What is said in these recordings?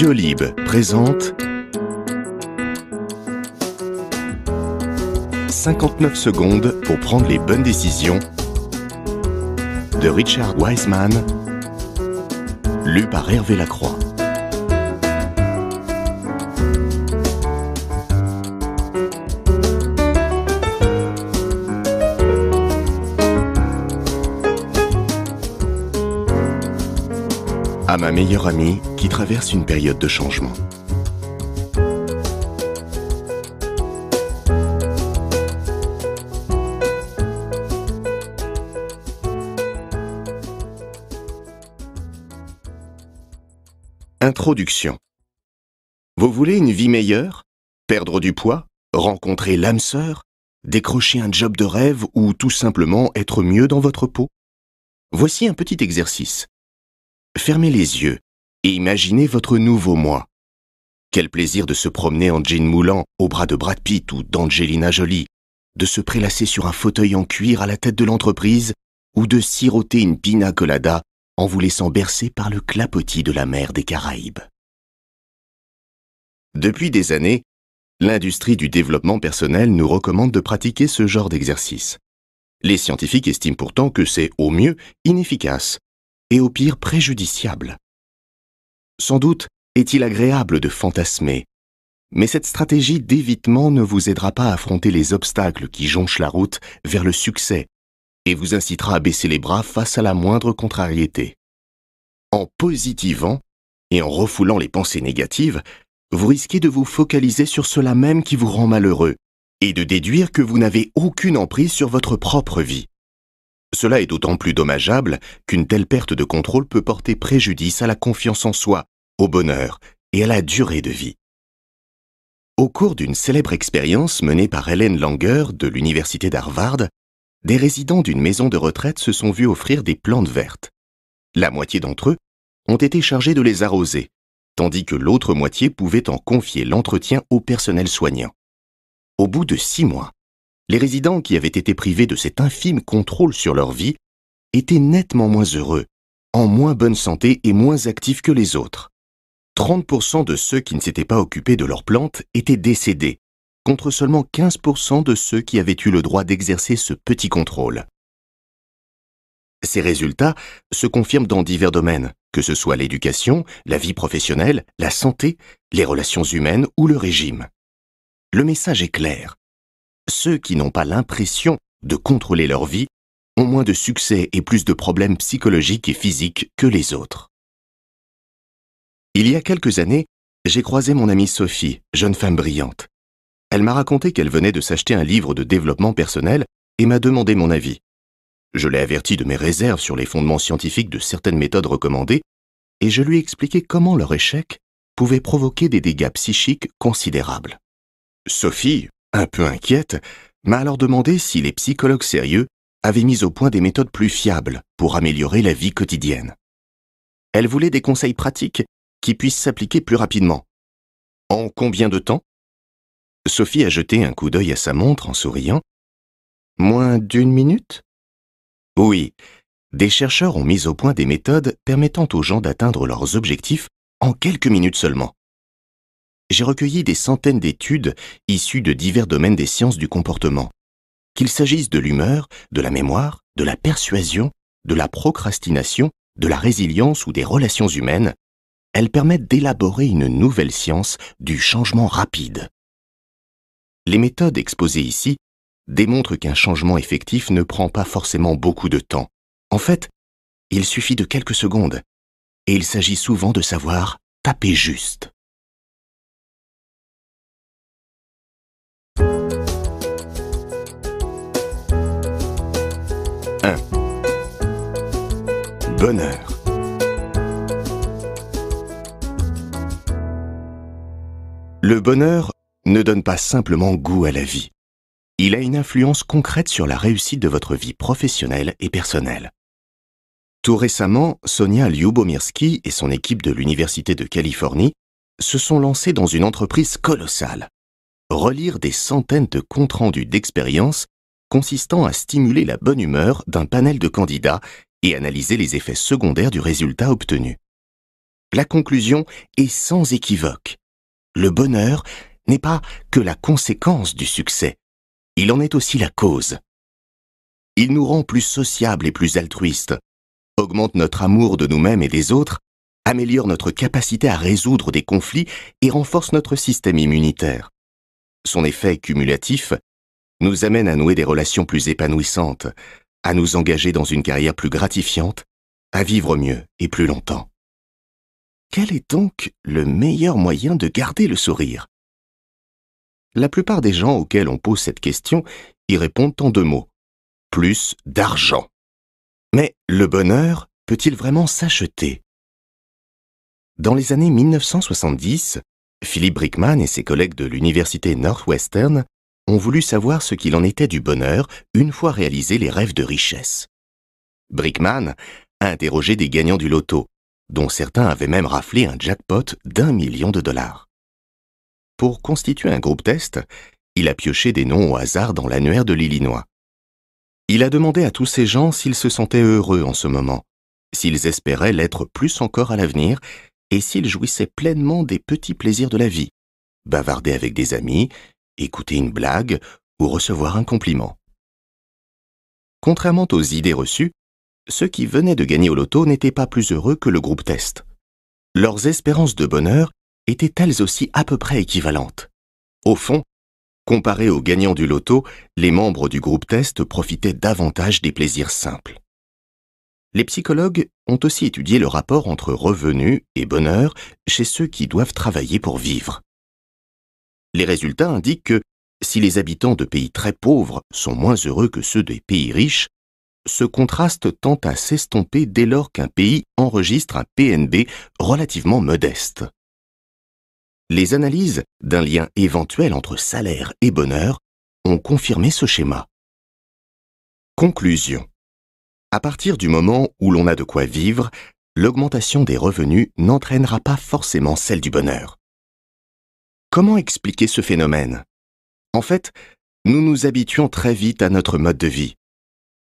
Geolib présente 59 secondes pour prendre les bonnes décisions de Richard Wiseman, lu par Hervé Lacroix. meilleur qui traverse une période de changement. Introduction. Vous voulez une vie meilleure Perdre du poids Rencontrer l'âme sœur Décrocher un job de rêve ou tout simplement être mieux dans votre peau Voici un petit exercice. Fermez les yeux et imaginez votre nouveau moi. Quel plaisir de se promener en jean moulant au bras de Brad Pitt ou d'Angelina Jolie, de se prélasser sur un fauteuil en cuir à la tête de l'entreprise ou de siroter une pina colada en vous laissant bercer par le clapotis de la mer des Caraïbes. Depuis des années, l'industrie du développement personnel nous recommande de pratiquer ce genre d'exercice. Les scientifiques estiment pourtant que c'est au mieux inefficace et au pire préjudiciable. Sans doute est-il agréable de fantasmer, mais cette stratégie d'évitement ne vous aidera pas à affronter les obstacles qui jonchent la route vers le succès et vous incitera à baisser les bras face à la moindre contrariété. En positivant et en refoulant les pensées négatives, vous risquez de vous focaliser sur cela même qui vous rend malheureux et de déduire que vous n'avez aucune emprise sur votre propre vie. Cela est d'autant plus dommageable qu'une telle perte de contrôle peut porter préjudice à la confiance en soi au bonheur et à la durée de vie. Au cours d'une célèbre expérience menée par Hélène Langer de l'Université d'Harvard, des résidents d'une maison de retraite se sont vus offrir des plantes vertes. La moitié d'entre eux ont été chargés de les arroser, tandis que l'autre moitié pouvait en confier l'entretien au personnel soignant. Au bout de six mois, les résidents qui avaient été privés de cet infime contrôle sur leur vie étaient nettement moins heureux, en moins bonne santé et moins actifs que les autres. 30% de ceux qui ne s'étaient pas occupés de leurs plantes étaient décédés, contre seulement 15% de ceux qui avaient eu le droit d'exercer ce petit contrôle. Ces résultats se confirment dans divers domaines, que ce soit l'éducation, la vie professionnelle, la santé, les relations humaines ou le régime. Le message est clair. Ceux qui n'ont pas l'impression de contrôler leur vie ont moins de succès et plus de problèmes psychologiques et physiques que les autres. Il y a quelques années, j'ai croisé mon amie Sophie, jeune femme brillante. Elle m'a raconté qu'elle venait de s'acheter un livre de développement personnel et m'a demandé mon avis. Je l'ai averti de mes réserves sur les fondements scientifiques de certaines méthodes recommandées et je lui ai expliqué comment leur échec pouvait provoquer des dégâts psychiques considérables. Sophie, un peu inquiète, m'a alors demandé si les psychologues sérieux avaient mis au point des méthodes plus fiables pour améliorer la vie quotidienne. Elle voulait des conseils pratiques qui puisse s'appliquer plus rapidement. En combien de temps Sophie a jeté un coup d'œil à sa montre en souriant. Moins d'une minute Oui, des chercheurs ont mis au point des méthodes permettant aux gens d'atteindre leurs objectifs en quelques minutes seulement. J'ai recueilli des centaines d'études issues de divers domaines des sciences du comportement, qu'il s'agisse de l'humeur, de la mémoire, de la persuasion, de la procrastination, de la résilience ou des relations humaines, elles permettent d'élaborer une nouvelle science du changement rapide. Les méthodes exposées ici démontrent qu'un changement effectif ne prend pas forcément beaucoup de temps. En fait, il suffit de quelques secondes, et il s'agit souvent de savoir taper juste. bonheur. Le bonheur ne donne pas simplement goût à la vie. Il a une influence concrète sur la réussite de votre vie professionnelle et personnelle. Tout récemment, Sonia Lyubomirsky et son équipe de l'Université de Californie se sont lancés dans une entreprise colossale. Relire des centaines de comptes rendus d'expériences consistant à stimuler la bonne humeur d'un panel de candidats et analyser les effets secondaires du résultat obtenu. La conclusion est sans équivoque. Le bonheur n'est pas que la conséquence du succès, il en est aussi la cause. Il nous rend plus sociables et plus altruistes, augmente notre amour de nous-mêmes et des autres, améliore notre capacité à résoudre des conflits et renforce notre système immunitaire. Son effet cumulatif nous amène à nouer des relations plus épanouissantes, à nous engager dans une carrière plus gratifiante, à vivre mieux et plus longtemps. Quel est donc le meilleur moyen de garder le sourire La plupart des gens auxquels on pose cette question y répondent en deux mots. Plus d'argent. Mais le bonheur peut-il vraiment s'acheter Dans les années 1970, Philippe Brickman et ses collègues de l'université Northwestern ont voulu savoir ce qu'il en était du bonheur une fois réalisés les rêves de richesse. Brickman a interrogé des gagnants du loto dont certains avaient même raflé un jackpot d'un million de dollars. Pour constituer un groupe test, il a pioché des noms au hasard dans l'annuaire de l'Illinois. Il a demandé à tous ces gens s'ils se sentaient heureux en ce moment, s'ils espéraient l'être plus encore à l'avenir et s'ils jouissaient pleinement des petits plaisirs de la vie, bavarder avec des amis, écouter une blague ou recevoir un compliment. Contrairement aux idées reçues, ceux qui venaient de gagner au loto n'étaient pas plus heureux que le groupe test. Leurs espérances de bonheur étaient elles aussi à peu près équivalentes. Au fond, comparés aux gagnants du loto, les membres du groupe test profitaient davantage des plaisirs simples. Les psychologues ont aussi étudié le rapport entre revenus et bonheur chez ceux qui doivent travailler pour vivre. Les résultats indiquent que si les habitants de pays très pauvres sont moins heureux que ceux des pays riches, ce contraste tend à s'estomper dès lors qu'un pays enregistre un PNB relativement modeste. Les analyses d'un lien éventuel entre salaire et bonheur ont confirmé ce schéma. Conclusion. À partir du moment où l'on a de quoi vivre, l'augmentation des revenus n'entraînera pas forcément celle du bonheur. Comment expliquer ce phénomène En fait, nous nous habituons très vite à notre mode de vie.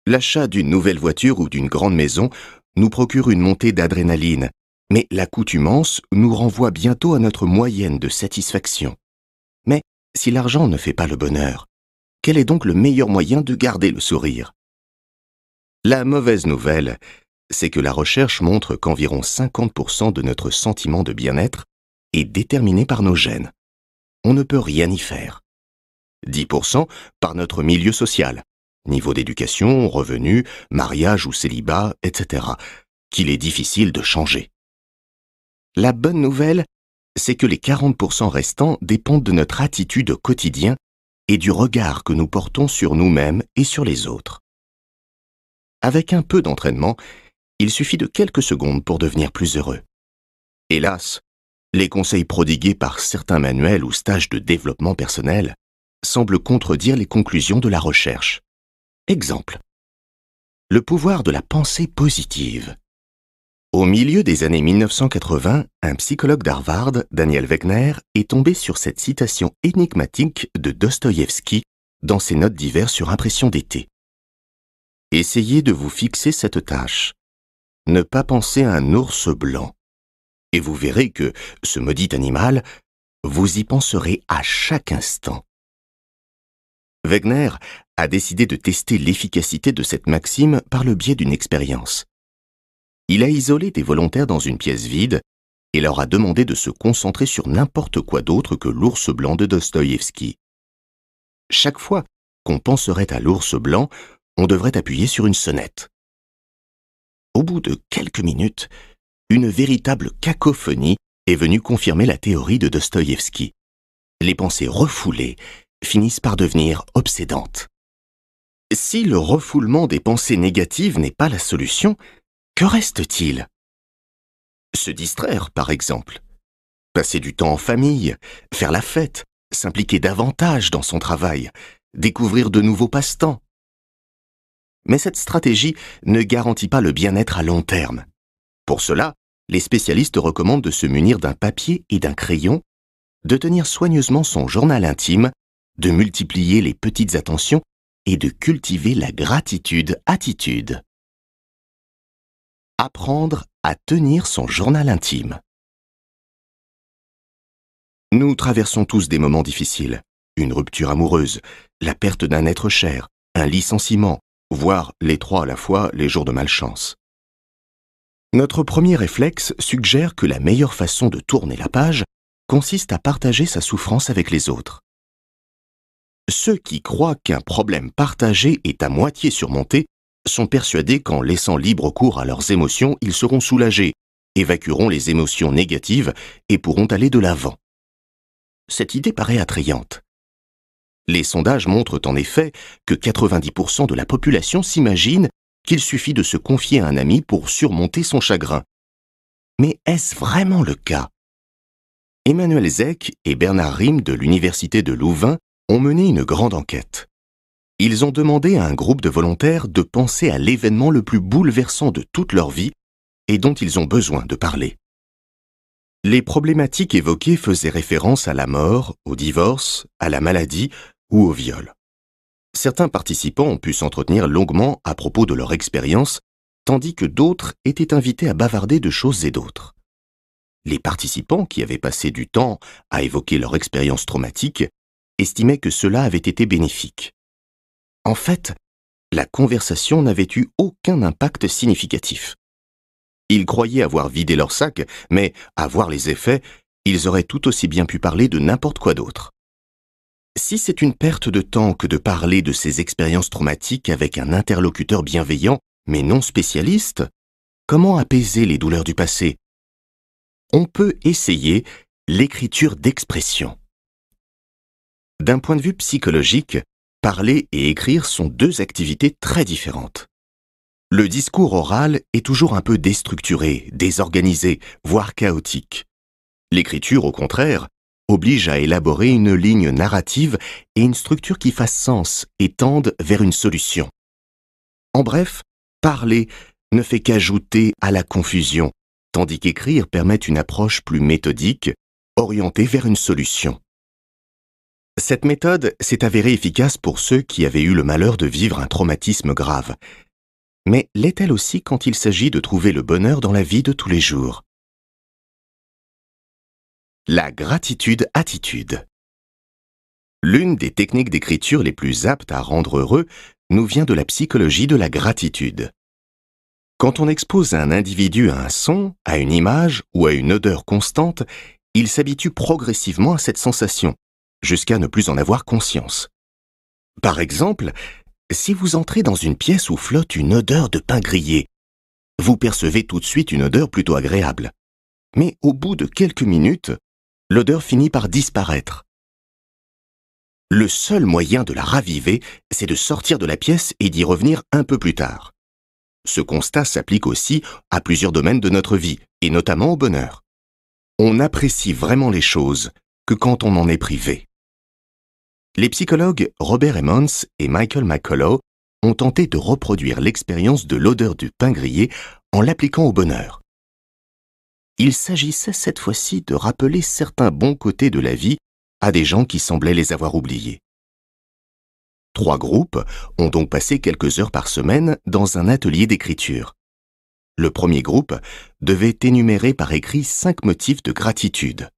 L'achat d'une nouvelle voiture ou d'une grande maison nous procure une montée d'adrénaline, mais l'accoutumance nous renvoie bientôt à notre moyenne de satisfaction. Mais si l'argent ne fait pas le bonheur, quel est donc le meilleur moyen de garder le sourire La mauvaise nouvelle, c'est que la recherche montre qu'environ 50% de notre sentiment de bien-être est déterminé par nos gènes. On ne peut rien y faire. 10% par notre milieu social niveau d'éducation, revenus, mariage ou célibat, etc., qu'il est difficile de changer. La bonne nouvelle, c'est que les 40% restants dépendent de notre attitude au quotidien et du regard que nous portons sur nous-mêmes et sur les autres. Avec un peu d'entraînement, il suffit de quelques secondes pour devenir plus heureux. Hélas, les conseils prodigués par certains manuels ou stages de développement personnel semblent contredire les conclusions de la recherche. Exemple. Le pouvoir de la pensée positive. Au milieu des années 1980, un psychologue d'Harvard, Daniel Wegner, est tombé sur cette citation énigmatique de Dostoïevski dans ses notes diverses sur impression d'été. Essayez de vous fixer cette tâche. Ne pas penser à un ours blanc. Et vous verrez que ce maudit animal, vous y penserez à chaque instant. Wegner a décidé de tester l'efficacité de cette maxime par le biais d'une expérience. Il a isolé des volontaires dans une pièce vide et leur a demandé de se concentrer sur n'importe quoi d'autre que l'ours blanc de Dostoïevski. Chaque fois qu'on penserait à l'ours blanc, on devrait appuyer sur une sonnette. Au bout de quelques minutes, une véritable cacophonie est venue confirmer la théorie de Dostoïevski. Les pensées refoulées finissent par devenir obsédantes. Si le refoulement des pensées négatives n'est pas la solution, que reste-t-il Se distraire, par exemple. Passer du temps en famille, faire la fête, s'impliquer davantage dans son travail, découvrir de nouveaux passe-temps. Mais cette stratégie ne garantit pas le bien-être à long terme. Pour cela, les spécialistes recommandent de se munir d'un papier et d'un crayon, de tenir soigneusement son journal intime de multiplier les petites attentions et de cultiver la gratitude-attitude. Apprendre à tenir son journal intime. Nous traversons tous des moments difficiles. Une rupture amoureuse, la perte d'un être cher, un licenciement, voire les trois à la fois les jours de malchance. Notre premier réflexe suggère que la meilleure façon de tourner la page consiste à partager sa souffrance avec les autres. Ceux qui croient qu'un problème partagé est à moitié surmonté sont persuadés qu'en laissant libre cours à leurs émotions, ils seront soulagés, évacueront les émotions négatives et pourront aller de l'avant. Cette idée paraît attrayante. Les sondages montrent en effet que 90% de la population s'imagine qu'il suffit de se confier à un ami pour surmonter son chagrin. Mais est-ce vraiment le cas Emmanuel Zeck et Bernard Rime de l'Université de Louvain ont mené une grande enquête. Ils ont demandé à un groupe de volontaires de penser à l'événement le plus bouleversant de toute leur vie et dont ils ont besoin de parler. Les problématiques évoquées faisaient référence à la mort, au divorce, à la maladie ou au viol. Certains participants ont pu s'entretenir longuement à propos de leur expérience, tandis que d'autres étaient invités à bavarder de choses et d'autres. Les participants qui avaient passé du temps à évoquer leur expérience traumatique estimait que cela avait été bénéfique. En fait, la conversation n'avait eu aucun impact significatif. Ils croyaient avoir vidé leur sac, mais, à voir les effets, ils auraient tout aussi bien pu parler de n'importe quoi d'autre. Si c'est une perte de temps que de parler de ces expériences traumatiques avec un interlocuteur bienveillant, mais non spécialiste, comment apaiser les douleurs du passé On peut essayer l'écriture d'expression. D'un point de vue psychologique, parler et écrire sont deux activités très différentes. Le discours oral est toujours un peu déstructuré, désorganisé, voire chaotique. L'écriture, au contraire, oblige à élaborer une ligne narrative et une structure qui fasse sens et tende vers une solution. En bref, parler ne fait qu'ajouter à la confusion, tandis qu'écrire permet une approche plus méthodique, orientée vers une solution. Cette méthode s'est avérée efficace pour ceux qui avaient eu le malheur de vivre un traumatisme grave, mais l'est-elle aussi quand il s'agit de trouver le bonheur dans la vie de tous les jours La gratitude-attitude L'une des techniques d'écriture les plus aptes à rendre heureux nous vient de la psychologie de la gratitude. Quand on expose un individu à un son, à une image ou à une odeur constante, il s'habitue progressivement à cette sensation, jusqu'à ne plus en avoir conscience. Par exemple, si vous entrez dans une pièce où flotte une odeur de pain grillé, vous percevez tout de suite une odeur plutôt agréable. Mais au bout de quelques minutes, l'odeur finit par disparaître. Le seul moyen de la raviver, c'est de sortir de la pièce et d'y revenir un peu plus tard. Ce constat s'applique aussi à plusieurs domaines de notre vie, et notamment au bonheur. On apprécie vraiment les choses que quand on en est privé. Les psychologues Robert Emmons et Michael McCullough ont tenté de reproduire l'expérience de l'odeur du pain grillé en l'appliquant au bonheur. Il s'agissait cette fois-ci de rappeler certains bons côtés de la vie à des gens qui semblaient les avoir oubliés. Trois groupes ont donc passé quelques heures par semaine dans un atelier d'écriture. Le premier groupe devait énumérer par écrit cinq motifs de gratitude.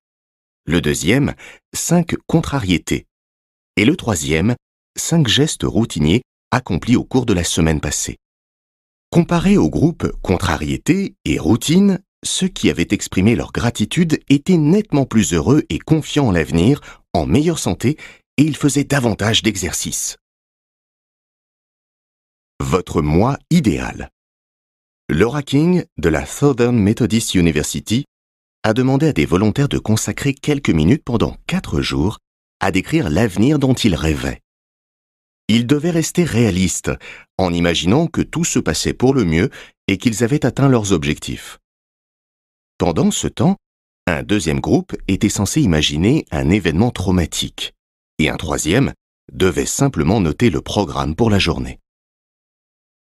Le deuxième, cinq contrariétés. Et le troisième, cinq gestes routiniers accomplis au cours de la semaine passée. Comparé au groupe contrariété et routine, ceux qui avaient exprimé leur gratitude étaient nettement plus heureux et confiants en l'avenir, en meilleure santé, et ils faisaient davantage d'exercices. Votre moi idéal. Laura King, de la Southern Methodist University, a demandé à des volontaires de consacrer quelques minutes pendant quatre jours à décrire l'avenir dont ils rêvaient. Ils devaient rester réalistes en imaginant que tout se passait pour le mieux et qu'ils avaient atteint leurs objectifs. Pendant ce temps, un deuxième groupe était censé imaginer un événement traumatique, et un troisième devait simplement noter le programme pour la journée.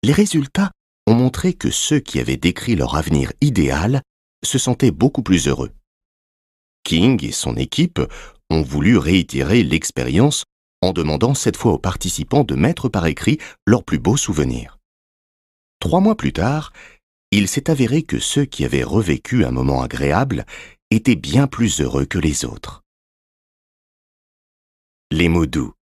Les résultats ont montré que ceux qui avaient décrit leur avenir idéal se sentaient beaucoup plus heureux. King et son équipe ont voulu réitérer l'expérience en demandant cette fois aux participants de mettre par écrit leurs plus beaux souvenirs. Trois mois plus tard, il s'est avéré que ceux qui avaient revécu un moment agréable étaient bien plus heureux que les autres. Les mots doux.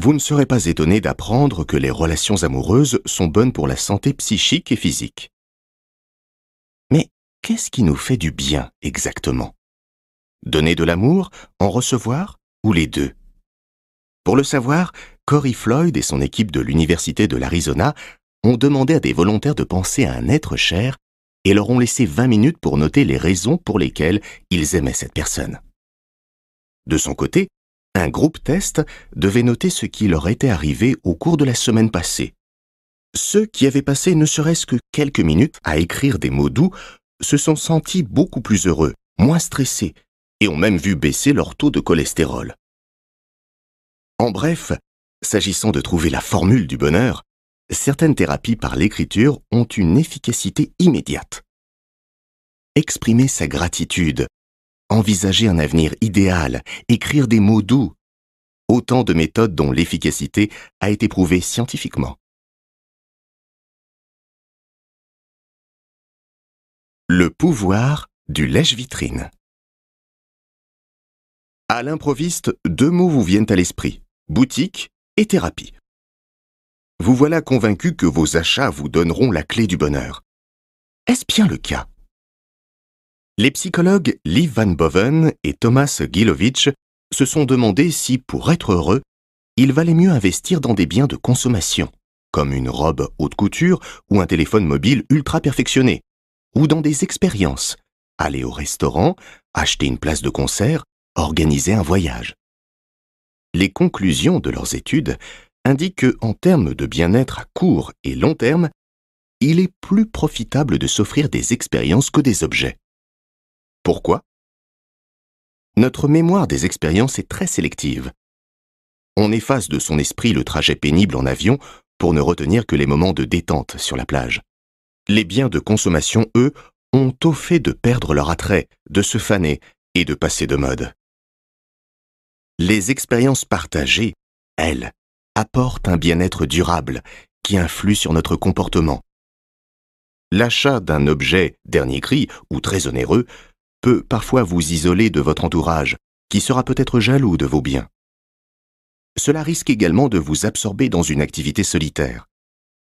Vous ne serez pas étonné d'apprendre que les relations amoureuses sont bonnes pour la santé psychique et physique. Mais qu'est-ce qui nous fait du bien exactement Donner de l'amour, en recevoir ou les deux Pour le savoir, Cory Floyd et son équipe de l'Université de l'Arizona ont demandé à des volontaires de penser à un être cher et leur ont laissé 20 minutes pour noter les raisons pour lesquelles ils aimaient cette personne. De son côté, un groupe test devait noter ce qui leur était arrivé au cours de la semaine passée. Ceux qui avaient passé ne serait-ce que quelques minutes à écrire des mots doux se sont sentis beaucoup plus heureux, moins stressés, et ont même vu baisser leur taux de cholestérol. En bref, s'agissant de trouver la formule du bonheur, certaines thérapies par l'écriture ont une efficacité immédiate. Exprimer sa gratitude, envisager un avenir idéal, écrire des mots doux, autant de méthodes dont l'efficacité a été prouvée scientifiquement. Le pouvoir du lèche-vitrine. À l'improviste, deux mots vous viennent à l'esprit, boutique et thérapie. Vous voilà convaincu que vos achats vous donneront la clé du bonheur. Est-ce bien le cas Les psychologues Liv Van Boven et Thomas Gilovich se sont demandé si, pour être heureux, il valait mieux investir dans des biens de consommation, comme une robe haute couture ou un téléphone mobile ultra perfectionné, ou dans des expériences, aller au restaurant, acheter une place de concert organiser un voyage. Les conclusions de leurs études indiquent que, en termes de bien-être à court et long terme, il est plus profitable de s'offrir des expériences que des objets. Pourquoi Notre mémoire des expériences est très sélective. On efface de son esprit le trajet pénible en avion pour ne retenir que les moments de détente sur la plage. Les biens de consommation, eux, ont au fait de perdre leur attrait, de se faner et de passer de mode. Les expériences partagées, elles, apportent un bien-être durable qui influe sur notre comportement. L'achat d'un objet dernier cri ou très onéreux peut parfois vous isoler de votre entourage, qui sera peut-être jaloux de vos biens. Cela risque également de vous absorber dans une activité solitaire.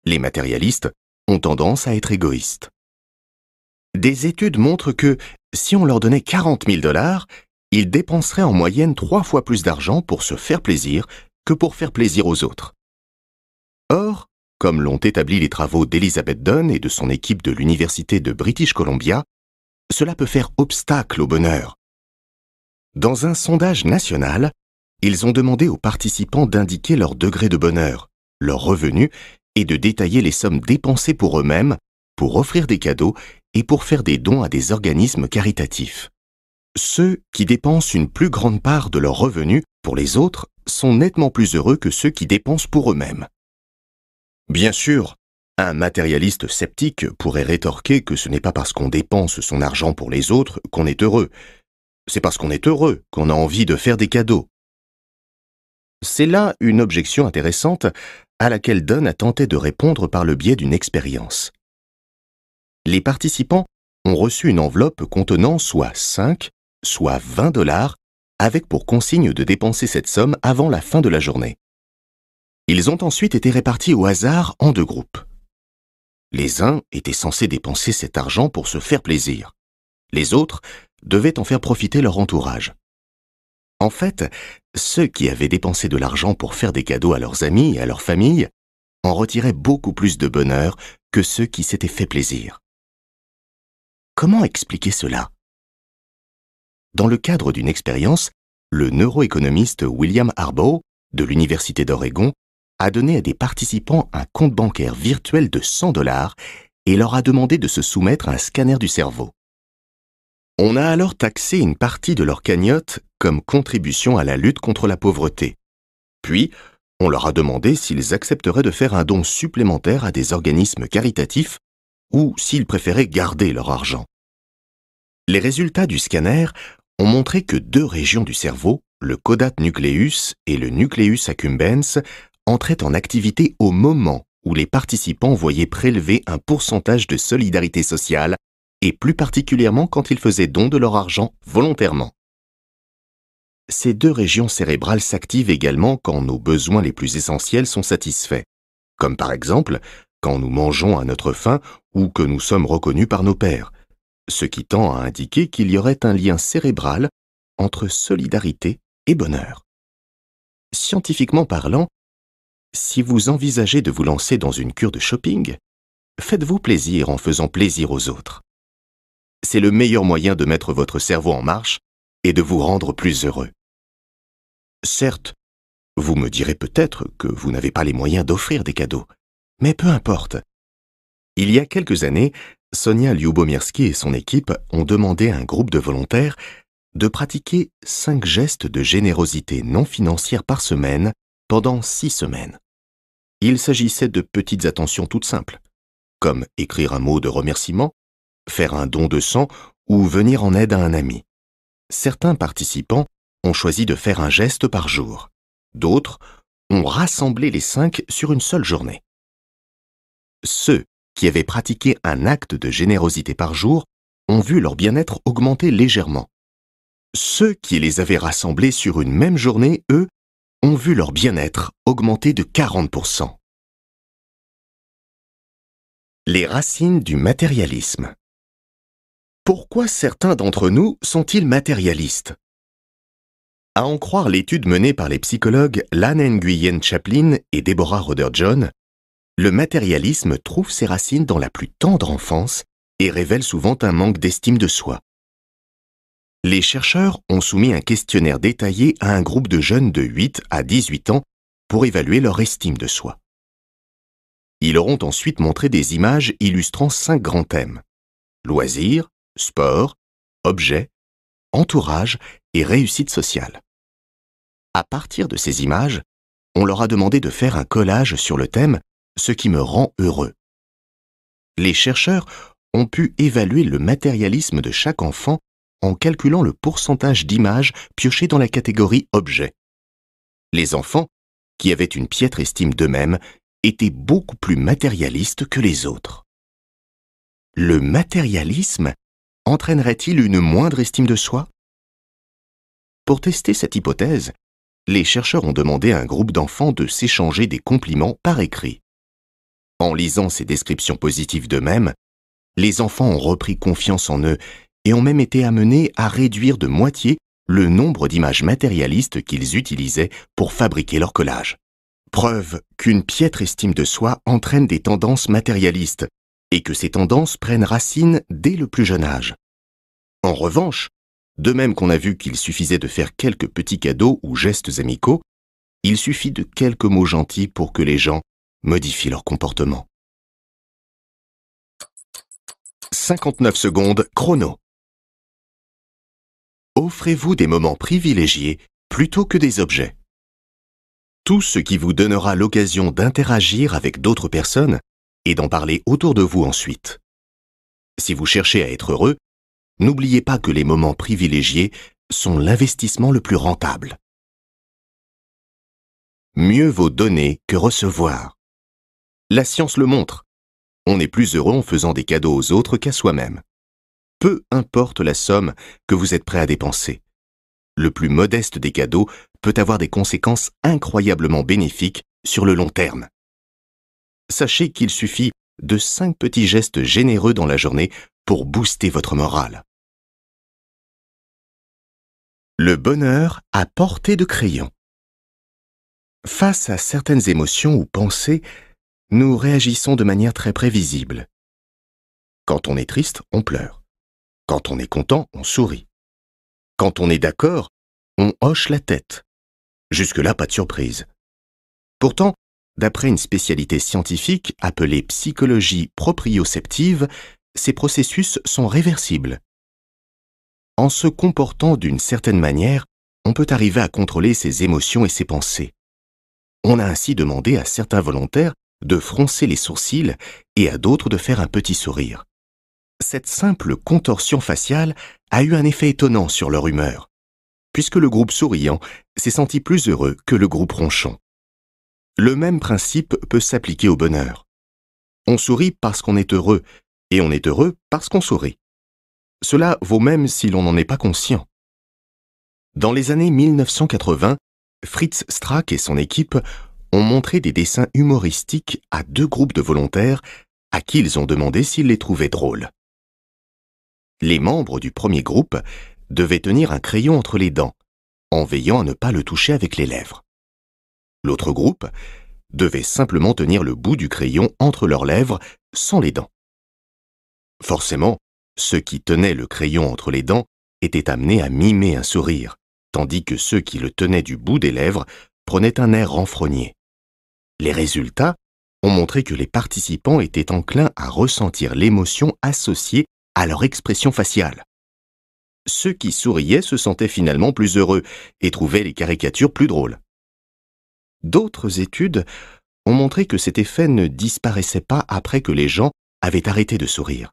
Les matérialistes ont tendance à être égoïstes. Des études montrent que si on leur donnait 40 000 dollars, ils dépenseraient en moyenne trois fois plus d'argent pour se faire plaisir que pour faire plaisir aux autres. Or, comme l'ont établi les travaux d'Elizabeth Dunn et de son équipe de l'Université de British Columbia, cela peut faire obstacle au bonheur. Dans un sondage national, ils ont demandé aux participants d'indiquer leur degré de bonheur, leur revenu et de détailler les sommes dépensées pour eux-mêmes, pour offrir des cadeaux et pour faire des dons à des organismes caritatifs ceux qui dépensent une plus grande part de leurs revenus pour les autres sont nettement plus heureux que ceux qui dépensent pour eux-mêmes. Bien sûr, un matérialiste sceptique pourrait rétorquer que ce n'est pas parce qu'on dépense son argent pour les autres qu'on est heureux. C'est parce qu'on est heureux qu'on a envie de faire des cadeaux. C'est là une objection intéressante à laquelle Don a tenté de répondre par le biais d'une expérience. Les participants ont reçu une enveloppe contenant soit 5, soit 20 dollars, avec pour consigne de dépenser cette somme avant la fin de la journée. Ils ont ensuite été répartis au hasard en deux groupes. Les uns étaient censés dépenser cet argent pour se faire plaisir. Les autres devaient en faire profiter leur entourage. En fait, ceux qui avaient dépensé de l'argent pour faire des cadeaux à leurs amis et à leur famille en retiraient beaucoup plus de bonheur que ceux qui s'étaient fait plaisir. Comment expliquer cela dans le cadre d'une expérience, le neuroéconomiste William Harbaugh de l'Université d'Oregon a donné à des participants un compte bancaire virtuel de 100 dollars et leur a demandé de se soumettre à un scanner du cerveau. On a alors taxé une partie de leur cagnotte comme contribution à la lutte contre la pauvreté. Puis, on leur a demandé s'ils accepteraient de faire un don supplémentaire à des organismes caritatifs ou s'ils préféraient garder leur argent. Les résultats du scanner ont montré que deux régions du cerveau, le caudate nucleus et le nucleus accumbens, entraient en activité au moment où les participants voyaient prélever un pourcentage de solidarité sociale, et plus particulièrement quand ils faisaient don de leur argent volontairement. Ces deux régions cérébrales s'activent également quand nos besoins les plus essentiels sont satisfaits, comme par exemple quand nous mangeons à notre faim ou que nous sommes reconnus par nos pères ce qui tend à indiquer qu'il y aurait un lien cérébral entre solidarité et bonheur. Scientifiquement parlant, si vous envisagez de vous lancer dans une cure de shopping, faites-vous plaisir en faisant plaisir aux autres. C'est le meilleur moyen de mettre votre cerveau en marche et de vous rendre plus heureux. Certes, vous me direz peut-être que vous n'avez pas les moyens d'offrir des cadeaux, mais peu importe, il y a quelques années, Sonia Lyubomirski et son équipe ont demandé à un groupe de volontaires de pratiquer cinq gestes de générosité non financière par semaine pendant six semaines. Il s'agissait de petites attentions toutes simples, comme écrire un mot de remerciement, faire un don de sang ou venir en aide à un ami. Certains participants ont choisi de faire un geste par jour. D'autres ont rassemblé les cinq sur une seule journée. Ceux qui avaient pratiqué un acte de générosité par jour ont vu leur bien-être augmenter légèrement. Ceux qui les avaient rassemblés sur une même journée, eux, ont vu leur bien-être augmenter de 40%. Les racines du matérialisme. Pourquoi certains d'entre nous sont-ils matérialistes À en croire l'étude menée par les psychologues Lan Nguyen Chaplin et Deborah Roder-John, le matérialisme trouve ses racines dans la plus tendre enfance et révèle souvent un manque d'estime de soi. Les chercheurs ont soumis un questionnaire détaillé à un groupe de jeunes de 8 à 18 ans pour évaluer leur estime de soi. Ils auront ensuite montré des images illustrant cinq grands thèmes loisirs, sport, objets, entourage et réussite sociale. À partir de ces images, on leur a demandé de faire un collage sur le thème ce qui me rend heureux. Les chercheurs ont pu évaluer le matérialisme de chaque enfant en calculant le pourcentage d'images piochées dans la catégorie objet. Les enfants, qui avaient une piètre estime d'eux-mêmes, étaient beaucoup plus matérialistes que les autres. Le matérialisme entraînerait-il une moindre estime de soi Pour tester cette hypothèse, les chercheurs ont demandé à un groupe d'enfants de s'échanger des compliments par écrit. En lisant ces descriptions positives d'eux-mêmes, les enfants ont repris confiance en eux et ont même été amenés à réduire de moitié le nombre d'images matérialistes qu'ils utilisaient pour fabriquer leur collage. Preuve qu'une piètre estime de soi entraîne des tendances matérialistes et que ces tendances prennent racine dès le plus jeune âge. En revanche, de même qu'on a vu qu'il suffisait de faire quelques petits cadeaux ou gestes amicaux, il suffit de quelques mots gentils pour que les gens modifie leur comportement. 59 secondes chrono. Offrez-vous des moments privilégiés plutôt que des objets. Tout ce qui vous donnera l'occasion d'interagir avec d'autres personnes et d'en parler autour de vous ensuite. Si vous cherchez à être heureux, n'oubliez pas que les moments privilégiés sont l'investissement le plus rentable. Mieux vaut donner que recevoir. La science le montre. On est plus heureux en faisant des cadeaux aux autres qu'à soi-même. Peu importe la somme que vous êtes prêt à dépenser. Le plus modeste des cadeaux peut avoir des conséquences incroyablement bénéfiques sur le long terme. Sachez qu'il suffit de cinq petits gestes généreux dans la journée pour booster votre morale. Le bonheur à portée de crayon. Face à certaines émotions ou pensées, nous réagissons de manière très prévisible. Quand on est triste, on pleure. Quand on est content, on sourit. Quand on est d'accord, on hoche la tête. Jusque-là, pas de surprise. Pourtant, d'après une spécialité scientifique appelée psychologie proprioceptive, ces processus sont réversibles. En se comportant d'une certaine manière, on peut arriver à contrôler ses émotions et ses pensées. On a ainsi demandé à certains volontaires de froncer les sourcils et à d'autres de faire un petit sourire. Cette simple contorsion faciale a eu un effet étonnant sur leur humeur, puisque le groupe souriant s'est senti plus heureux que le groupe ronchon. Le même principe peut s'appliquer au bonheur. On sourit parce qu'on est heureux, et on est heureux parce qu'on sourit. Cela vaut même si l'on n'en est pas conscient. Dans les années 1980, Fritz Strack et son équipe ont montré des dessins humoristiques à deux groupes de volontaires à qui ils ont demandé s'ils les trouvaient drôles. Les membres du premier groupe devaient tenir un crayon entre les dents, en veillant à ne pas le toucher avec les lèvres. L'autre groupe devait simplement tenir le bout du crayon entre leurs lèvres sans les dents. Forcément, ceux qui tenaient le crayon entre les dents étaient amenés à mimer un sourire, tandis que ceux qui le tenaient du bout des lèvres prenaient un air renfrogné. Les résultats ont montré que les participants étaient enclins à ressentir l'émotion associée à leur expression faciale. Ceux qui souriaient se sentaient finalement plus heureux et trouvaient les caricatures plus drôles. D'autres études ont montré que cet effet ne disparaissait pas après que les gens avaient arrêté de sourire.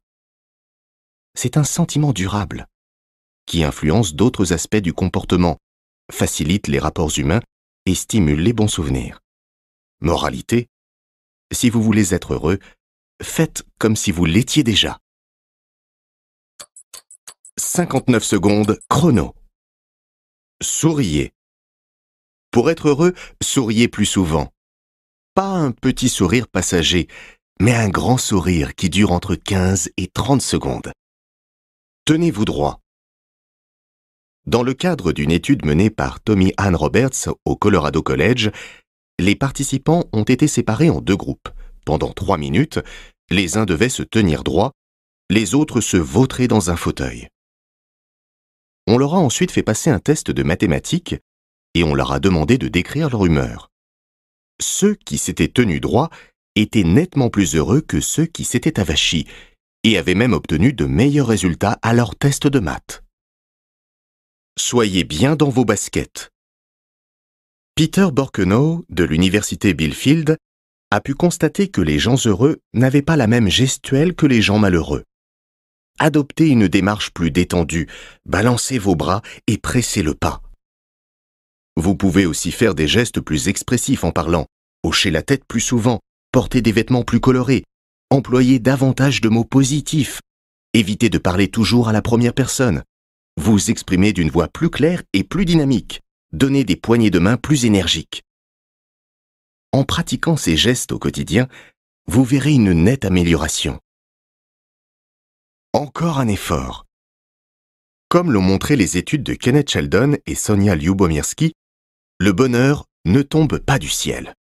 C'est un sentiment durable qui influence d'autres aspects du comportement, facilite les rapports humains et stimule les bons souvenirs. Moralité, si vous voulez être heureux, faites comme si vous l'étiez déjà. 59 secondes chrono. Souriez. Pour être heureux, souriez plus souvent. Pas un petit sourire passager, mais un grand sourire qui dure entre 15 et 30 secondes. Tenez-vous droit. Dans le cadre d'une étude menée par Tommy Ann Roberts au Colorado College, les participants ont été séparés en deux groupes. Pendant trois minutes, les uns devaient se tenir droit, les autres se vautrer dans un fauteuil. On leur a ensuite fait passer un test de mathématiques et on leur a demandé de décrire leur humeur. Ceux qui s'étaient tenus droits étaient nettement plus heureux que ceux qui s'étaient avachis et avaient même obtenu de meilleurs résultats à leur test de maths. Soyez bien dans vos baskets. Peter Borkenau, de l'université Billfield, a pu constater que les gens heureux n'avaient pas la même gestuelle que les gens malheureux. Adoptez une démarche plus détendue, balancez vos bras et pressez le pas. Vous pouvez aussi faire des gestes plus expressifs en parlant, hocher la tête plus souvent, porter des vêtements plus colorés, employer davantage de mots positifs, éviter de parler toujours à la première personne, vous exprimer d'une voix plus claire et plus dynamique donner des poignées de main plus énergiques. En pratiquant ces gestes au quotidien, vous verrez une nette amélioration. Encore un effort. Comme l'ont montré les études de Kenneth Sheldon et Sonia Lyubomirsky, le bonheur ne tombe pas du ciel.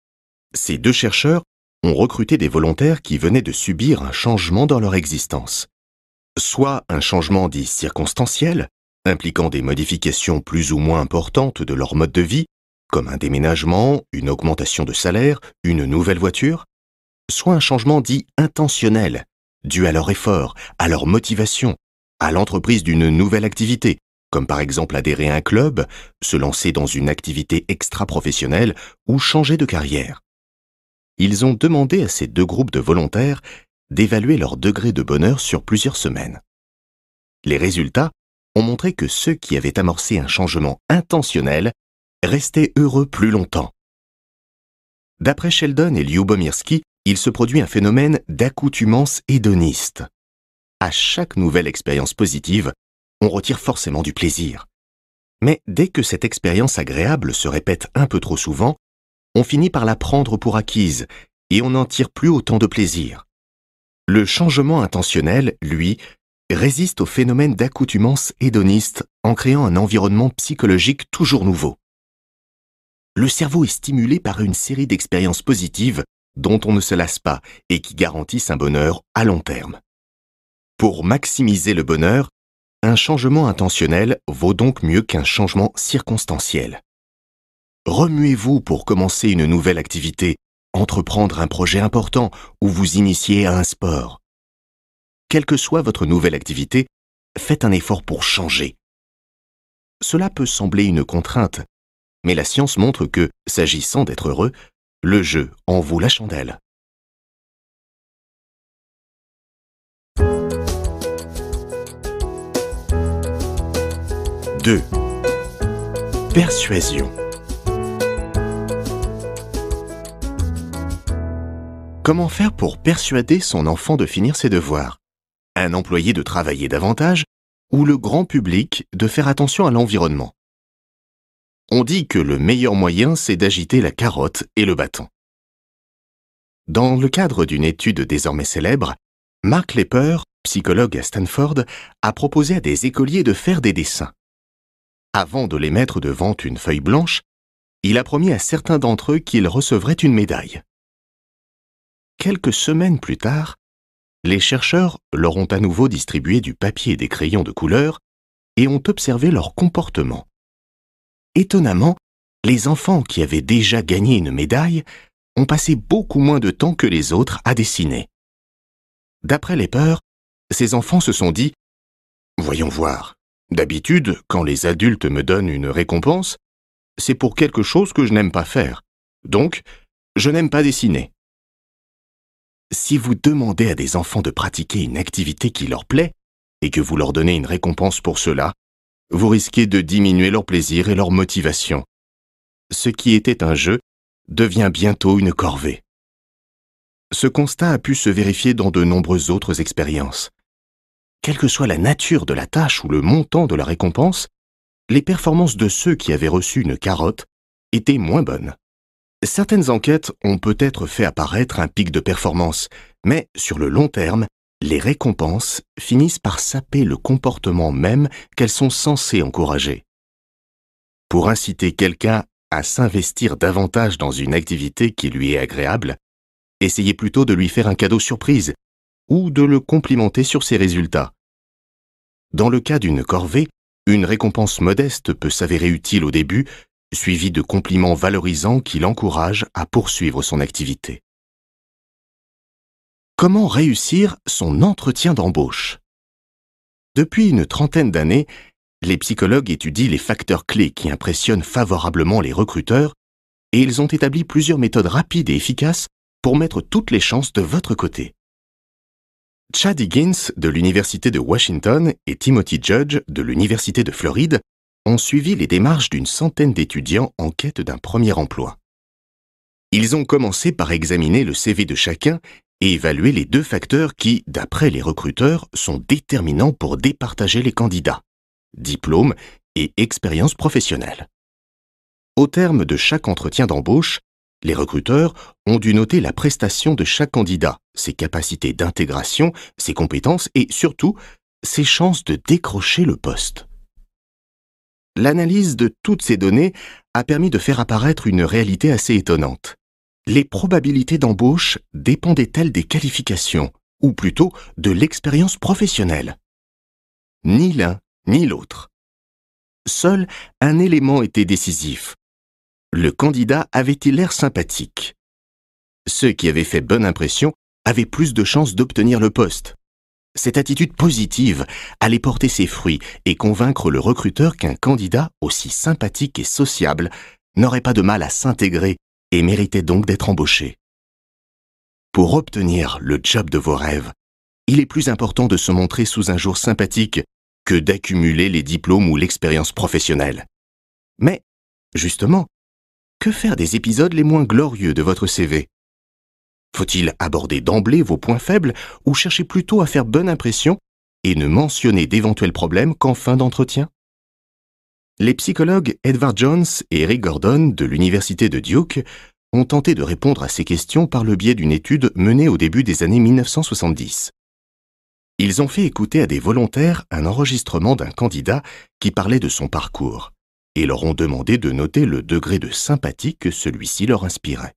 Ces deux chercheurs ont recruté des volontaires qui venaient de subir un changement dans leur existence. Soit un changement dit circonstanciel, impliquant des modifications plus ou moins importantes de leur mode de vie, comme un déménagement, une augmentation de salaire, une nouvelle voiture, soit un changement dit intentionnel, dû à leur effort, à leur motivation, à l'entreprise d'une nouvelle activité, comme par exemple adhérer à un club, se lancer dans une activité extra-professionnelle ou changer de carrière. Ils ont demandé à ces deux groupes de volontaires d'évaluer leur degré de bonheur sur plusieurs semaines. Les résultats ont montré que ceux qui avaient amorcé un changement intentionnel restaient heureux plus longtemps. D'après Sheldon et Liubomirsky, il se produit un phénomène d'accoutumance hédoniste. À chaque nouvelle expérience positive, on retire forcément du plaisir. Mais dès que cette expérience agréable se répète un peu trop souvent, on finit par la prendre pour acquise et on n'en tire plus autant de plaisir. Le changement intentionnel, lui, résiste au phénomène d'accoutumance hédoniste en créant un environnement psychologique toujours nouveau. Le cerveau est stimulé par une série d'expériences positives dont on ne se lasse pas et qui garantissent un bonheur à long terme. Pour maximiser le bonheur, un changement intentionnel vaut donc mieux qu'un changement circonstanciel. Remuez-vous pour commencer une nouvelle activité, entreprendre un projet important ou vous initier à un sport quelle que soit votre nouvelle activité, faites un effort pour changer. Cela peut sembler une contrainte, mais la science montre que, s'agissant d'être heureux, le jeu en vaut la chandelle. « 2. Persuasion. Comment faire pour persuader son enfant de finir ses devoirs un employé de travailler davantage ou le grand public de faire attention à l'environnement. On dit que le meilleur moyen, c'est d'agiter la carotte et le bâton. Dans le cadre d'une étude désormais célèbre, Mark Lepper, psychologue à Stanford, a proposé à des écoliers de faire des dessins. Avant de les mettre devant une feuille blanche, il a promis à certains d'entre eux qu'ils recevraient une médaille. Quelques semaines plus tard, les chercheurs leur ont à nouveau distribué du papier et des crayons de couleur et ont observé leur comportement. Étonnamment, les enfants qui avaient déjà gagné une médaille ont passé beaucoup moins de temps que les autres à dessiner. D'après les peurs, ces enfants se sont dit ⁇ Voyons voir, d'habitude, quand les adultes me donnent une récompense, c'est pour quelque chose que je n'aime pas faire, donc je n'aime pas dessiner si vous demandez à des enfants de pratiquer une activité qui leur plaît, et que vous leur donnez une récompense pour cela, vous risquez de diminuer leur plaisir et leur motivation. Ce qui était un jeu devient bientôt une corvée. Ce constat a pu se vérifier dans de nombreuses autres expériences. Quelle que soit la nature de la tâche ou le montant de la récompense, les performances de ceux qui avaient reçu une carotte étaient moins bonnes. Certaines enquêtes ont peut-être fait apparaître un pic de performance, mais sur le long terme, les récompenses finissent par saper le comportement même qu'elles sont censées encourager. Pour inciter quelqu'un à s'investir davantage dans une activité qui lui est agréable, essayez plutôt de lui faire un cadeau surprise ou de le complimenter sur ses résultats. Dans le cas d'une corvée, une récompense modeste peut s'avérer utile au début suivi de compliments valorisants qui l'encouragent à poursuivre son activité. Comment réussir son entretien d'embauche Depuis une trentaine d'années, les psychologues étudient les facteurs clés qui impressionnent favorablement les recruteurs et ils ont établi plusieurs méthodes rapides et efficaces pour mettre toutes les chances de votre côté. Chad Higgins de l'Université de Washington et Timothy Judge de l'Université de Floride ont suivi les démarches d'une centaine d'étudiants en quête d'un premier emploi. Ils ont commencé par examiner le CV de chacun et évaluer les deux facteurs qui, d'après les recruteurs, sont déterminants pour départager les candidats, diplôme et expérience professionnelle. Au terme de chaque entretien d'embauche, les recruteurs ont dû noter la prestation de chaque candidat, ses capacités d'intégration, ses compétences et surtout ses chances de décrocher le poste. L'analyse de toutes ces données a permis de faire apparaître une réalité assez étonnante. Les probabilités d'embauche dépendaient-elles des qualifications, ou plutôt de l'expérience professionnelle Ni l'un ni l'autre. Seul un élément était décisif. Le candidat avait-il l'air sympathique Ceux qui avaient fait bonne impression avaient plus de chances d'obtenir le poste. Cette attitude positive allait porter ses fruits et convaincre le recruteur qu'un candidat aussi sympathique et sociable n'aurait pas de mal à s'intégrer et méritait donc d'être embauché. Pour obtenir le job de vos rêves, il est plus important de se montrer sous un jour sympathique que d'accumuler les diplômes ou l'expérience professionnelle. Mais, justement, que faire des épisodes les moins glorieux de votre CV faut-il aborder d'emblée vos points faibles ou chercher plutôt à faire bonne impression et ne mentionner d'éventuels problèmes qu'en fin d'entretien Les psychologues Edward Jones et Eric Gordon de l'Université de Duke ont tenté de répondre à ces questions par le biais d'une étude menée au début des années 1970. Ils ont fait écouter à des volontaires un enregistrement d'un candidat qui parlait de son parcours et leur ont demandé de noter le degré de sympathie que celui-ci leur inspirait.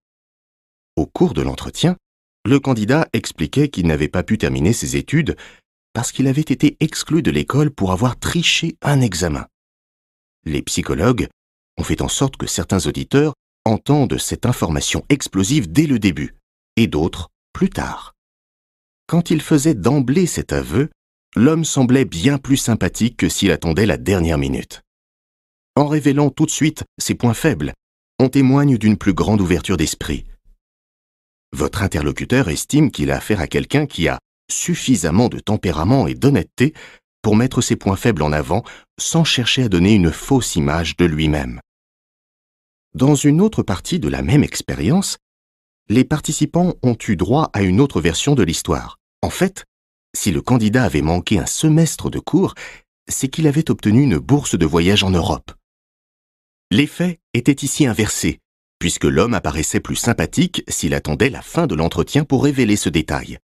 Au cours de l'entretien, le candidat expliquait qu'il n'avait pas pu terminer ses études parce qu'il avait été exclu de l'école pour avoir triché un examen. Les psychologues ont fait en sorte que certains auditeurs entendent cette information explosive dès le début, et d'autres plus tard. Quand il faisait d'emblée cet aveu, l'homme semblait bien plus sympathique que s'il attendait la dernière minute. En révélant tout de suite ses points faibles, on témoigne d'une plus grande ouverture d'esprit, votre interlocuteur estime qu'il a affaire à quelqu'un qui a suffisamment de tempérament et d'honnêteté pour mettre ses points faibles en avant sans chercher à donner une fausse image de lui-même. Dans une autre partie de la même expérience, les participants ont eu droit à une autre version de l'histoire. En fait, si le candidat avait manqué un semestre de cours, c'est qu'il avait obtenu une bourse de voyage en Europe. L'effet était ici inversé puisque l'homme apparaissait plus sympathique s'il attendait la fin de l'entretien pour révéler ce détail.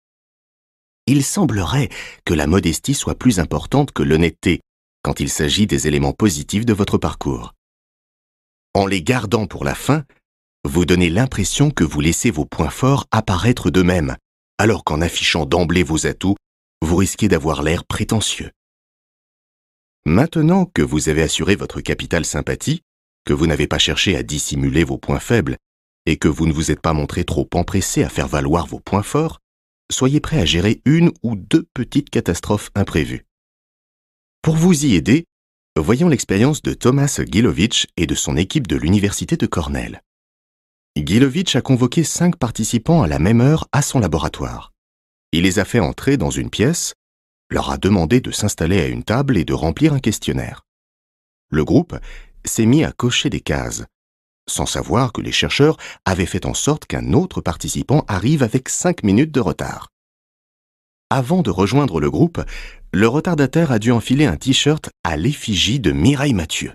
Il semblerait que la modestie soit plus importante que l'honnêteté quand il s'agit des éléments positifs de votre parcours. En les gardant pour la fin, vous donnez l'impression que vous laissez vos points forts apparaître d'eux-mêmes, alors qu'en affichant d'emblée vos atouts, vous risquez d'avoir l'air prétentieux. Maintenant que vous avez assuré votre capital sympathie, que vous n'avez pas cherché à dissimuler vos points faibles et que vous ne vous êtes pas montré trop empressé à faire valoir vos points forts, soyez prêt à gérer une ou deux petites catastrophes imprévues. Pour vous y aider, voyons l'expérience de Thomas Gilovich et de son équipe de l'Université de Cornell. Gilovich a convoqué cinq participants à la même heure à son laboratoire. Il les a fait entrer dans une pièce, leur a demandé de s'installer à une table et de remplir un questionnaire. Le groupe s'est mis à cocher des cases, sans savoir que les chercheurs avaient fait en sorte qu'un autre participant arrive avec 5 minutes de retard. Avant de rejoindre le groupe, le retardataire a dû enfiler un t-shirt à l'effigie de Mireille Mathieu.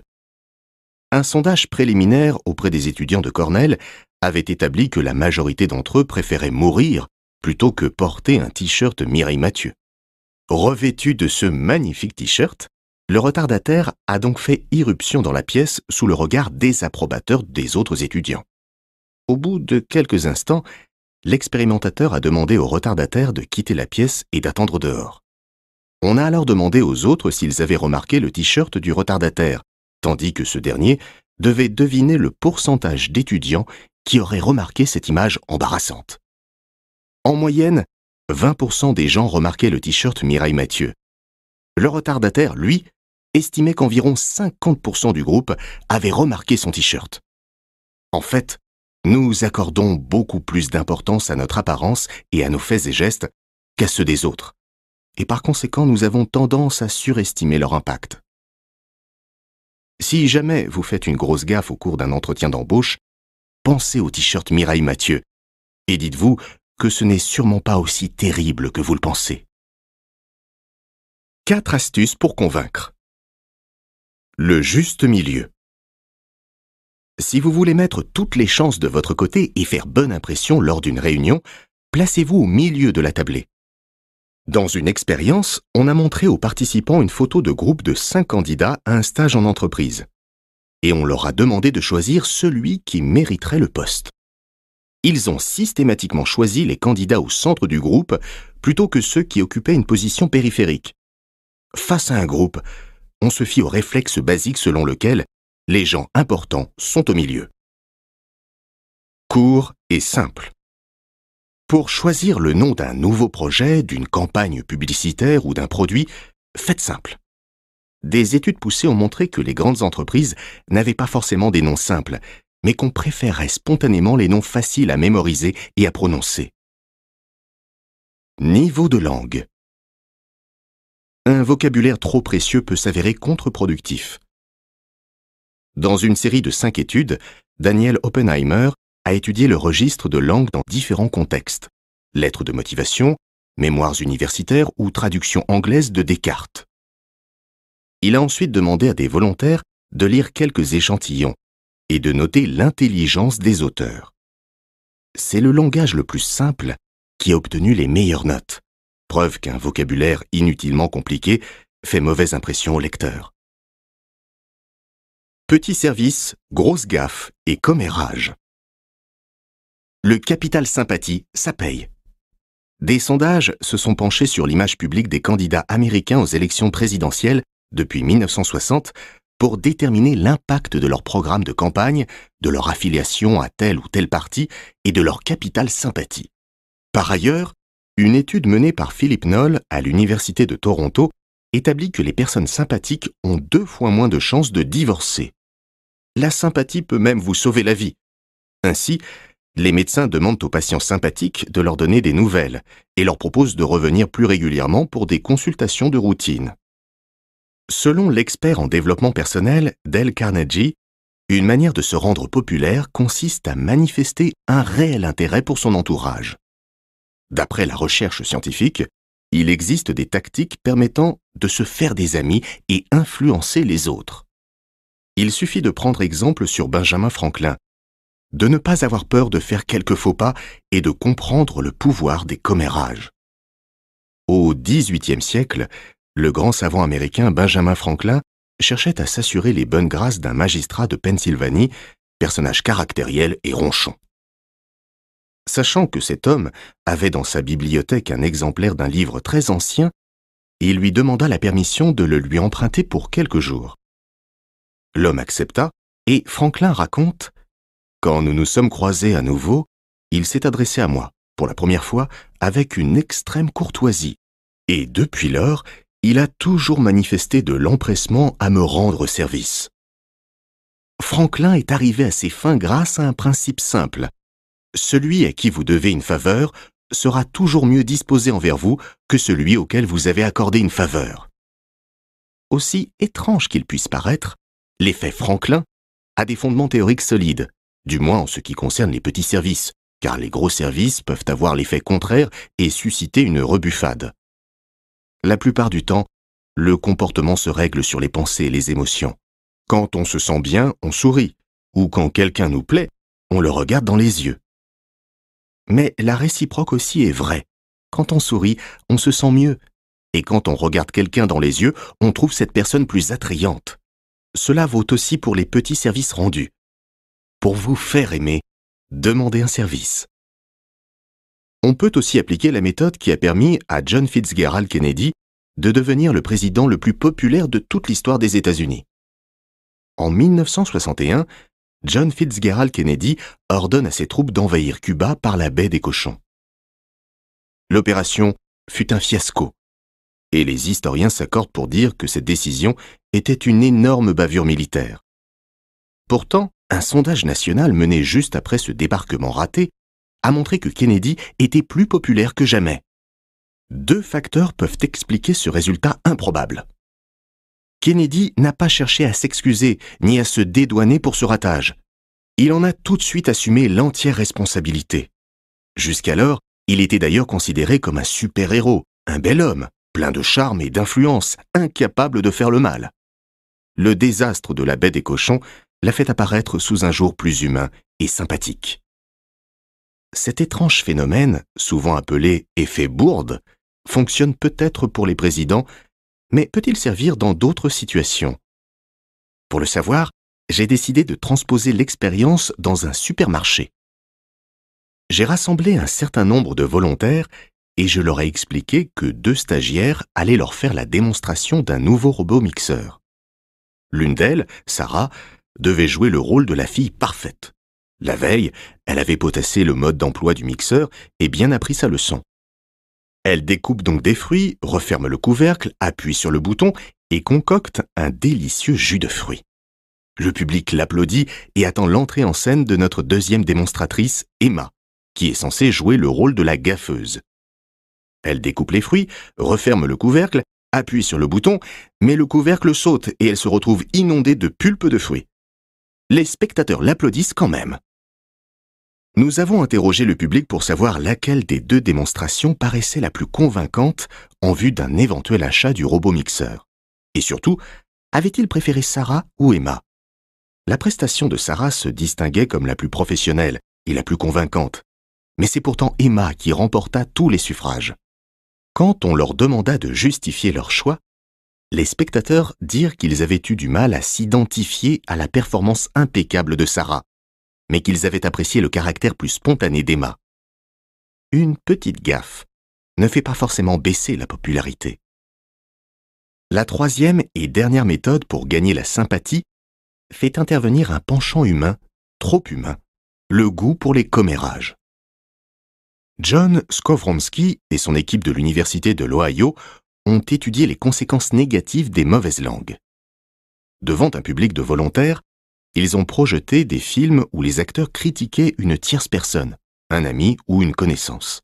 Un sondage préliminaire auprès des étudiants de Cornell avait établi que la majorité d'entre eux préféraient mourir plutôt que porter un t-shirt Mireille Mathieu. Revêtu de ce magnifique t-shirt, le retardataire a donc fait irruption dans la pièce sous le regard désapprobateur des autres étudiants. Au bout de quelques instants, l'expérimentateur a demandé au retardataire de quitter la pièce et d'attendre dehors. On a alors demandé aux autres s'ils avaient remarqué le t-shirt du retardataire, tandis que ce dernier devait deviner le pourcentage d'étudiants qui auraient remarqué cette image embarrassante. En moyenne, 20% des gens remarquaient le t-shirt Mireille Mathieu. Le retardataire, lui, estimait qu'environ 50% du groupe avait remarqué son t-shirt. En fait, nous accordons beaucoup plus d'importance à notre apparence et à nos faits et gestes qu'à ceux des autres, et par conséquent nous avons tendance à surestimer leur impact. Si jamais vous faites une grosse gaffe au cours d'un entretien d'embauche, pensez au t-shirt Mireille Mathieu et dites-vous que ce n'est sûrement pas aussi terrible que vous le pensez. 4 astuces pour convaincre. Le juste milieu. Si vous voulez mettre toutes les chances de votre côté et faire bonne impression lors d'une réunion, placez-vous au milieu de la tablée. Dans une expérience, on a montré aux participants une photo de groupe de 5 candidats à un stage en entreprise. Et on leur a demandé de choisir celui qui mériterait le poste. Ils ont systématiquement choisi les candidats au centre du groupe plutôt que ceux qui occupaient une position périphérique. Face à un groupe, on se fie au réflexe basique selon lequel les gens importants sont au milieu. Court et simple. Pour choisir le nom d'un nouveau projet, d'une campagne publicitaire ou d'un produit, faites simple. Des études poussées ont montré que les grandes entreprises n'avaient pas forcément des noms simples, mais qu'on préférait spontanément les noms faciles à mémoriser et à prononcer. Niveau de langue un vocabulaire trop précieux peut s'avérer contre-productif. Dans une série de cinq études, Daniel Oppenheimer a étudié le registre de langues dans différents contextes. Lettres de motivation, mémoires universitaires ou traduction anglaise de Descartes. Il a ensuite demandé à des volontaires de lire quelques échantillons et de noter l'intelligence des auteurs. C'est le langage le plus simple qui a obtenu les meilleures notes preuve qu'un vocabulaire inutilement compliqué fait mauvaise impression au lecteur. Petit service, grosse gaffe et commérage. Le capital sympathie, ça paye. Des sondages se sont penchés sur l'image publique des candidats américains aux élections présidentielles depuis 1960 pour déterminer l'impact de leur programme de campagne, de leur affiliation à tel ou tel parti et de leur capital sympathie. Par ailleurs, une étude menée par Philippe Knoll à l'Université de Toronto établit que les personnes sympathiques ont deux fois moins de chances de divorcer. La sympathie peut même vous sauver la vie. Ainsi, les médecins demandent aux patients sympathiques de leur donner des nouvelles et leur proposent de revenir plus régulièrement pour des consultations de routine. Selon l'expert en développement personnel Dale Carnegie, une manière de se rendre populaire consiste à manifester un réel intérêt pour son entourage. D'après la recherche scientifique, il existe des tactiques permettant de se faire des amis et influencer les autres. Il suffit de prendre exemple sur Benjamin Franklin, de ne pas avoir peur de faire quelques faux pas et de comprendre le pouvoir des commérages. Au XVIIIe siècle, le grand savant américain Benjamin Franklin cherchait à s'assurer les bonnes grâces d'un magistrat de Pennsylvanie, personnage caractériel et ronchon. Sachant que cet homme avait dans sa bibliothèque un exemplaire d'un livre très ancien, il lui demanda la permission de le lui emprunter pour quelques jours. L'homme accepta, et Franklin raconte Quand nous nous sommes croisés à nouveau, il s'est adressé à moi, pour la première fois, avec une extrême courtoisie, et depuis lors, il a toujours manifesté de l'empressement à me rendre service. Franklin est arrivé à ses fins grâce à un principe simple celui à qui vous devez une faveur sera toujours mieux disposé envers vous que celui auquel vous avez accordé une faveur. Aussi étrange qu'il puisse paraître, l'effet Franklin a des fondements théoriques solides, du moins en ce qui concerne les petits services, car les gros services peuvent avoir l'effet contraire et susciter une rebuffade. La plupart du temps, le comportement se règle sur les pensées et les émotions. Quand on se sent bien, on sourit, ou quand quelqu'un nous plaît, on le regarde dans les yeux. Mais la réciproque aussi est vraie. Quand on sourit, on se sent mieux. Et quand on regarde quelqu'un dans les yeux, on trouve cette personne plus attrayante. Cela vaut aussi pour les petits services rendus. Pour vous faire aimer, demandez un service. On peut aussi appliquer la méthode qui a permis à John Fitzgerald Kennedy de devenir le président le plus populaire de toute l'histoire des États-Unis. En 1961, John Fitzgerald Kennedy ordonne à ses troupes d'envahir Cuba par la baie des cochons. L'opération fut un fiasco, et les historiens s'accordent pour dire que cette décision était une énorme bavure militaire. Pourtant, un sondage national mené juste après ce débarquement raté a montré que Kennedy était plus populaire que jamais. Deux facteurs peuvent expliquer ce résultat improbable. Kennedy n'a pas cherché à s'excuser ni à se dédouaner pour ce ratage. Il en a tout de suite assumé l'entière responsabilité. Jusqu'alors, il était d'ailleurs considéré comme un super-héros, un bel homme, plein de charme et d'influence, incapable de faire le mal. Le désastre de la baie des cochons l'a fait apparaître sous un jour plus humain et sympathique. Cet étrange phénomène, souvent appelé effet bourde, fonctionne peut-être pour les présidents mais peut-il servir dans d'autres situations Pour le savoir, j'ai décidé de transposer l'expérience dans un supermarché. J'ai rassemblé un certain nombre de volontaires et je leur ai expliqué que deux stagiaires allaient leur faire la démonstration d'un nouveau robot mixeur. L'une d'elles, Sarah, devait jouer le rôle de la fille parfaite. La veille, elle avait potassé le mode d'emploi du mixeur et bien appris sa leçon. Elle découpe donc des fruits, referme le couvercle, appuie sur le bouton et concocte un délicieux jus de fruits. Le public l'applaudit et attend l'entrée en scène de notre deuxième démonstratrice, Emma, qui est censée jouer le rôle de la gaffeuse. Elle découpe les fruits, referme le couvercle, appuie sur le bouton, mais le couvercle saute et elle se retrouve inondée de pulpes de fruits. Les spectateurs l'applaudissent quand même nous avons interrogé le public pour savoir laquelle des deux démonstrations paraissait la plus convaincante en vue d'un éventuel achat du robot mixeur. Et surtout, avait-il préféré Sarah ou Emma La prestation de Sarah se distinguait comme la plus professionnelle et la plus convaincante. Mais c'est pourtant Emma qui remporta tous les suffrages. Quand on leur demanda de justifier leur choix, les spectateurs dirent qu'ils avaient eu du mal à s'identifier à la performance impeccable de Sarah mais qu'ils avaient apprécié le caractère plus spontané d'Emma. Une petite gaffe ne fait pas forcément baisser la popularité. La troisième et dernière méthode pour gagner la sympathie fait intervenir un penchant humain, trop humain, le goût pour les commérages. John Skowronski et son équipe de l'Université de l'Ohio ont étudié les conséquences négatives des mauvaises langues. Devant un public de volontaires, ils ont projeté des films où les acteurs critiquaient une tierce personne, un ami ou une connaissance.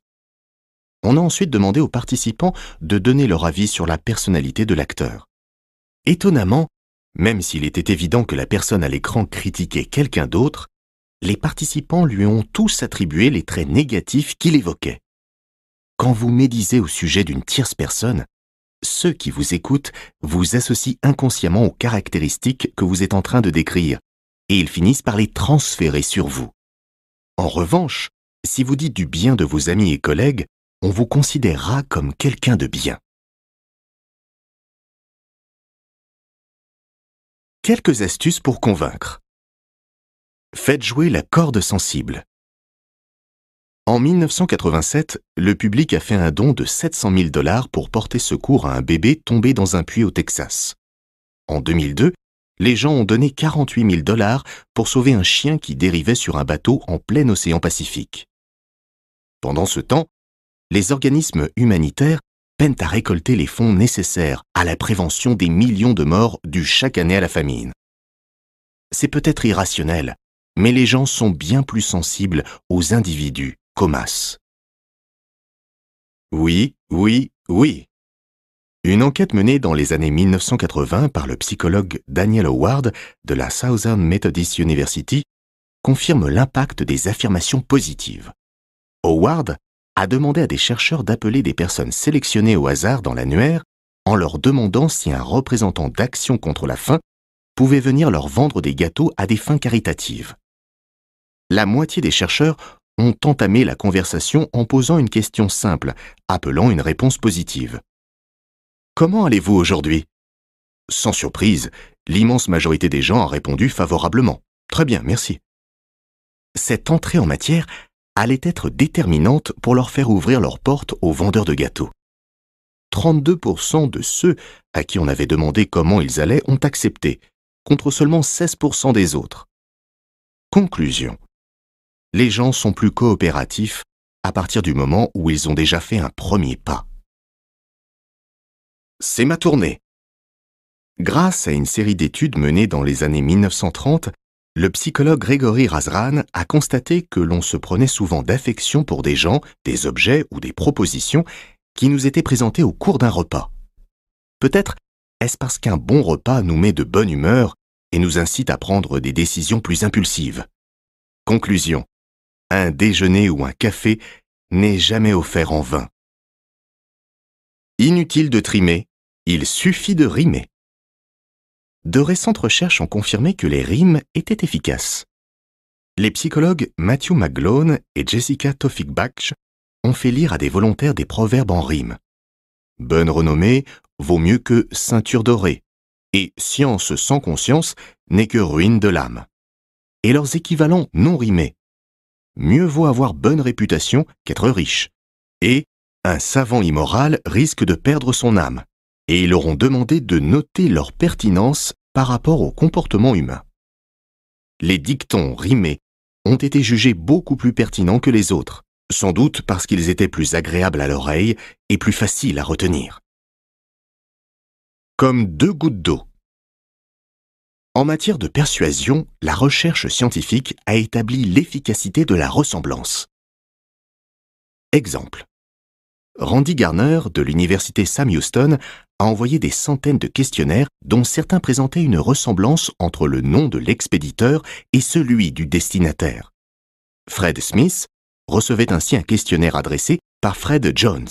On a ensuite demandé aux participants de donner leur avis sur la personnalité de l'acteur. Étonnamment, même s'il était évident que la personne à l'écran critiquait quelqu'un d'autre, les participants lui ont tous attribué les traits négatifs qu'il évoquait. Quand vous médisez au sujet d'une tierce personne, ceux qui vous écoutent vous associent inconsciemment aux caractéristiques que vous êtes en train de décrire et ils finissent par les transférer sur vous. En revanche, si vous dites du bien de vos amis et collègues, on vous considérera comme quelqu'un de bien. Quelques astuces pour convaincre. Faites jouer la corde sensible. En 1987, le public a fait un don de 700 000 dollars pour porter secours à un bébé tombé dans un puits au Texas. En 2002, les gens ont donné 48 000 dollars pour sauver un chien qui dérivait sur un bateau en plein océan Pacifique. Pendant ce temps, les organismes humanitaires peinent à récolter les fonds nécessaires à la prévention des millions de morts dues chaque année à la famine. C'est peut-être irrationnel, mais les gens sont bien plus sensibles aux individus qu'aux masses. Oui, oui, oui, une enquête menée dans les années 1980 par le psychologue Daniel Howard de la Southern Methodist University confirme l'impact des affirmations positives. Howard a demandé à des chercheurs d'appeler des personnes sélectionnées au hasard dans l'annuaire en leur demandant si un représentant d'Action contre la faim pouvait venir leur vendre des gâteaux à des fins caritatives. La moitié des chercheurs ont entamé la conversation en posant une question simple, appelant une réponse positive. Comment allez-vous aujourd'hui Sans surprise, l'immense majorité des gens a répondu favorablement. Très bien, merci. Cette entrée en matière allait être déterminante pour leur faire ouvrir leurs portes aux vendeurs de gâteaux. 32% de ceux à qui on avait demandé comment ils allaient ont accepté, contre seulement 16% des autres. Conclusion. Les gens sont plus coopératifs à partir du moment où ils ont déjà fait un premier pas c'est ma tournée. Grâce à une série d'études menées dans les années 1930, le psychologue Grégory Razran a constaté que l'on se prenait souvent d'affection pour des gens, des objets ou des propositions qui nous étaient présentés au cours d'un repas. Peut-être est-ce parce qu'un bon repas nous met de bonne humeur et nous incite à prendre des décisions plus impulsives. Conclusion. Un déjeuner ou un café n'est jamais offert en vain. Inutile de trimer, il suffit de rimer. De récentes recherches ont confirmé que les rimes étaient efficaces. Les psychologues Matthew McGlone et Jessica Tofik-Bach ont fait lire à des volontaires des proverbes en rimes. Bonne renommée vaut mieux que ceinture dorée, et science sans conscience n'est que ruine de l'âme. Et leurs équivalents non rimés. Mieux vaut avoir bonne réputation qu'être riche, et un savant immoral risque de perdre son âme et ils leur ont demandé de noter leur pertinence par rapport au comportement humain. Les dictons rimés ont été jugés beaucoup plus pertinents que les autres, sans doute parce qu'ils étaient plus agréables à l'oreille et plus faciles à retenir. Comme deux gouttes d'eau. En matière de persuasion, la recherche scientifique a établi l'efficacité de la ressemblance. Exemple. Randy Garner de l'université Sam Houston a envoyé des centaines de questionnaires dont certains présentaient une ressemblance entre le nom de l'expéditeur et celui du destinataire. Fred Smith recevait ainsi un questionnaire adressé par Fred Jones.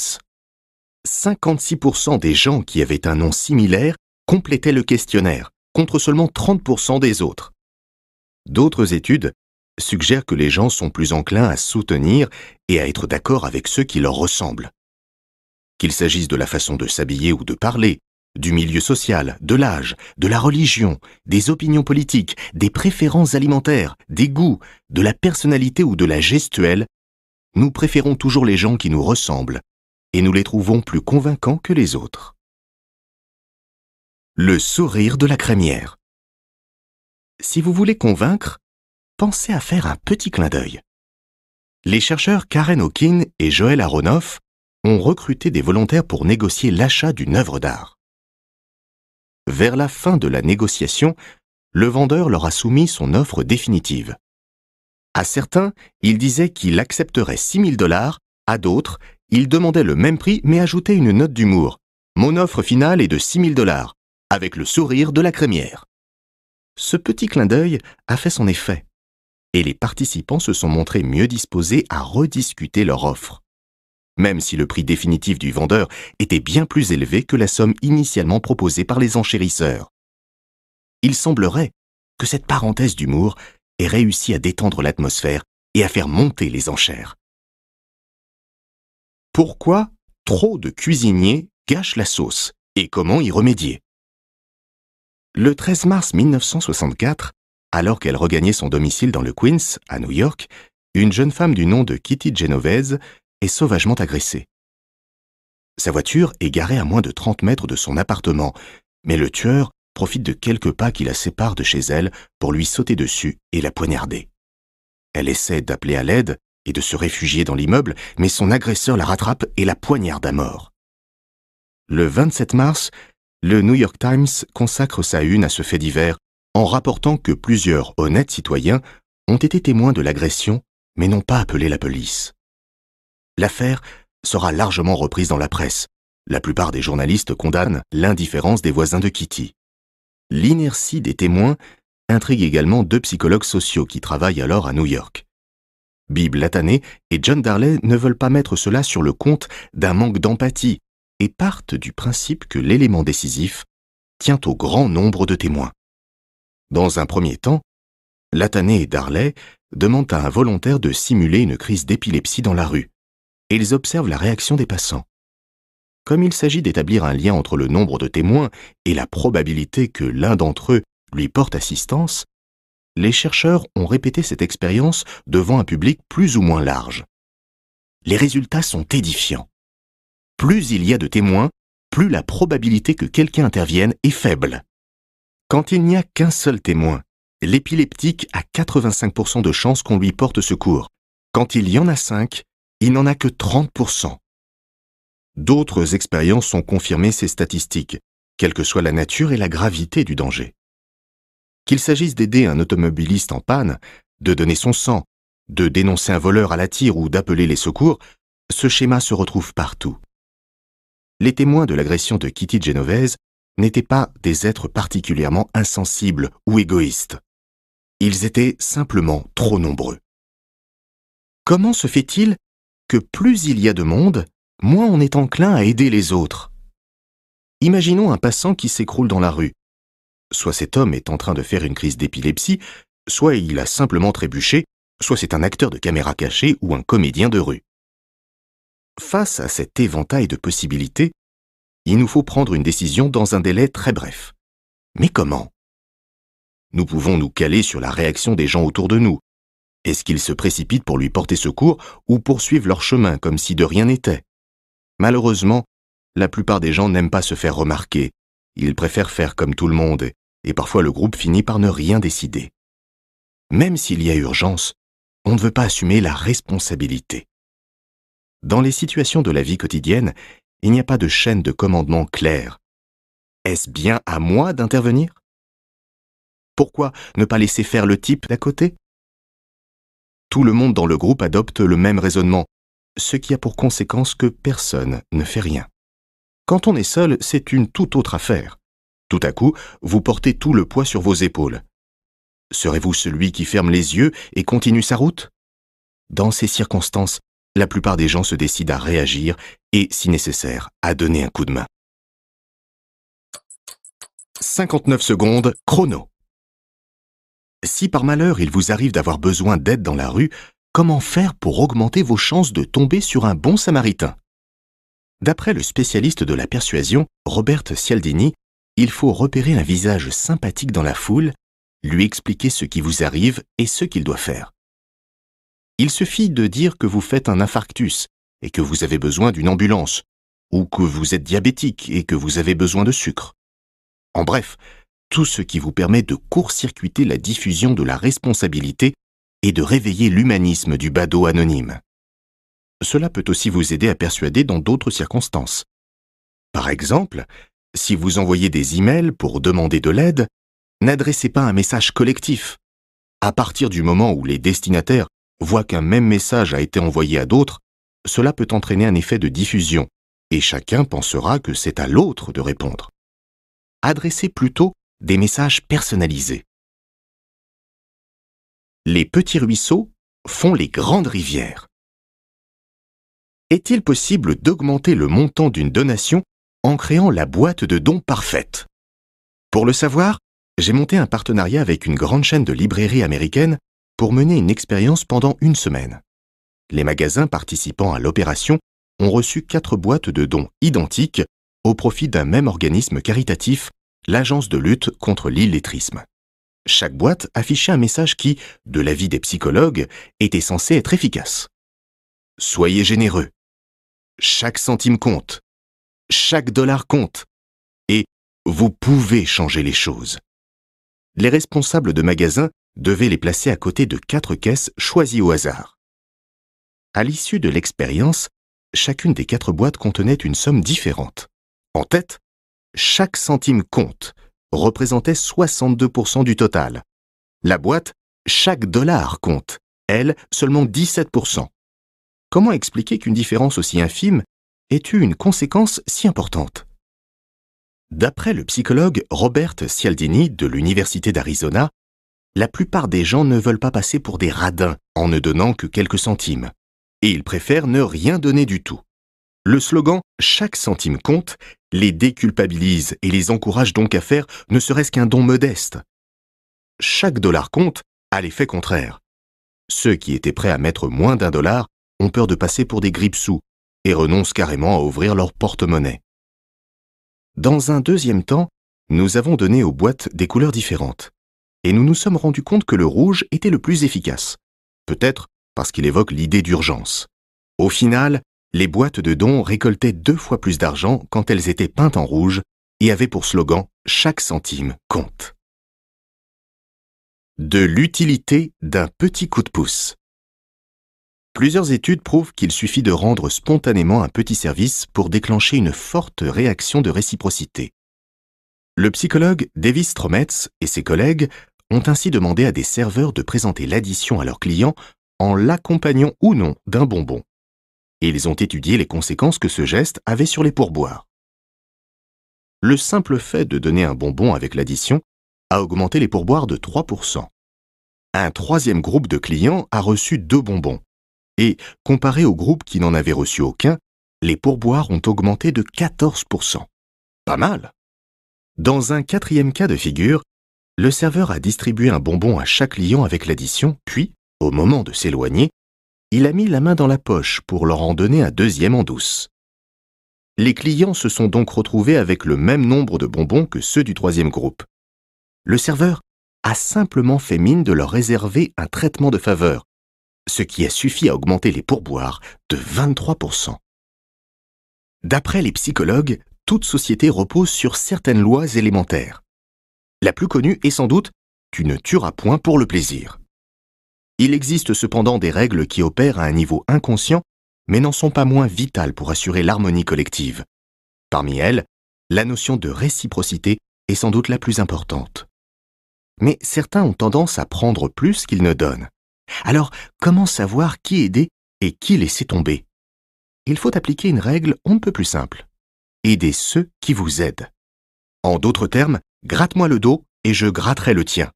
56% des gens qui avaient un nom similaire complétaient le questionnaire, contre seulement 30% des autres. D'autres études suggèrent que les gens sont plus enclins à soutenir et à être d'accord avec ceux qui leur ressemblent qu'il s'agisse de la façon de s'habiller ou de parler, du milieu social, de l'âge, de la religion, des opinions politiques, des préférences alimentaires, des goûts, de la personnalité ou de la gestuelle, nous préférons toujours les gens qui nous ressemblent et nous les trouvons plus convaincants que les autres. Le sourire de la crémière. Si vous voulez convaincre, pensez à faire un petit clin d'œil. Les chercheurs Karen Hawkin et Joël Aronoff ont recruté des volontaires pour négocier l'achat d'une œuvre d'art. Vers la fin de la négociation, le vendeur leur a soumis son offre définitive. À certains, il disait qu'il accepterait 6000 dollars, à d'autres, il demandait le même prix mais ajoutait une note d'humour. Mon offre finale est de 6000 dollars, avec le sourire de la crémière. Ce petit clin d'œil a fait son effet, et les participants se sont montrés mieux disposés à rediscuter leur offre même si le prix définitif du vendeur était bien plus élevé que la somme initialement proposée par les enchérisseurs. Il semblerait que cette parenthèse d'humour ait réussi à détendre l'atmosphère et à faire monter les enchères. Pourquoi trop de cuisiniers gâchent la sauce et comment y remédier Le 13 mars 1964, alors qu'elle regagnait son domicile dans le Queens, à New York, une jeune femme du nom de Kitty Genovese est sauvagement agressée. Sa voiture est garée à moins de 30 mètres de son appartement, mais le tueur profite de quelques pas qui la séparent de chez elle pour lui sauter dessus et la poignarder. Elle essaie d'appeler à l'aide et de se réfugier dans l'immeuble, mais son agresseur la rattrape et la poignarde à mort. Le 27 mars, le New York Times consacre sa une à ce fait divers en rapportant que plusieurs honnêtes citoyens ont été témoins de l'agression mais n'ont pas appelé la police l'affaire sera largement reprise dans la presse. La plupart des journalistes condamnent l'indifférence des voisins de Kitty. L'inertie des témoins intrigue également deux psychologues sociaux qui travaillent alors à New York. Bib Latané et John Darley ne veulent pas mettre cela sur le compte d'un manque d'empathie et partent du principe que l'élément décisif tient au grand nombre de témoins. Dans un premier temps, Latané et Darley demandent à un volontaire de simuler une crise d'épilepsie dans la rue et ils observent la réaction des passants. Comme il s'agit d'établir un lien entre le nombre de témoins et la probabilité que l'un d'entre eux lui porte assistance, les chercheurs ont répété cette expérience devant un public plus ou moins large. Les résultats sont édifiants. Plus il y a de témoins, plus la probabilité que quelqu'un intervienne est faible. Quand il n'y a qu'un seul témoin, l'épileptique a 85% de chances qu'on lui porte secours. Quand il y en a 5, il n'en a que 30%. D'autres expériences ont confirmé ces statistiques, quelle que soit la nature et la gravité du danger. Qu'il s'agisse d'aider un automobiliste en panne, de donner son sang, de dénoncer un voleur à la tire ou d'appeler les secours, ce schéma se retrouve partout. Les témoins de l'agression de Kitty Genovese n'étaient pas des êtres particulièrement insensibles ou égoïstes. Ils étaient simplement trop nombreux. Comment se fait-il que plus il y a de monde, moins on est enclin à aider les autres. Imaginons un passant qui s'écroule dans la rue. Soit cet homme est en train de faire une crise d'épilepsie, soit il a simplement trébuché, soit c'est un acteur de caméra cachée ou un comédien de rue. Face à cet éventail de possibilités, il nous faut prendre une décision dans un délai très bref. Mais comment Nous pouvons nous caler sur la réaction des gens autour de nous, est-ce qu'ils se précipitent pour lui porter secours ou poursuivent leur chemin comme si de rien n'était Malheureusement, la plupart des gens n'aiment pas se faire remarquer. Ils préfèrent faire comme tout le monde, et parfois le groupe finit par ne rien décider. Même s'il y a urgence, on ne veut pas assumer la responsabilité. Dans les situations de la vie quotidienne, il n'y a pas de chaîne de commandement claire. Est-ce bien à moi d'intervenir Pourquoi ne pas laisser faire le type d'à côté tout le monde dans le groupe adopte le même raisonnement, ce qui a pour conséquence que personne ne fait rien. Quand on est seul, c'est une toute autre affaire. Tout à coup, vous portez tout le poids sur vos épaules. Serez-vous celui qui ferme les yeux et continue sa route Dans ces circonstances, la plupart des gens se décident à réagir et, si nécessaire, à donner un coup de main. 59 secondes, chrono. Si par malheur il vous arrive d'avoir besoin d'aide dans la rue, comment faire pour augmenter vos chances de tomber sur un bon samaritain D'après le spécialiste de la persuasion, Robert Cialdini, il faut repérer un visage sympathique dans la foule, lui expliquer ce qui vous arrive et ce qu'il doit faire. Il suffit de dire que vous faites un infarctus et que vous avez besoin d'une ambulance, ou que vous êtes diabétique et que vous avez besoin de sucre. En bref, tout ce qui vous permet de court-circuiter la diffusion de la responsabilité et de réveiller l'humanisme du badaud anonyme. Cela peut aussi vous aider à persuader dans d'autres circonstances. Par exemple, si vous envoyez des emails pour demander de l'aide, n'adressez pas un message collectif. À partir du moment où les destinataires voient qu'un même message a été envoyé à d'autres, cela peut entraîner un effet de diffusion, et chacun pensera que c'est à l'autre de répondre. Adressez plutôt des messages personnalisés. Les petits ruisseaux font les grandes rivières. Est-il possible d'augmenter le montant d'une donation en créant la boîte de dons parfaite Pour le savoir, j'ai monté un partenariat avec une grande chaîne de librairies américaines pour mener une expérience pendant une semaine. Les magasins participant à l'opération ont reçu quatre boîtes de dons identiques au profit d'un même organisme caritatif l'Agence de lutte contre l'illettrisme. Chaque boîte affichait un message qui, de l'avis des psychologues, était censé être efficace. Soyez généreux. Chaque centime compte. Chaque dollar compte. Et vous pouvez changer les choses. Les responsables de magasins devaient les placer à côté de quatre caisses choisies au hasard. À l'issue de l'expérience, chacune des quatre boîtes contenait une somme différente. En tête, chaque centime compte représentait 62% du total. La boîte, chaque dollar compte, elle, seulement 17%. Comment expliquer qu'une différence aussi infime ait eu une conséquence si importante D'après le psychologue Robert Cialdini de l'Université d'Arizona, la plupart des gens ne veulent pas passer pour des radins en ne donnant que quelques centimes, et ils préfèrent ne rien donner du tout. Le slogan Chaque centime compte les déculpabilise et les encourage donc à faire ne serait-ce qu'un don modeste. Chaque dollar compte a l'effet contraire. Ceux qui étaient prêts à mettre moins d'un dollar ont peur de passer pour des grippes-sous et renoncent carrément à ouvrir leur porte-monnaie. Dans un deuxième temps, nous avons donné aux boîtes des couleurs différentes et nous nous sommes rendus compte que le rouge était le plus efficace, peut-être parce qu'il évoque l'idée d'urgence. Au final, les boîtes de dons récoltaient deux fois plus d'argent quand elles étaient peintes en rouge et avaient pour slogan Chaque centime compte. De l'utilité d'un petit coup de pouce. Plusieurs études prouvent qu'il suffit de rendre spontanément un petit service pour déclencher une forte réaction de réciprocité. Le psychologue Davis Strometz et ses collègues ont ainsi demandé à des serveurs de présenter l'addition à leurs clients en l'accompagnant ou non d'un bonbon et ils ont étudié les conséquences que ce geste avait sur les pourboires. Le simple fait de donner un bonbon avec l'addition a augmenté les pourboires de 3%. Un troisième groupe de clients a reçu deux bonbons, et comparé au groupe qui n'en avait reçu aucun, les pourboires ont augmenté de 14%. Pas mal Dans un quatrième cas de figure, le serveur a distribué un bonbon à chaque client avec l'addition, puis, au moment de s'éloigner, il a mis la main dans la poche pour leur en donner un deuxième en douce. Les clients se sont donc retrouvés avec le même nombre de bonbons que ceux du troisième groupe. Le serveur a simplement fait mine de leur réserver un traitement de faveur, ce qui a suffi à augmenter les pourboires de 23%. D'après les psychologues, toute société repose sur certaines lois élémentaires. La plus connue est sans doute Tu ne tueras point pour le plaisir. Il existe cependant des règles qui opèrent à un niveau inconscient, mais n'en sont pas moins vitales pour assurer l'harmonie collective. Parmi elles, la notion de réciprocité est sans doute la plus importante. Mais certains ont tendance à prendre plus qu'ils ne donnent. Alors, comment savoir qui aider et qui laisser tomber Il faut appliquer une règle on ne peut plus simple. Aidez ceux qui vous aident. En d'autres termes, gratte-moi le dos et je gratterai le tien.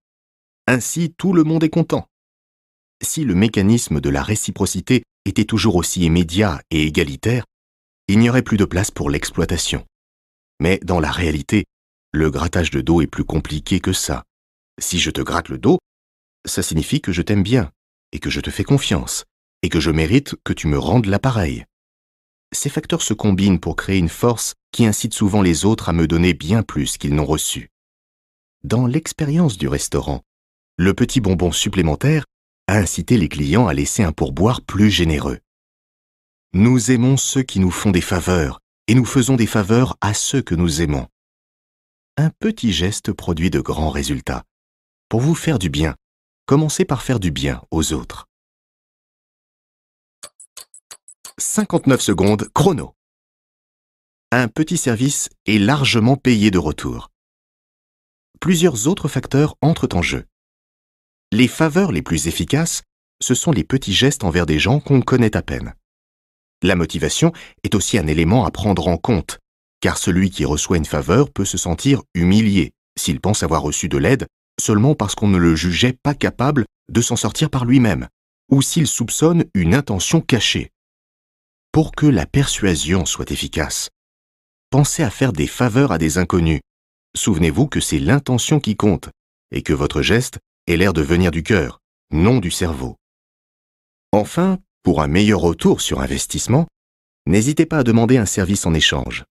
Ainsi, tout le monde est content si le mécanisme de la réciprocité était toujours aussi immédiat et égalitaire, il n'y aurait plus de place pour l'exploitation. Mais dans la réalité, le grattage de dos est plus compliqué que ça. Si je te gratte le dos, ça signifie que je t'aime bien, et que je te fais confiance, et que je mérite que tu me rendes l'appareil. Ces facteurs se combinent pour créer une force qui incite souvent les autres à me donner bien plus qu'ils n'ont reçu. Dans l'expérience du restaurant, le petit bonbon supplémentaire Inciter les clients à laisser un pourboire plus généreux. Nous aimons ceux qui nous font des faveurs, et nous faisons des faveurs à ceux que nous aimons. Un petit geste produit de grands résultats. Pour vous faire du bien, commencez par faire du bien aux autres. 59 secondes chrono. Un petit service est largement payé de retour. Plusieurs autres facteurs entrent en jeu. Les faveurs les plus efficaces, ce sont les petits gestes envers des gens qu'on connaît à peine. La motivation est aussi un élément à prendre en compte, car celui qui reçoit une faveur peut se sentir humilié s'il pense avoir reçu de l'aide seulement parce qu'on ne le jugeait pas capable de s'en sortir par lui-même, ou s'il soupçonne une intention cachée. Pour que la persuasion soit efficace, pensez à faire des faveurs à des inconnus. Souvenez-vous que c'est l'intention qui compte, et que votre geste et l'air de venir du cœur, non du cerveau. Enfin, pour un meilleur retour sur investissement, n'hésitez pas à demander un service en échange.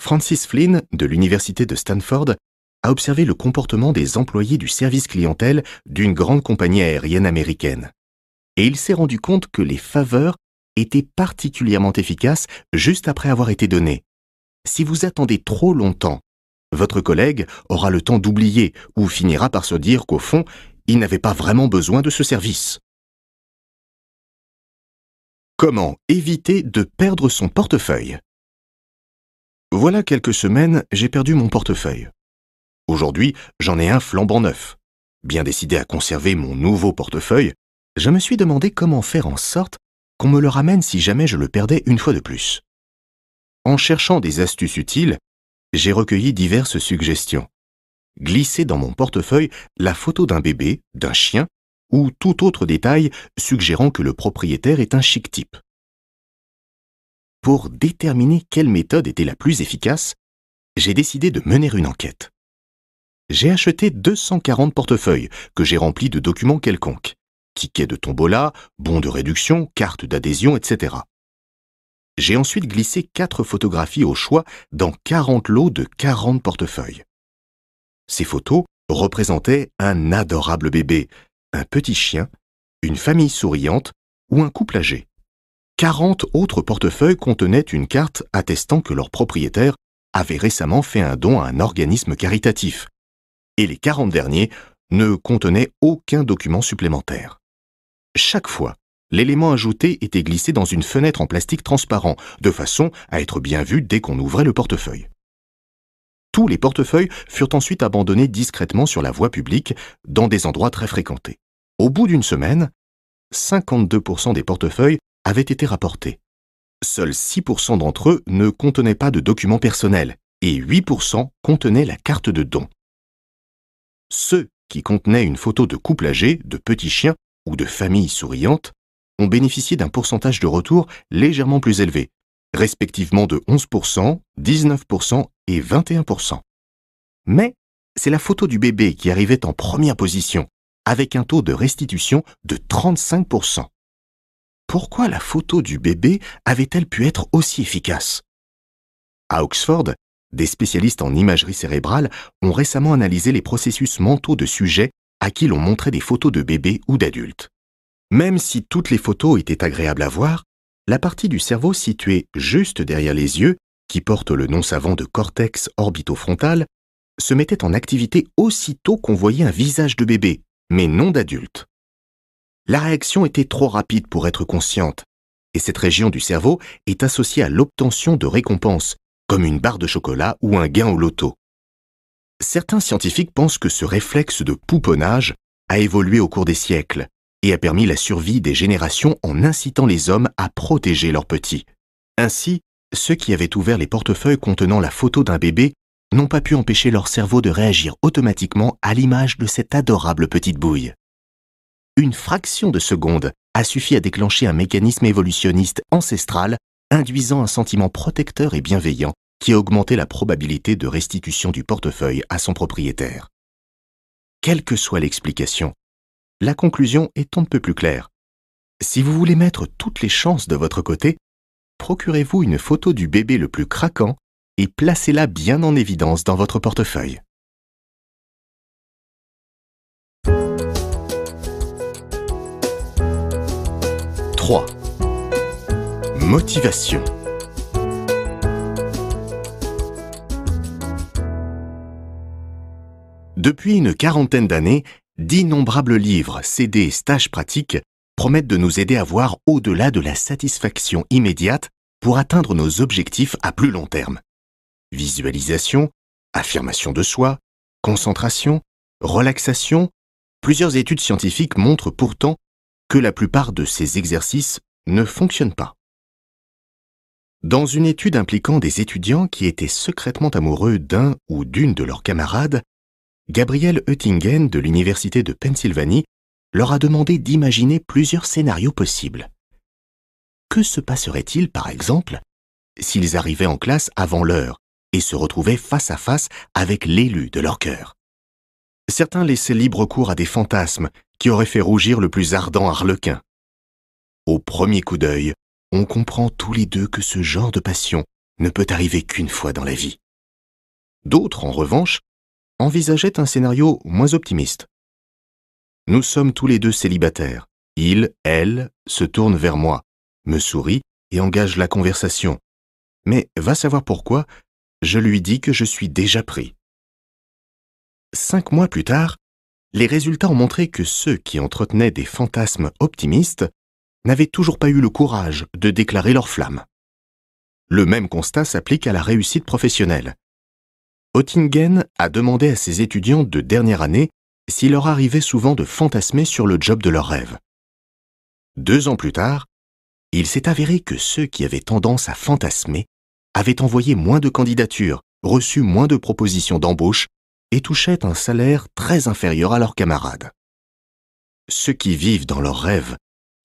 Francis Flynn, de l'Université de Stanford, a observé le comportement des employés du service clientèle d'une grande compagnie aérienne américaine. Et il s'est rendu compte que les faveurs étaient particulièrement efficaces juste après avoir été données. Si vous attendez trop longtemps votre collègue aura le temps d'oublier ou finira par se dire qu'au fond, il n'avait pas vraiment besoin de ce service. Comment éviter de perdre son portefeuille Voilà quelques semaines, j'ai perdu mon portefeuille. Aujourd'hui, j'en ai un flambant neuf. Bien décidé à conserver mon nouveau portefeuille, je me suis demandé comment faire en sorte qu'on me le ramène si jamais je le perdais une fois de plus. En cherchant des astuces utiles, j'ai recueilli diverses suggestions. Glisser dans mon portefeuille la photo d'un bébé, d'un chien ou tout autre détail suggérant que le propriétaire est un chic type. Pour déterminer quelle méthode était la plus efficace, j'ai décidé de mener une enquête. J'ai acheté 240 portefeuilles que j'ai remplis de documents quelconques, tickets de tombola, bons de réduction, cartes d'adhésion, etc. J'ai ensuite glissé quatre photographies au choix dans 40 lots de 40 portefeuilles. Ces photos représentaient un adorable bébé, un petit chien, une famille souriante ou un couple âgé. 40 autres portefeuilles contenaient une carte attestant que leur propriétaire avait récemment fait un don à un organisme caritatif. Et les 40 derniers ne contenaient aucun document supplémentaire. Chaque fois l'élément ajouté était glissé dans une fenêtre en plastique transparent, de façon à être bien vu dès qu'on ouvrait le portefeuille. Tous les portefeuilles furent ensuite abandonnés discrètement sur la voie publique, dans des endroits très fréquentés. Au bout d'une semaine, 52% des portefeuilles avaient été rapportés. Seuls 6% d'entre eux ne contenaient pas de documents personnels et 8% contenaient la carte de don. Ceux qui contenaient une photo de couple âgé, de petits chiens ou de famille souriante ont bénéficié d'un pourcentage de retour légèrement plus élevé, respectivement de 11%, 19% et 21%. Mais c'est la photo du bébé qui arrivait en première position, avec un taux de restitution de 35%. Pourquoi la photo du bébé avait-elle pu être aussi efficace À Oxford, des spécialistes en imagerie cérébrale ont récemment analysé les processus mentaux de sujets à qui l'on montrait des photos de bébés ou d'adultes. Même si toutes les photos étaient agréables à voir, la partie du cerveau située juste derrière les yeux, qui porte le nom savant de cortex orbitofrontal, se mettait en activité aussitôt qu'on voyait un visage de bébé, mais non d'adulte. La réaction était trop rapide pour être consciente, et cette région du cerveau est associée à l'obtention de récompenses, comme une barre de chocolat ou un gain au loto. Certains scientifiques pensent que ce réflexe de pouponnage a évolué au cours des siècles et a permis la survie des générations en incitant les hommes à protéger leurs petits. Ainsi, ceux qui avaient ouvert les portefeuilles contenant la photo d'un bébé n'ont pas pu empêcher leur cerveau de réagir automatiquement à l'image de cette adorable petite bouille. Une fraction de seconde a suffi à déclencher un mécanisme évolutionniste ancestral induisant un sentiment protecteur et bienveillant qui a augmenté la probabilité de restitution du portefeuille à son propriétaire. Quelle que soit l'explication, la conclusion est un peu plus claire. Si vous voulez mettre toutes les chances de votre côté, procurez-vous une photo du bébé le plus craquant et placez-la bien en évidence dans votre portefeuille. « 3. Motivation » Depuis une quarantaine d'années, D'innombrables livres, CD et stages pratiques promettent de nous aider à voir au-delà de la satisfaction immédiate pour atteindre nos objectifs à plus long terme. Visualisation, affirmation de soi, concentration, relaxation, plusieurs études scientifiques montrent pourtant que la plupart de ces exercices ne fonctionnent pas. Dans une étude impliquant des étudiants qui étaient secrètement amoureux d'un ou d'une de leurs camarades, Gabriel Oettingen de l'Université de Pennsylvanie leur a demandé d'imaginer plusieurs scénarios possibles. Que se passerait-il, par exemple, s'ils arrivaient en classe avant l'heure et se retrouvaient face à face avec l'élu de leur cœur Certains laissaient libre cours à des fantasmes qui auraient fait rougir le plus ardent harlequin. Au premier coup d'œil, on comprend tous les deux que ce genre de passion ne peut arriver qu'une fois dans la vie. D'autres, en revanche, envisageait un scénario moins optimiste. Nous sommes tous les deux célibataires. Il, elle, se tourne vers moi, me sourit et engage la conversation. Mais va savoir pourquoi, je lui dis que je suis déjà pris. Cinq mois plus tard, les résultats ont montré que ceux qui entretenaient des fantasmes optimistes n'avaient toujours pas eu le courage de déclarer leur flamme. Le même constat s'applique à la réussite professionnelle. Oettingen a demandé à ses étudiants de dernière année s'il leur arrivait souvent de fantasmer sur le job de leur rêve. Deux ans plus tard, il s'est avéré que ceux qui avaient tendance à fantasmer avaient envoyé moins de candidatures, reçu moins de propositions d'embauche et touchaient un salaire très inférieur à leurs camarades. Ceux qui vivent dans leurs rêves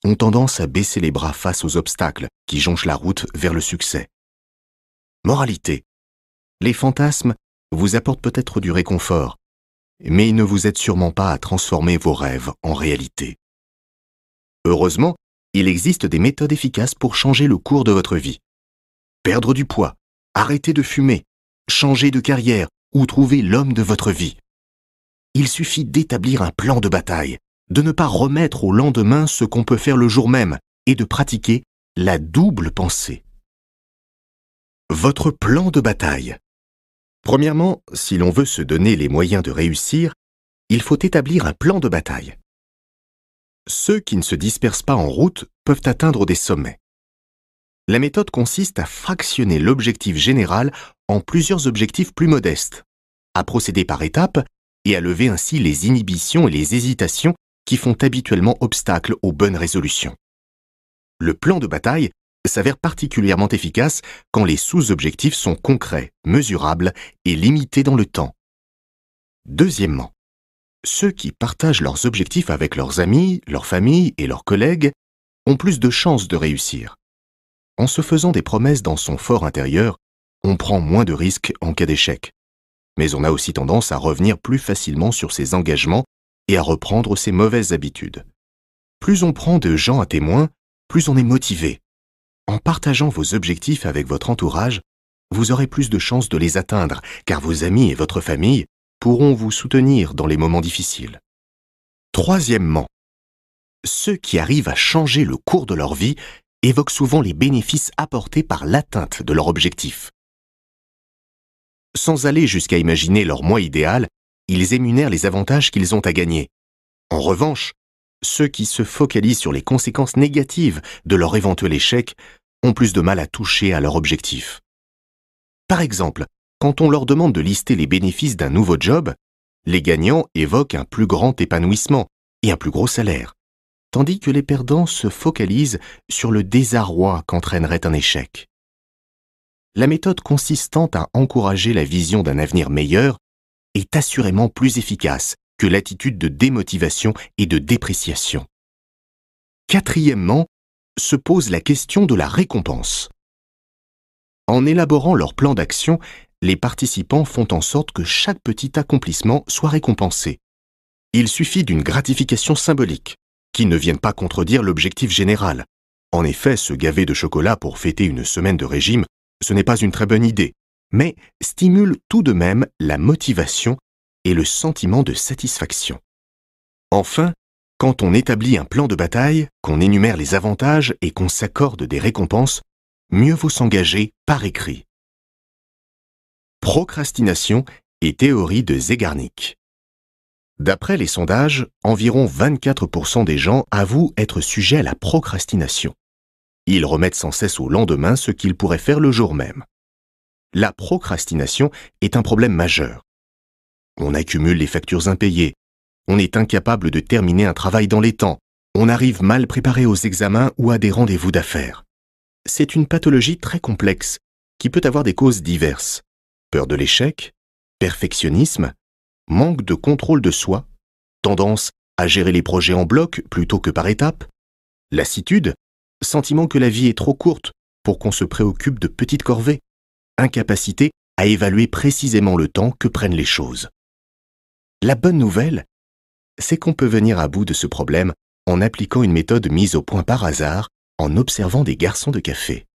ont tendance à baisser les bras face aux obstacles qui jonchent la route vers le succès. Moralité. Les fantasmes vous apporte peut-être du réconfort, mais il ne vous aide sûrement pas à transformer vos rêves en réalité. Heureusement, il existe des méthodes efficaces pour changer le cours de votre vie. Perdre du poids, arrêter de fumer, changer de carrière ou trouver l'homme de votre vie. Il suffit d'établir un plan de bataille, de ne pas remettre au lendemain ce qu'on peut faire le jour même et de pratiquer la double pensée. Votre plan de bataille Premièrement, si l'on veut se donner les moyens de réussir, il faut établir un plan de bataille. Ceux qui ne se dispersent pas en route peuvent atteindre des sommets. La méthode consiste à fractionner l'objectif général en plusieurs objectifs plus modestes, à procéder par étapes et à lever ainsi les inhibitions et les hésitations qui font habituellement obstacle aux bonnes résolutions. Le plan de bataille s'avère particulièrement efficace quand les sous-objectifs sont concrets, mesurables et limités dans le temps. Deuxièmement, ceux qui partagent leurs objectifs avec leurs amis, leurs familles et leurs collègues ont plus de chances de réussir. En se faisant des promesses dans son fort intérieur, on prend moins de risques en cas d'échec. Mais on a aussi tendance à revenir plus facilement sur ses engagements et à reprendre ses mauvaises habitudes. Plus on prend de gens à témoin, plus on est motivé, en partageant vos objectifs avec votre entourage, vous aurez plus de chances de les atteindre, car vos amis et votre famille pourront vous soutenir dans les moments difficiles. Troisièmement, ceux qui arrivent à changer le cours de leur vie évoquent souvent les bénéfices apportés par l'atteinte de leur objectif. Sans aller jusqu'à imaginer leur moi idéal, ils émunèrent les avantages qu'ils ont à gagner. En revanche, ceux qui se focalisent sur les conséquences négatives de leur éventuel échec ont plus de mal à toucher à leur objectif. Par exemple, quand on leur demande de lister les bénéfices d'un nouveau job, les gagnants évoquent un plus grand épanouissement et un plus gros salaire, tandis que les perdants se focalisent sur le désarroi qu'entraînerait un échec. La méthode consistant à encourager la vision d'un avenir meilleur est assurément plus efficace que l'attitude de démotivation et de dépréciation. Quatrièmement, se pose la question de la récompense. En élaborant leur plan d'action, les participants font en sorte que chaque petit accomplissement soit récompensé. Il suffit d'une gratification symbolique, qui ne vienne pas contredire l'objectif général. En effet, se gaver de chocolat pour fêter une semaine de régime, ce n'est pas une très bonne idée, mais stimule tout de même la motivation et le sentiment de satisfaction. Enfin, quand on établit un plan de bataille, qu'on énumère les avantages et qu'on s'accorde des récompenses, mieux vaut s'engager par écrit. Procrastination et théorie de Zegarnik. D'après les sondages, environ 24% des gens avouent être sujets à la procrastination. Ils remettent sans cesse au lendemain ce qu'ils pourraient faire le jour même. La procrastination est un problème majeur. On accumule les factures impayées, on est incapable de terminer un travail dans les temps, on arrive mal préparé aux examens ou à des rendez-vous d'affaires. C'est une pathologie très complexe qui peut avoir des causes diverses. Peur de l'échec, perfectionnisme, manque de contrôle de soi, tendance à gérer les projets en bloc plutôt que par étapes, lassitude, sentiment que la vie est trop courte pour qu'on se préoccupe de petites corvées, incapacité à évaluer précisément le temps que prennent les choses. La bonne nouvelle, c'est qu'on peut venir à bout de ce problème en appliquant une méthode mise au point par hasard en observant des garçons de café.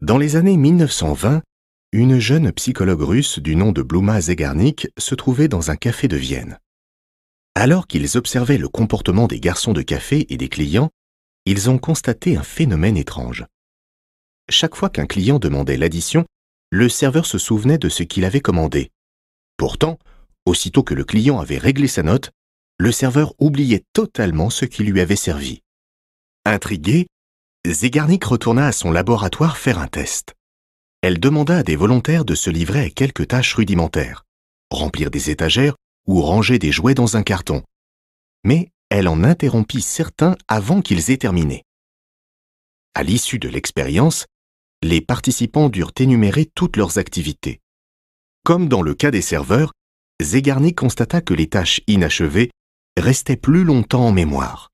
Dans les années 1920, une jeune psychologue russe du nom de Bluma Zegarnik se trouvait dans un café de Vienne. Alors qu'ils observaient le comportement des garçons de café et des clients, ils ont constaté un phénomène étrange. Chaque fois qu'un client demandait l'addition, le serveur se souvenait de ce qu'il avait commandé. Pourtant, aussitôt que le client avait réglé sa note, le serveur oubliait totalement ce qui lui avait servi. Intriguée, Zegarnik retourna à son laboratoire faire un test. Elle demanda à des volontaires de se livrer à quelques tâches rudimentaires, remplir des étagères ou ranger des jouets dans un carton. Mais elle en interrompit certains avant qu'ils aient terminé. À l'issue de l'expérience, les participants durent énumérer toutes leurs activités. Comme dans le cas des serveurs, Zegarnik constata que les tâches inachevées restait plus longtemps en mémoire.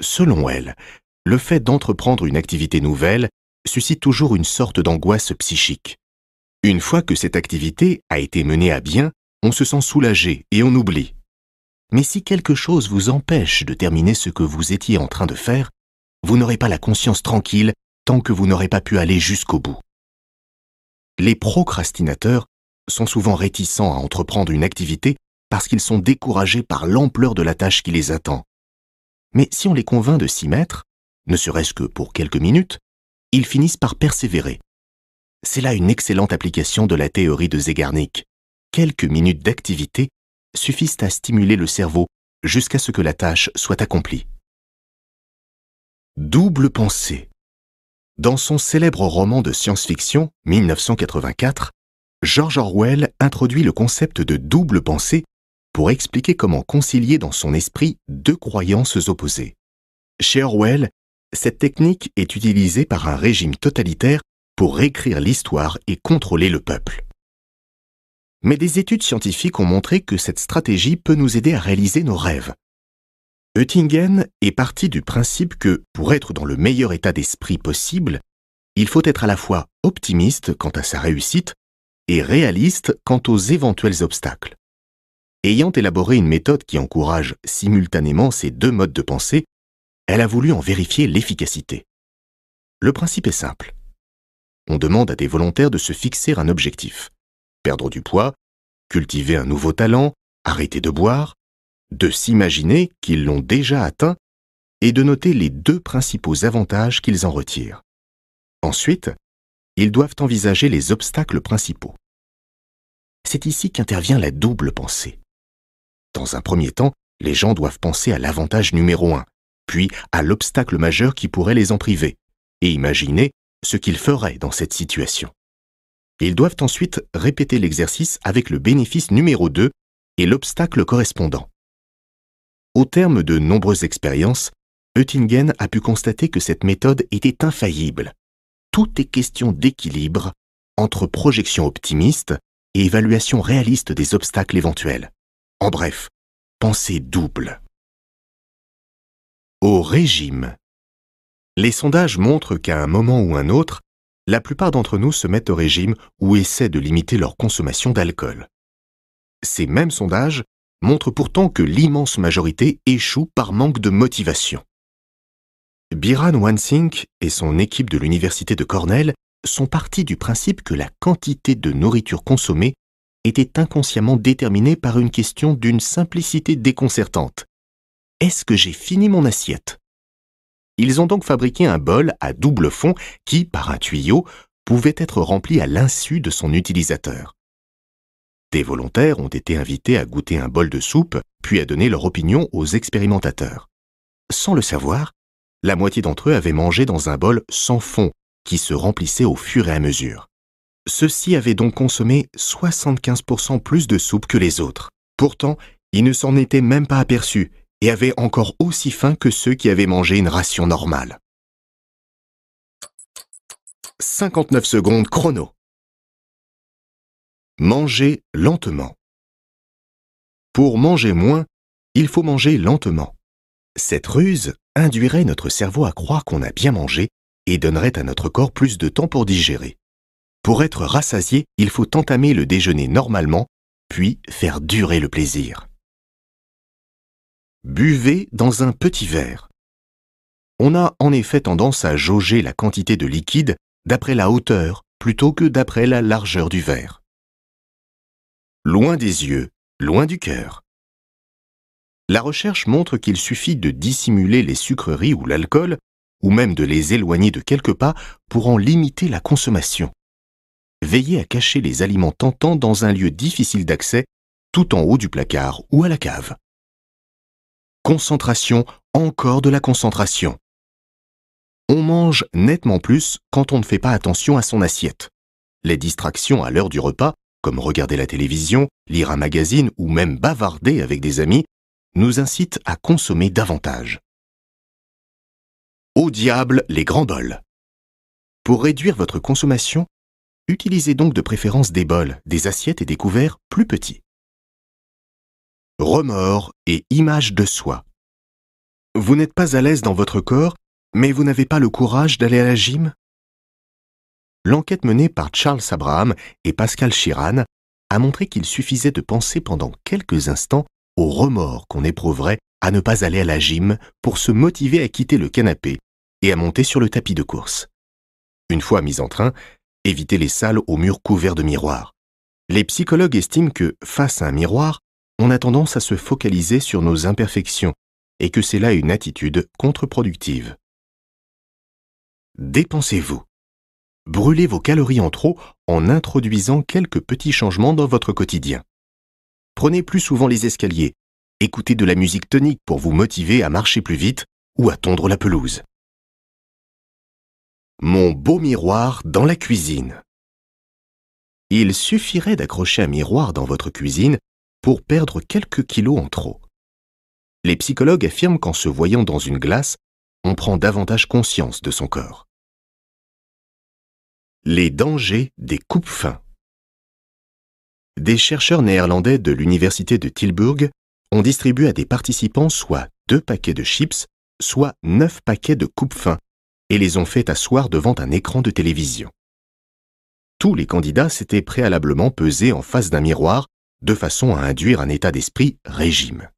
Selon elle, le fait d'entreprendre une activité nouvelle suscite toujours une sorte d'angoisse psychique. Une fois que cette activité a été menée à bien, on se sent soulagé et on oublie. Mais si quelque chose vous empêche de terminer ce que vous étiez en train de faire, vous n'aurez pas la conscience tranquille tant que vous n'aurez pas pu aller jusqu'au bout. Les procrastinateurs sont souvent réticents à entreprendre une activité parce qu'ils sont découragés par l'ampleur de la tâche qui les attend. Mais si on les convainc de s'y mettre, ne serait-ce que pour quelques minutes, ils finissent par persévérer. C'est là une excellente application de la théorie de Zegarnik. Quelques minutes d'activité suffisent à stimuler le cerveau jusqu'à ce que la tâche soit accomplie. Double pensée. Dans son célèbre roman de science-fiction 1984, George Orwell introduit le concept de double pensée pour expliquer comment concilier dans son esprit deux croyances opposées. Chez Orwell, cette technique est utilisée par un régime totalitaire pour réécrire l'histoire et contrôler le peuple. Mais des études scientifiques ont montré que cette stratégie peut nous aider à réaliser nos rêves. Oettingen est parti du principe que, pour être dans le meilleur état d'esprit possible, il faut être à la fois optimiste quant à sa réussite et réaliste quant aux éventuels obstacles. Ayant élaboré une méthode qui encourage simultanément ces deux modes de pensée, elle a voulu en vérifier l'efficacité. Le principe est simple. On demande à des volontaires de se fixer un objectif. Perdre du poids, cultiver un nouveau talent, arrêter de boire, de s'imaginer qu'ils l'ont déjà atteint et de noter les deux principaux avantages qu'ils en retirent. Ensuite, ils doivent envisager les obstacles principaux. C'est ici qu'intervient la double pensée. Dans un premier temps, les gens doivent penser à l'avantage numéro un, puis à l'obstacle majeur qui pourrait les en priver, et imaginer ce qu'ils feraient dans cette situation. Ils doivent ensuite répéter l'exercice avec le bénéfice numéro 2 et l'obstacle correspondant. Au terme de nombreuses expériences, Oettingen a pu constater que cette méthode était infaillible. Tout est question d'équilibre entre projection optimiste et évaluation réaliste des obstacles éventuels. En bref, pensée double. Au régime. Les sondages montrent qu'à un moment ou un autre, la plupart d'entre nous se mettent au régime ou essaient de limiter leur consommation d'alcool. Ces mêmes sondages montrent pourtant que l'immense majorité échoue par manque de motivation. Biran Wansink et son équipe de l'Université de Cornell sont partis du principe que la quantité de nourriture consommée était inconsciemment déterminé par une question d'une simplicité déconcertante. Est-ce que j'ai fini mon assiette Ils ont donc fabriqué un bol à double fond qui, par un tuyau, pouvait être rempli à l'insu de son utilisateur. Des volontaires ont été invités à goûter un bol de soupe, puis à donner leur opinion aux expérimentateurs. Sans le savoir, la moitié d'entre eux avaient mangé dans un bol sans fond, qui se remplissait au fur et à mesure. Ceux-ci avaient donc consommé 75% plus de soupe que les autres. Pourtant, ils ne s'en étaient même pas aperçus et avaient encore aussi faim que ceux qui avaient mangé une ration normale. 59 secondes chrono. Manger lentement. Pour manger moins, il faut manger lentement. Cette ruse induirait notre cerveau à croire qu'on a bien mangé et donnerait à notre corps plus de temps pour digérer. Pour être rassasié, il faut entamer le déjeuner normalement, puis faire durer le plaisir. Buvez dans un petit verre. On a en effet tendance à jauger la quantité de liquide d'après la hauteur plutôt que d'après la largeur du verre. Loin des yeux, loin du cœur. La recherche montre qu'il suffit de dissimuler les sucreries ou l'alcool, ou même de les éloigner de quelques pas pour en limiter la consommation veillez à cacher les aliments tentants dans un lieu difficile d'accès, tout en haut du placard ou à la cave. Concentration, encore de la concentration. On mange nettement plus quand on ne fait pas attention à son assiette. Les distractions à l'heure du repas, comme regarder la télévision, lire un magazine ou même bavarder avec des amis, nous incitent à consommer davantage. Au diable les grands bols. Pour réduire votre consommation, Utilisez donc de préférence des bols, des assiettes et des couverts plus petits. Remords et images de soi. Vous n'êtes pas à l'aise dans votre corps, mais vous n'avez pas le courage d'aller à la gym L'enquête menée par Charles Abraham et Pascal Chiran a montré qu'il suffisait de penser pendant quelques instants aux remords qu'on éprouverait à ne pas aller à la gym pour se motiver à quitter le canapé et à monter sur le tapis de course. Une fois mis en train, Évitez les salles aux murs couverts de miroirs. Les psychologues estiment que, face à un miroir, on a tendance à se focaliser sur nos imperfections et que c'est là une attitude contre-productive. Dépensez-vous. Brûlez vos calories en trop en introduisant quelques petits changements dans votre quotidien. Prenez plus souvent les escaliers, écoutez de la musique tonique pour vous motiver à marcher plus vite ou à tondre la pelouse. Mon beau miroir dans la cuisine. Il suffirait d'accrocher un miroir dans votre cuisine pour perdre quelques kilos en trop. Les psychologues affirment qu'en se voyant dans une glace, on prend davantage conscience de son corps. Les dangers des coupes fins. Des chercheurs néerlandais de l'université de Tilburg ont distribué à des participants soit deux paquets de chips, soit neuf paquets de coupes fins et les ont fait asseoir devant un écran de télévision. Tous les candidats s'étaient préalablement pesés en face d'un miroir de façon à induire un état d'esprit régime.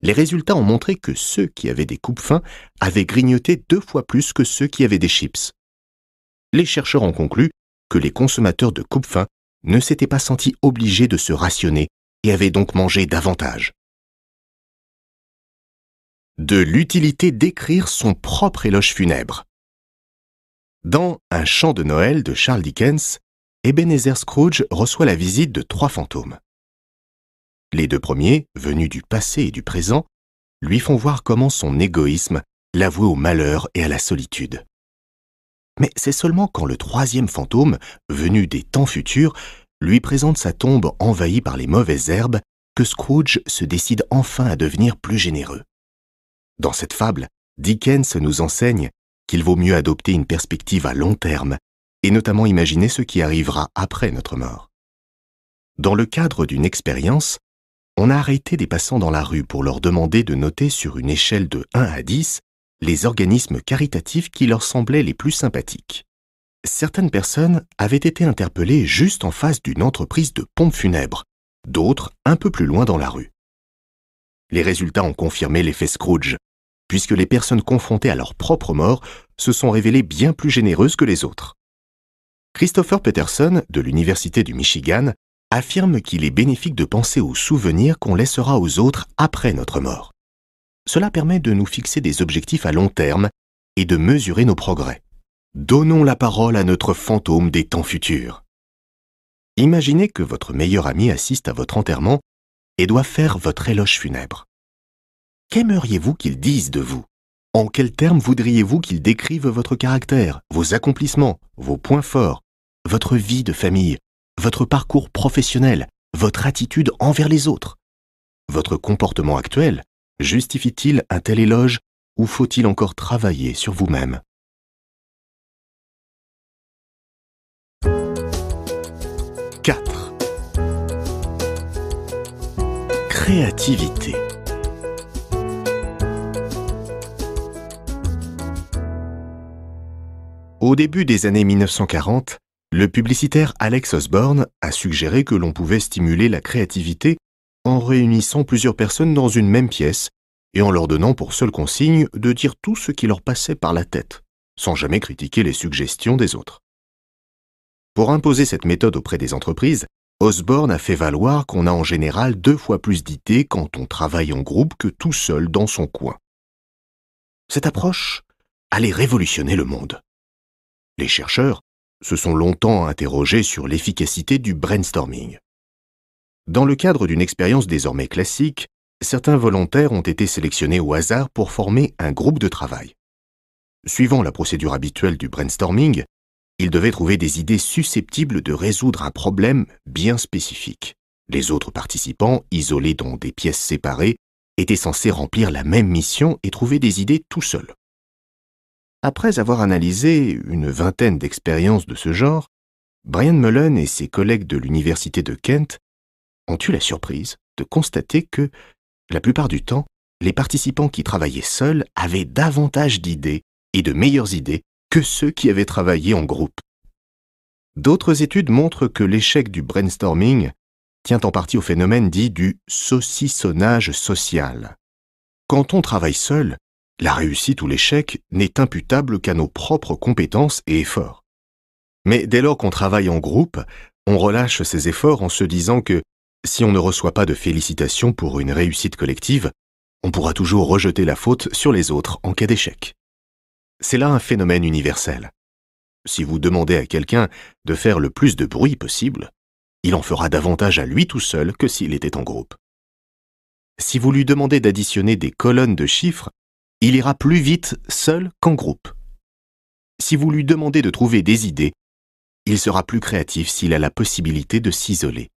Les résultats ont montré que ceux qui avaient des coupes fins avaient grignoté deux fois plus que ceux qui avaient des chips. Les chercheurs ont conclu que les consommateurs de coupes fins ne s'étaient pas sentis obligés de se rationner et avaient donc mangé davantage de l'utilité d'écrire son propre éloge funèbre. Dans Un chant de Noël de Charles Dickens, Ebenezer Scrooge reçoit la visite de trois fantômes. Les deux premiers, venus du passé et du présent, lui font voir comment son égoïsme l'avoue au malheur et à la solitude. Mais c'est seulement quand le troisième fantôme, venu des temps futurs, lui présente sa tombe envahie par les mauvaises herbes que Scrooge se décide enfin à devenir plus généreux. Dans cette fable, Dickens nous enseigne qu'il vaut mieux adopter une perspective à long terme, et notamment imaginer ce qui arrivera après notre mort. Dans le cadre d'une expérience, on a arrêté des passants dans la rue pour leur demander de noter sur une échelle de 1 à 10 les organismes caritatifs qui leur semblaient les plus sympathiques. Certaines personnes avaient été interpellées juste en face d'une entreprise de pompes funèbres, d'autres un peu plus loin dans la rue les résultats ont confirmé l'effet Scrooge, puisque les personnes confrontées à leur propre mort se sont révélées bien plus généreuses que les autres. Christopher Peterson, de l'Université du Michigan, affirme qu'il est bénéfique de penser aux souvenirs qu'on laissera aux autres après notre mort. Cela permet de nous fixer des objectifs à long terme et de mesurer nos progrès. Donnons la parole à notre fantôme des temps futurs. Imaginez que votre meilleur ami assiste à votre enterrement et doit faire votre éloge funèbre. Qu'aimeriez-vous qu'ils disent de vous En quels termes voudriez-vous qu'ils décrivent votre caractère, vos accomplissements, vos points forts, votre vie de famille, votre parcours professionnel, votre attitude envers les autres Votre comportement actuel justifie-t-il un tel éloge ou faut-il encore travailler sur vous-même créativité. Au début des années 1940, le publicitaire Alex Osborne a suggéré que l'on pouvait stimuler la créativité en réunissant plusieurs personnes dans une même pièce et en leur donnant pour seule consigne de dire tout ce qui leur passait par la tête, sans jamais critiquer les suggestions des autres. Pour imposer cette méthode auprès des entreprises, Osborne a fait valoir qu'on a en général deux fois plus d'idées quand on travaille en groupe que tout seul dans son coin. Cette approche allait révolutionner le monde. Les chercheurs se sont longtemps interrogés sur l'efficacité du brainstorming. Dans le cadre d'une expérience désormais classique, certains volontaires ont été sélectionnés au hasard pour former un groupe de travail. Suivant la procédure habituelle du brainstorming, il devait trouver des idées susceptibles de résoudre un problème bien spécifique. Les autres participants, isolés dans des pièces séparées, étaient censés remplir la même mission et trouver des idées tout seuls. Après avoir analysé une vingtaine d'expériences de ce genre, Brian Mullen et ses collègues de l'Université de Kent ont eu la surprise de constater que, la plupart du temps, les participants qui travaillaient seuls avaient davantage d'idées et de meilleures idées que ceux qui avaient travaillé en groupe. D'autres études montrent que l'échec du brainstorming tient en partie au phénomène dit du saucissonnage social. Quand on travaille seul, la réussite ou l'échec n'est imputable qu'à nos propres compétences et efforts. Mais dès lors qu'on travaille en groupe, on relâche ses efforts en se disant que si on ne reçoit pas de félicitations pour une réussite collective, on pourra toujours rejeter la faute sur les autres en cas d'échec. C'est là un phénomène universel. Si vous demandez à quelqu'un de faire le plus de bruit possible, il en fera davantage à lui tout seul que s'il était en groupe. Si vous lui demandez d'additionner des colonnes de chiffres, il ira plus vite seul qu'en groupe. Si vous lui demandez de trouver des idées, il sera plus créatif s'il a la possibilité de s'isoler.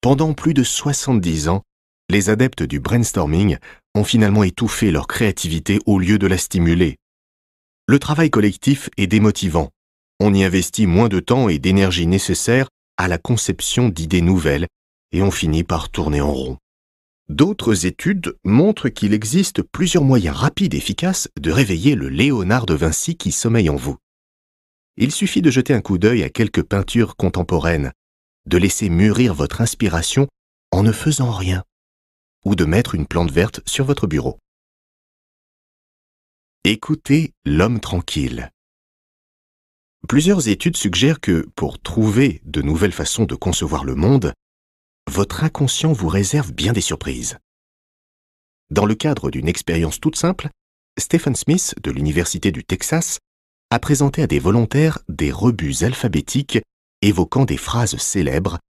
Pendant plus de 70 ans, les adeptes du brainstorming ont finalement étouffé leur créativité au lieu de la stimuler, le travail collectif est démotivant. On y investit moins de temps et d'énergie nécessaires à la conception d'idées nouvelles et on finit par tourner en rond. D'autres études montrent qu'il existe plusieurs moyens rapides et efficaces de réveiller le Léonard de Vinci qui sommeille en vous. Il suffit de jeter un coup d'œil à quelques peintures contemporaines, de laisser mûrir votre inspiration en ne faisant rien, ou de mettre une plante verte sur votre bureau. Écoutez l'homme tranquille. Plusieurs études suggèrent que, pour trouver de nouvelles façons de concevoir le monde, votre inconscient vous réserve bien des surprises. Dans le cadre d'une expérience toute simple, Stephen Smith de l'Université du Texas a présenté à des volontaires des rebuts alphabétiques évoquant des phrases célèbres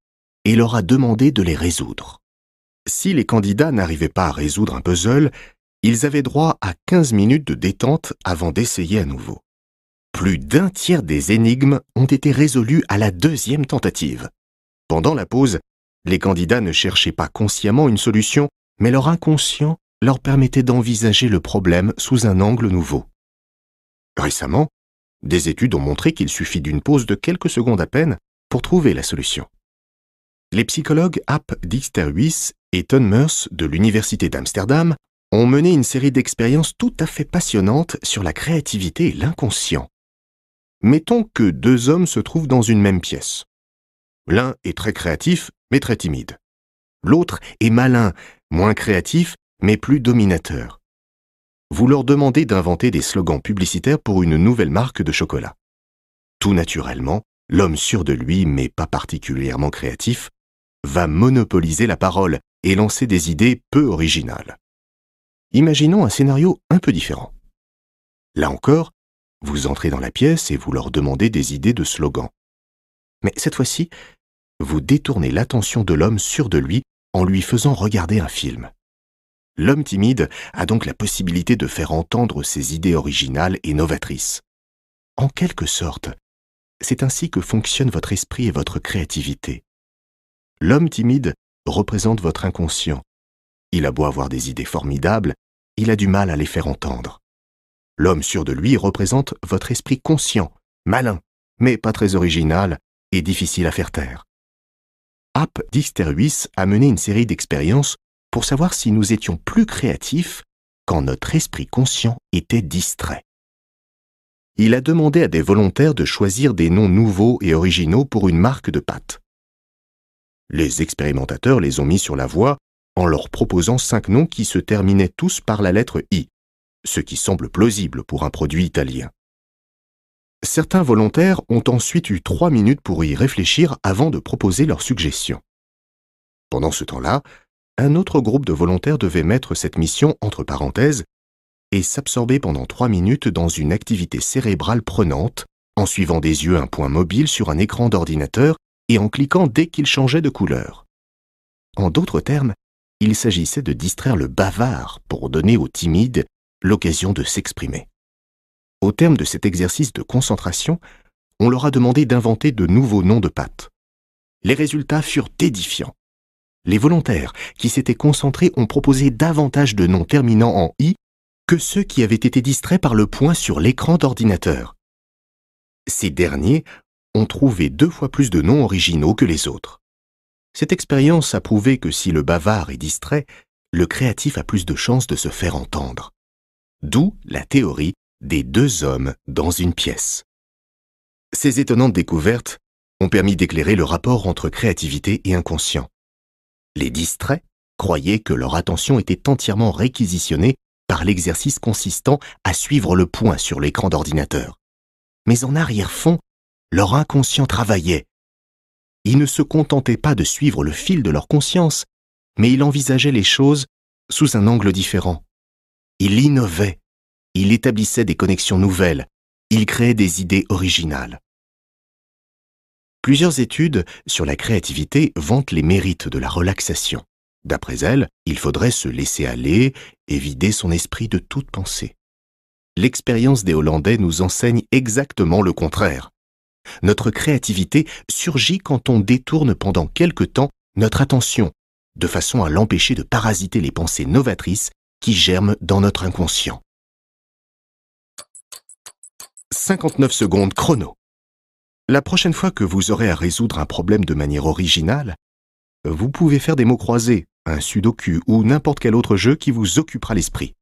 et leur a demandé de les résoudre. Si les candidats n'arrivaient pas à résoudre un puzzle, ils avaient droit à 15 minutes de détente avant d'essayer à nouveau. Plus d'un tiers des énigmes ont été résolues à la deuxième tentative. Pendant la pause, les candidats ne cherchaient pas consciemment une solution, mais leur inconscient leur permettait d'envisager le problème sous un angle nouveau. Récemment, des études ont montré qu'il suffit d'une pause de quelques secondes à peine pour trouver la solution. Les psychologues App Dixterhuis et Ton Meurs de l'Université d'Amsterdam ont mené une série d'expériences tout à fait passionnantes sur la créativité et l'inconscient. Mettons que deux hommes se trouvent dans une même pièce. L'un est très créatif, mais très timide. L'autre est malin, moins créatif, mais plus dominateur. Vous leur demandez d'inventer des slogans publicitaires pour une nouvelle marque de chocolat. Tout naturellement, l'homme sûr de lui, mais pas particulièrement créatif, va monopoliser la parole et lancer des idées peu originales. Imaginons un scénario un peu différent. Là encore, vous entrez dans la pièce et vous leur demandez des idées de slogans. Mais cette fois-ci, vous détournez l'attention de l'homme sur de lui en lui faisant regarder un film. L'homme timide a donc la possibilité de faire entendre ses idées originales et novatrices. En quelque sorte, c'est ainsi que fonctionne votre esprit et votre créativité. L'homme timide représente votre inconscient. Il a beau avoir des idées formidables, il a du mal à les faire entendre. L'homme sûr de lui représente votre esprit conscient, malin, mais pas très original et difficile à faire taire. App Dixterhuis a mené une série d'expériences pour savoir si nous étions plus créatifs quand notre esprit conscient était distrait. Il a demandé à des volontaires de choisir des noms nouveaux et originaux pour une marque de pâte. Les expérimentateurs les ont mis sur la voie en leur proposant cinq noms qui se terminaient tous par la lettre I, ce qui semble plausible pour un produit italien. Certains volontaires ont ensuite eu trois minutes pour y réfléchir avant de proposer leurs suggestions. Pendant ce temps-là, un autre groupe de volontaires devait mettre cette mission entre parenthèses et s'absorber pendant trois minutes dans une activité cérébrale prenante en suivant des yeux un point mobile sur un écran d'ordinateur et en cliquant dès qu'il changeait de couleur. En d'autres termes, il s'agissait de distraire le bavard pour donner aux timides l'occasion de s'exprimer. Au terme de cet exercice de concentration, on leur a demandé d'inventer de nouveaux noms de pâtes. Les résultats furent édifiants. Les volontaires qui s'étaient concentrés ont proposé davantage de noms terminant en i que ceux qui avaient été distraits par le point sur l'écran d'ordinateur. Ces derniers ont trouvé deux fois plus de noms originaux que les autres. Cette expérience a prouvé que si le bavard est distrait, le créatif a plus de chances de se faire entendre. D'où la théorie des deux hommes dans une pièce. Ces étonnantes découvertes ont permis d'éclairer le rapport entre créativité et inconscient. Les distraits croyaient que leur attention était entièrement réquisitionnée par l'exercice consistant à suivre le point sur l'écran d'ordinateur. Mais en arrière-fond, leur inconscient travaillait, ils ne se contentaient pas de suivre le fil de leur conscience, mais il envisageait les choses sous un angle différent. Il innovait, il établissait des connexions nouvelles, il créait des idées originales. Plusieurs études sur la créativité vantent les mérites de la relaxation. D'après elles, il faudrait se laisser aller et vider son esprit de toute pensée. L'expérience des Hollandais nous enseigne exactement le contraire. Notre créativité surgit quand on détourne pendant quelque temps notre attention, de façon à l'empêcher de parasiter les pensées novatrices qui germent dans notre inconscient. 59 secondes chrono. La prochaine fois que vous aurez à résoudre un problème de manière originale, vous pouvez faire des mots croisés, un sudoku ou n'importe quel autre jeu qui vous occupera l'esprit.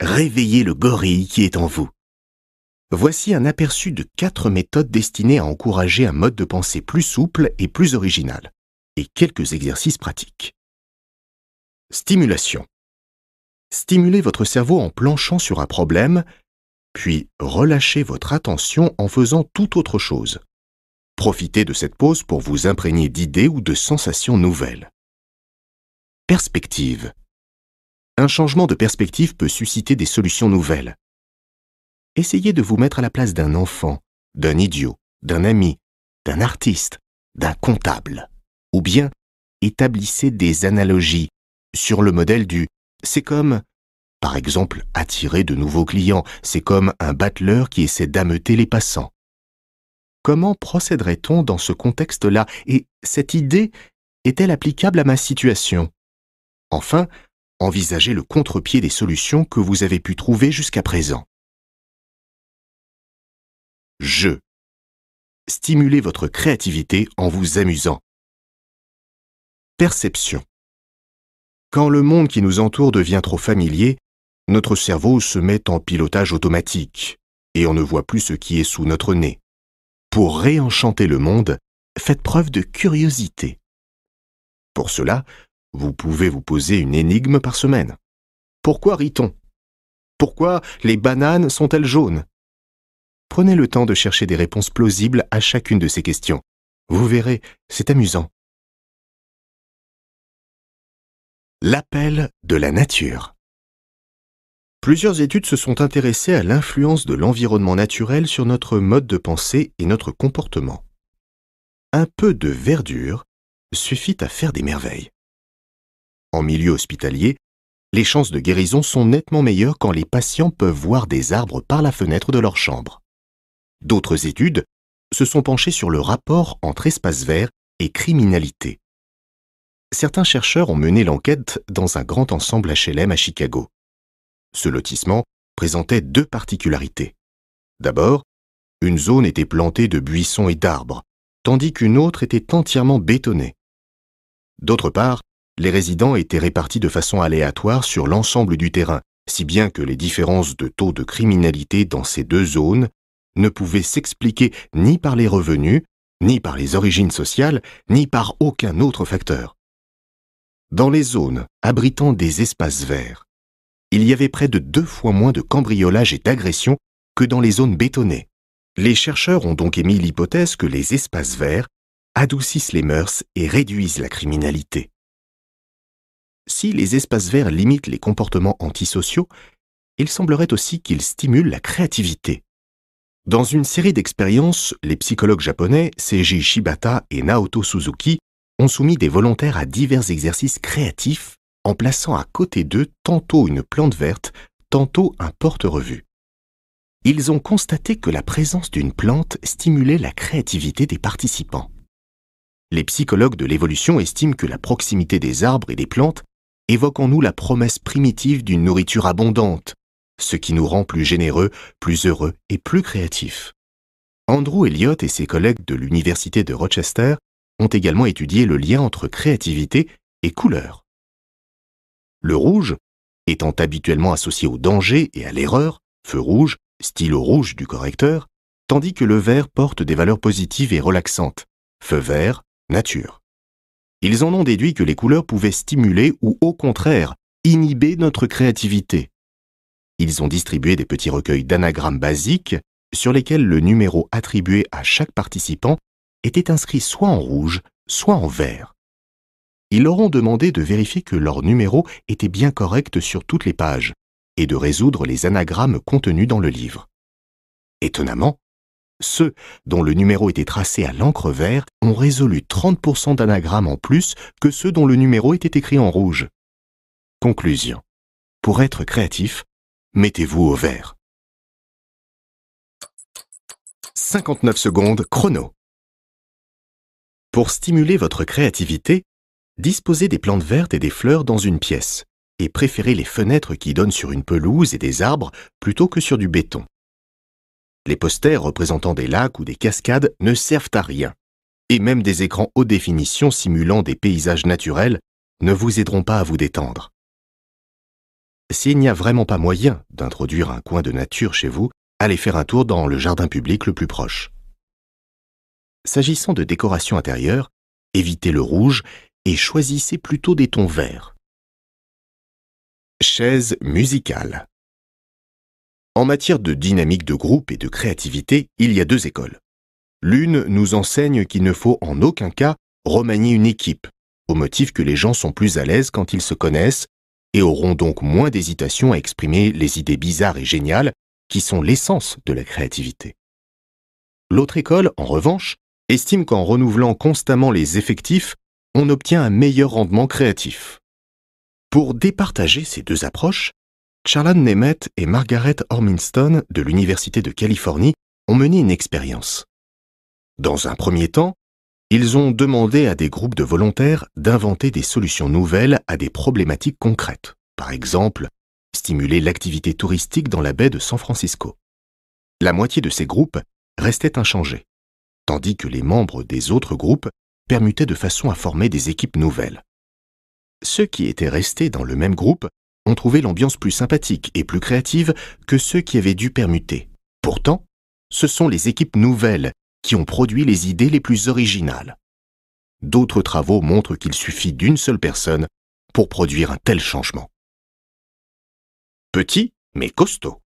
Réveillez le gorille qui est en vous. Voici un aperçu de quatre méthodes destinées à encourager un mode de pensée plus souple et plus original, et quelques exercices pratiques. Stimulation. Stimulez votre cerveau en planchant sur un problème, puis relâchez votre attention en faisant tout autre chose. Profitez de cette pause pour vous imprégner d'idées ou de sensations nouvelles. Perspective. Un changement de perspective peut susciter des solutions nouvelles essayez de vous mettre à la place d'un enfant, d'un idiot, d'un ami, d'un artiste, d'un comptable. Ou bien, établissez des analogies sur le modèle du c'est comme, par exemple, attirer de nouveaux clients, c'est comme un battleur qui essaie d'ameuter les passants. Comment procéderait-on dans ce contexte-là et cette idée est-elle applicable à ma situation Enfin, envisagez le contre-pied des solutions que vous avez pu trouver jusqu'à présent. Je. Stimulez votre créativité en vous amusant. Perception. Quand le monde qui nous entoure devient trop familier, notre cerveau se met en pilotage automatique et on ne voit plus ce qui est sous notre nez. Pour réenchanter le monde, faites preuve de curiosité. Pour cela, vous pouvez vous poser une énigme par semaine. Pourquoi rit-on Pourquoi les bananes sont-elles jaunes Prenez le temps de chercher des réponses plausibles à chacune de ces questions. Vous verrez, c'est amusant. L'appel de la nature. Plusieurs études se sont intéressées à l'influence de l'environnement naturel sur notre mode de pensée et notre comportement. Un peu de verdure suffit à faire des merveilles. En milieu hospitalier, les chances de guérison sont nettement meilleures quand les patients peuvent voir des arbres par la fenêtre de leur chambre. D'autres études se sont penchées sur le rapport entre espace vert et criminalité. Certains chercheurs ont mené l'enquête dans un grand ensemble HLM à Chicago. Ce lotissement présentait deux particularités. D'abord, une zone était plantée de buissons et d'arbres, tandis qu'une autre était entièrement bétonnée. D'autre part, les résidents étaient répartis de façon aléatoire sur l'ensemble du terrain, si bien que les différences de taux de criminalité dans ces deux zones ne pouvait s'expliquer ni par les revenus, ni par les origines sociales, ni par aucun autre facteur. Dans les zones abritant des espaces verts, il y avait près de deux fois moins de cambriolages et d'agressions que dans les zones bétonnées. Les chercheurs ont donc émis l'hypothèse que les espaces verts adoucissent les mœurs et réduisent la criminalité. Si les espaces verts limitent les comportements antisociaux, il semblerait aussi qu'ils stimulent la créativité. Dans une série d'expériences, les psychologues japonais Seiji Shibata et Naoto Suzuki ont soumis des volontaires à divers exercices créatifs en plaçant à côté d'eux tantôt une plante verte, tantôt un porte-revue. Ils ont constaté que la présence d'une plante stimulait la créativité des participants. Les psychologues de l'évolution estiment que la proximité des arbres et des plantes évoque en nous la promesse primitive d'une nourriture abondante, ce qui nous rend plus généreux, plus heureux et plus créatifs. Andrew Elliott et ses collègues de l'Université de Rochester ont également étudié le lien entre créativité et couleur. Le rouge, étant habituellement associé au danger et à l'erreur, feu rouge, stylo rouge du correcteur, tandis que le vert porte des valeurs positives et relaxantes, feu vert, nature. Ils en ont déduit que les couleurs pouvaient stimuler ou au contraire inhiber notre créativité, ils ont distribué des petits recueils d'anagrammes basiques sur lesquels le numéro attribué à chaque participant était inscrit soit en rouge, soit en vert. Ils leur ont demandé de vérifier que leur numéro était bien correct sur toutes les pages et de résoudre les anagrammes contenus dans le livre. Étonnamment, ceux dont le numéro était tracé à l'encre verte ont résolu 30% d'anagrammes en plus que ceux dont le numéro était écrit en rouge. Conclusion. Pour être créatif, mettez-vous au vert. 59 secondes chrono. Pour stimuler votre créativité, disposez des plantes vertes et des fleurs dans une pièce et préférez les fenêtres qui donnent sur une pelouse et des arbres plutôt que sur du béton. Les posters représentant des lacs ou des cascades ne servent à rien, et même des écrans haute définition simulant des paysages naturels ne vous aideront pas à vous détendre. S'il n'y a vraiment pas moyen d'introduire un coin de nature chez vous, allez faire un tour dans le jardin public le plus proche. S'agissant de décoration intérieure, évitez le rouge et choisissez plutôt des tons verts. Chaise musicale. En matière de dynamique de groupe et de créativité, il y a deux écoles. L'une nous enseigne qu'il ne faut en aucun cas remanier une équipe, au motif que les gens sont plus à l'aise quand ils se connaissent et auront donc moins d'hésitation à exprimer les idées bizarres et géniales qui sont l'essence de la créativité. L'autre école, en revanche, estime qu'en renouvelant constamment les effectifs, on obtient un meilleur rendement créatif. Pour départager ces deux approches, Charlan Nemeth et Margaret Orminston de l'Université de Californie ont mené une expérience. Dans un premier temps, ils ont demandé à des groupes de volontaires d'inventer des solutions nouvelles à des problématiques concrètes. Par exemple, stimuler l'activité touristique dans la baie de San Francisco. La moitié de ces groupes restaient inchangés, tandis que les membres des autres groupes permutaient de façon à former des équipes nouvelles. Ceux qui étaient restés dans le même groupe ont trouvé l'ambiance plus sympathique et plus créative que ceux qui avaient dû permuter. Pourtant, ce sont les équipes nouvelles qui ont produit les idées les plus originales. D'autres travaux montrent qu'il suffit d'une seule personne pour produire un tel changement. Petit, mais costaud.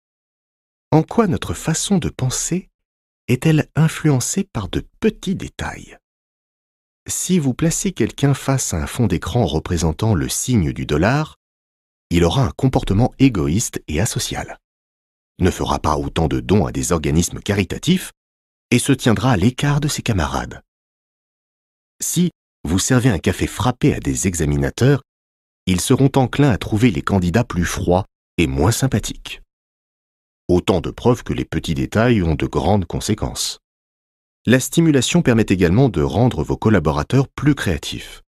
En quoi notre façon de penser est-elle influencée par de petits détails Si vous placez quelqu'un face à un fond d'écran représentant le signe du dollar, il aura un comportement égoïste et asocial. ne fera pas autant de dons à des organismes caritatifs et se tiendra à l'écart de ses camarades. Si vous servez un café frappé à des examinateurs, ils seront enclins à trouver les candidats plus froids et moins sympathiques. Autant de preuves que les petits détails ont de grandes conséquences. La stimulation permet également de rendre vos collaborateurs plus créatifs.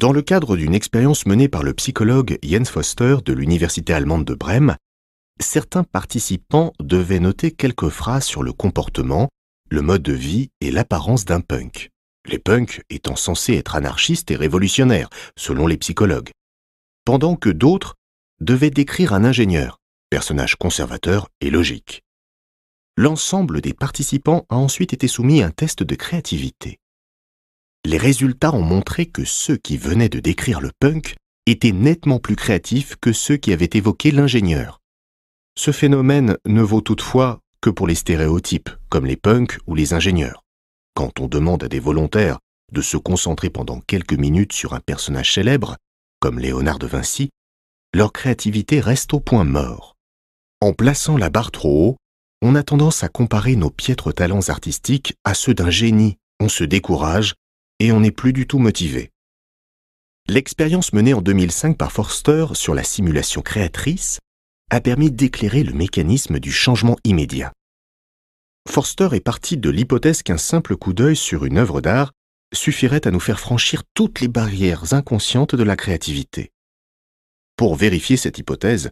Dans le cadre d'une expérience menée par le psychologue Jens Foster de l'Université allemande de Brême, certains participants devaient noter quelques phrases sur le comportement, le mode de vie et l'apparence d'un punk, les punks étant censés être anarchistes et révolutionnaires, selon les psychologues, pendant que d'autres devaient décrire un ingénieur, personnage conservateur et logique. L'ensemble des participants a ensuite été soumis à un test de créativité. Les résultats ont montré que ceux qui venaient de décrire le punk étaient nettement plus créatifs que ceux qui avaient évoqué l'ingénieur. Ce phénomène ne vaut toutefois que pour les stéréotypes, comme les punks ou les ingénieurs. Quand on demande à des volontaires de se concentrer pendant quelques minutes sur un personnage célèbre, comme Léonard de Vinci, leur créativité reste au point mort. En plaçant la barre trop haut, on a tendance à comparer nos piètres talents artistiques à ceux d'un génie, on se décourage et on n'est plus du tout motivé. L'expérience menée en 2005 par Forster sur la simulation créatrice a permis d'éclairer le mécanisme du changement immédiat. Forster est parti de l'hypothèse qu'un simple coup d'œil sur une œuvre d'art suffirait à nous faire franchir toutes les barrières inconscientes de la créativité. Pour vérifier cette hypothèse,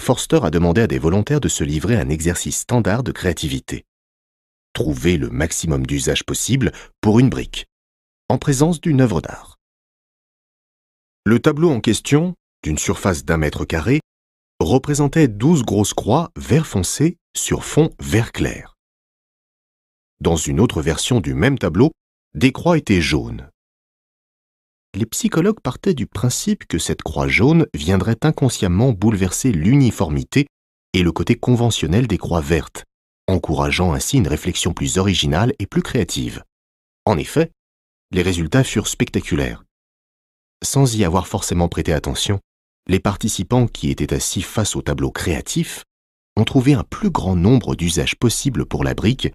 Forster a demandé à des volontaires de se livrer à un exercice standard de créativité. Trouver le maximum d'usage possible pour une brique, en présence d'une œuvre d'art. Le tableau en question, d'une surface d'un mètre carré, représentait douze grosses croix vert foncé sur fond vert clair. Dans une autre version du même tableau, des croix étaient jaunes. Les psychologues partaient du principe que cette croix jaune viendrait inconsciemment bouleverser l'uniformité et le côté conventionnel des croix vertes, encourageant ainsi une réflexion plus originale et plus créative. En effet, les résultats furent spectaculaires. Sans y avoir forcément prêté attention, les participants qui étaient assis face au tableau créatif ont trouvé un plus grand nombre d'usages possibles pour la brique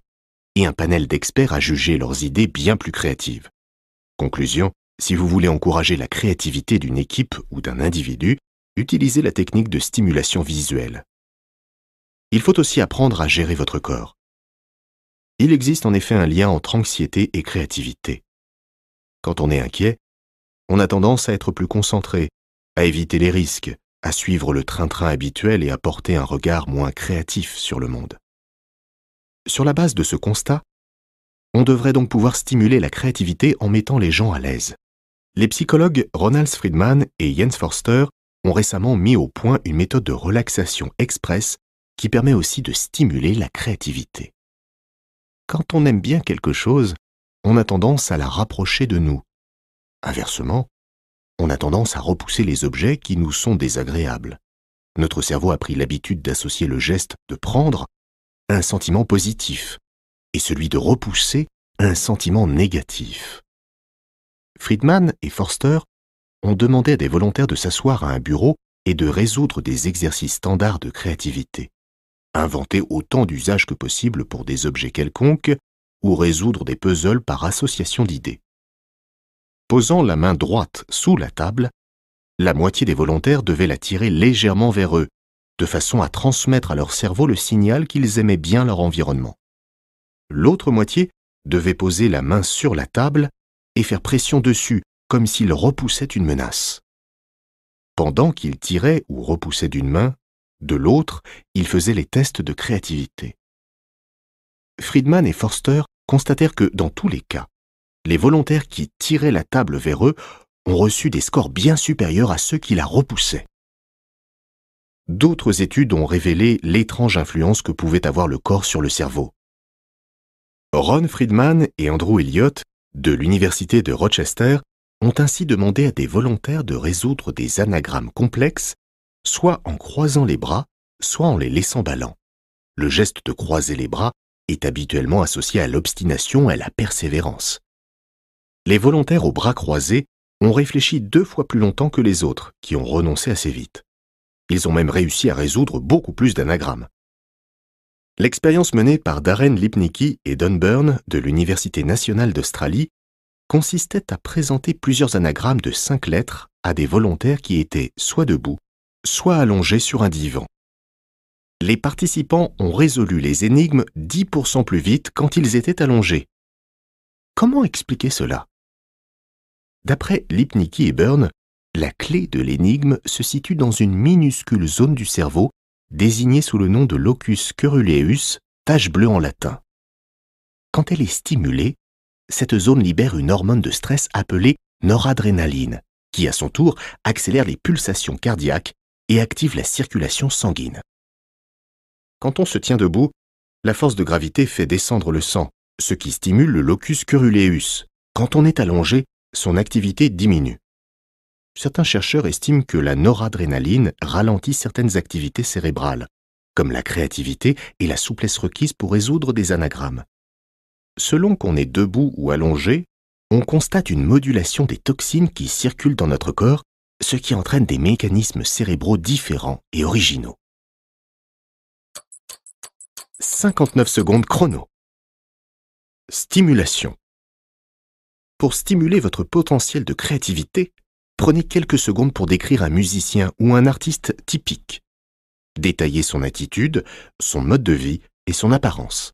et un panel d'experts a jugé leurs idées bien plus créatives. Conclusion, si vous voulez encourager la créativité d'une équipe ou d'un individu, utilisez la technique de stimulation visuelle. Il faut aussi apprendre à gérer votre corps. Il existe en effet un lien entre anxiété et créativité. Quand on est inquiet, on a tendance à être plus concentré, à éviter les risques, à suivre le train-train habituel et à porter un regard moins créatif sur le monde. Sur la base de ce constat, on devrait donc pouvoir stimuler la créativité en mettant les gens à l'aise. Les psychologues Ronald Friedman et Jens Forster ont récemment mis au point une méthode de relaxation express qui permet aussi de stimuler la créativité. Quand on aime bien quelque chose, on a tendance à la rapprocher de nous. Inversement, on a tendance à repousser les objets qui nous sont désagréables. Notre cerveau a pris l'habitude d'associer le geste de prendre un sentiment positif et celui de repousser un sentiment négatif. Friedman et Forster ont demandé à des volontaires de s'asseoir à un bureau et de résoudre des exercices standards de créativité, inventer autant d'usages que possible pour des objets quelconques ou résoudre des puzzles par association d'idées. Posant la main droite sous la table, la moitié des volontaires devait la tirer légèrement vers eux, de façon à transmettre à leur cerveau le signal qu'ils aimaient bien leur environnement. L'autre moitié devait poser la main sur la table et faire pression dessus, comme s'il repoussait une menace. Pendant qu'ils tiraient ou repoussaient d'une main, de l'autre, ils faisaient les tests de créativité. Friedman et Forster constatèrent que, dans tous les cas, les volontaires qui tiraient la table vers eux ont reçu des scores bien supérieurs à ceux qui la repoussaient. D'autres études ont révélé l'étrange influence que pouvait avoir le corps sur le cerveau. Ron Friedman et Andrew Elliott, de l'Université de Rochester, ont ainsi demandé à des volontaires de résoudre des anagrammes complexes, soit en croisant les bras, soit en les laissant ballant. Le geste de croiser les bras est habituellement associé à l'obstination et à la persévérance les volontaires aux bras croisés ont réfléchi deux fois plus longtemps que les autres, qui ont renoncé assez vite. Ils ont même réussi à résoudre beaucoup plus d'anagrammes. L'expérience menée par Darren Lipnicki et Dunburn de l'Université nationale d'Australie consistait à présenter plusieurs anagrammes de cinq lettres à des volontaires qui étaient soit debout, soit allongés sur un divan. Les participants ont résolu les énigmes 10% plus vite quand ils étaient allongés. Comment expliquer cela D'après Lipnicki et Byrne, la clé de l'énigme se situe dans une minuscule zone du cerveau désignée sous le nom de locus coeruleus, tache bleue en latin. Quand elle est stimulée, cette zone libère une hormone de stress appelée noradrénaline, qui à son tour accélère les pulsations cardiaques et active la circulation sanguine. Quand on se tient debout, la force de gravité fait descendre le sang, ce qui stimule le locus coeruleus. Quand on est allongé, son activité diminue. Certains chercheurs estiment que la noradrénaline ralentit certaines activités cérébrales, comme la créativité et la souplesse requise pour résoudre des anagrammes. Selon qu'on est debout ou allongé, on constate une modulation des toxines qui circulent dans notre corps, ce qui entraîne des mécanismes cérébraux différents et originaux. 59 secondes chrono. Stimulation. Pour stimuler votre potentiel de créativité, prenez quelques secondes pour décrire un musicien ou un artiste typique. Détaillez son attitude, son mode de vie et son apparence.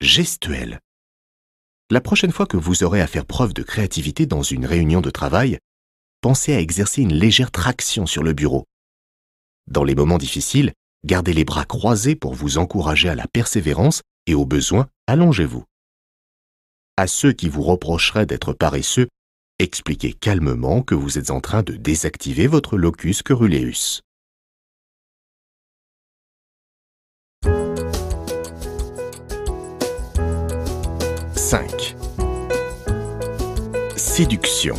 Gestuelle. La prochaine fois que vous aurez à faire preuve de créativité dans une réunion de travail, pensez à exercer une légère traction sur le bureau. Dans les moments difficiles, gardez les bras croisés pour vous encourager à la persévérance et au besoin, allongez-vous. À ceux qui vous reprocheraient d'être paresseux, expliquez calmement que vous êtes en train de désactiver votre locus curuleus. 5. Séduction.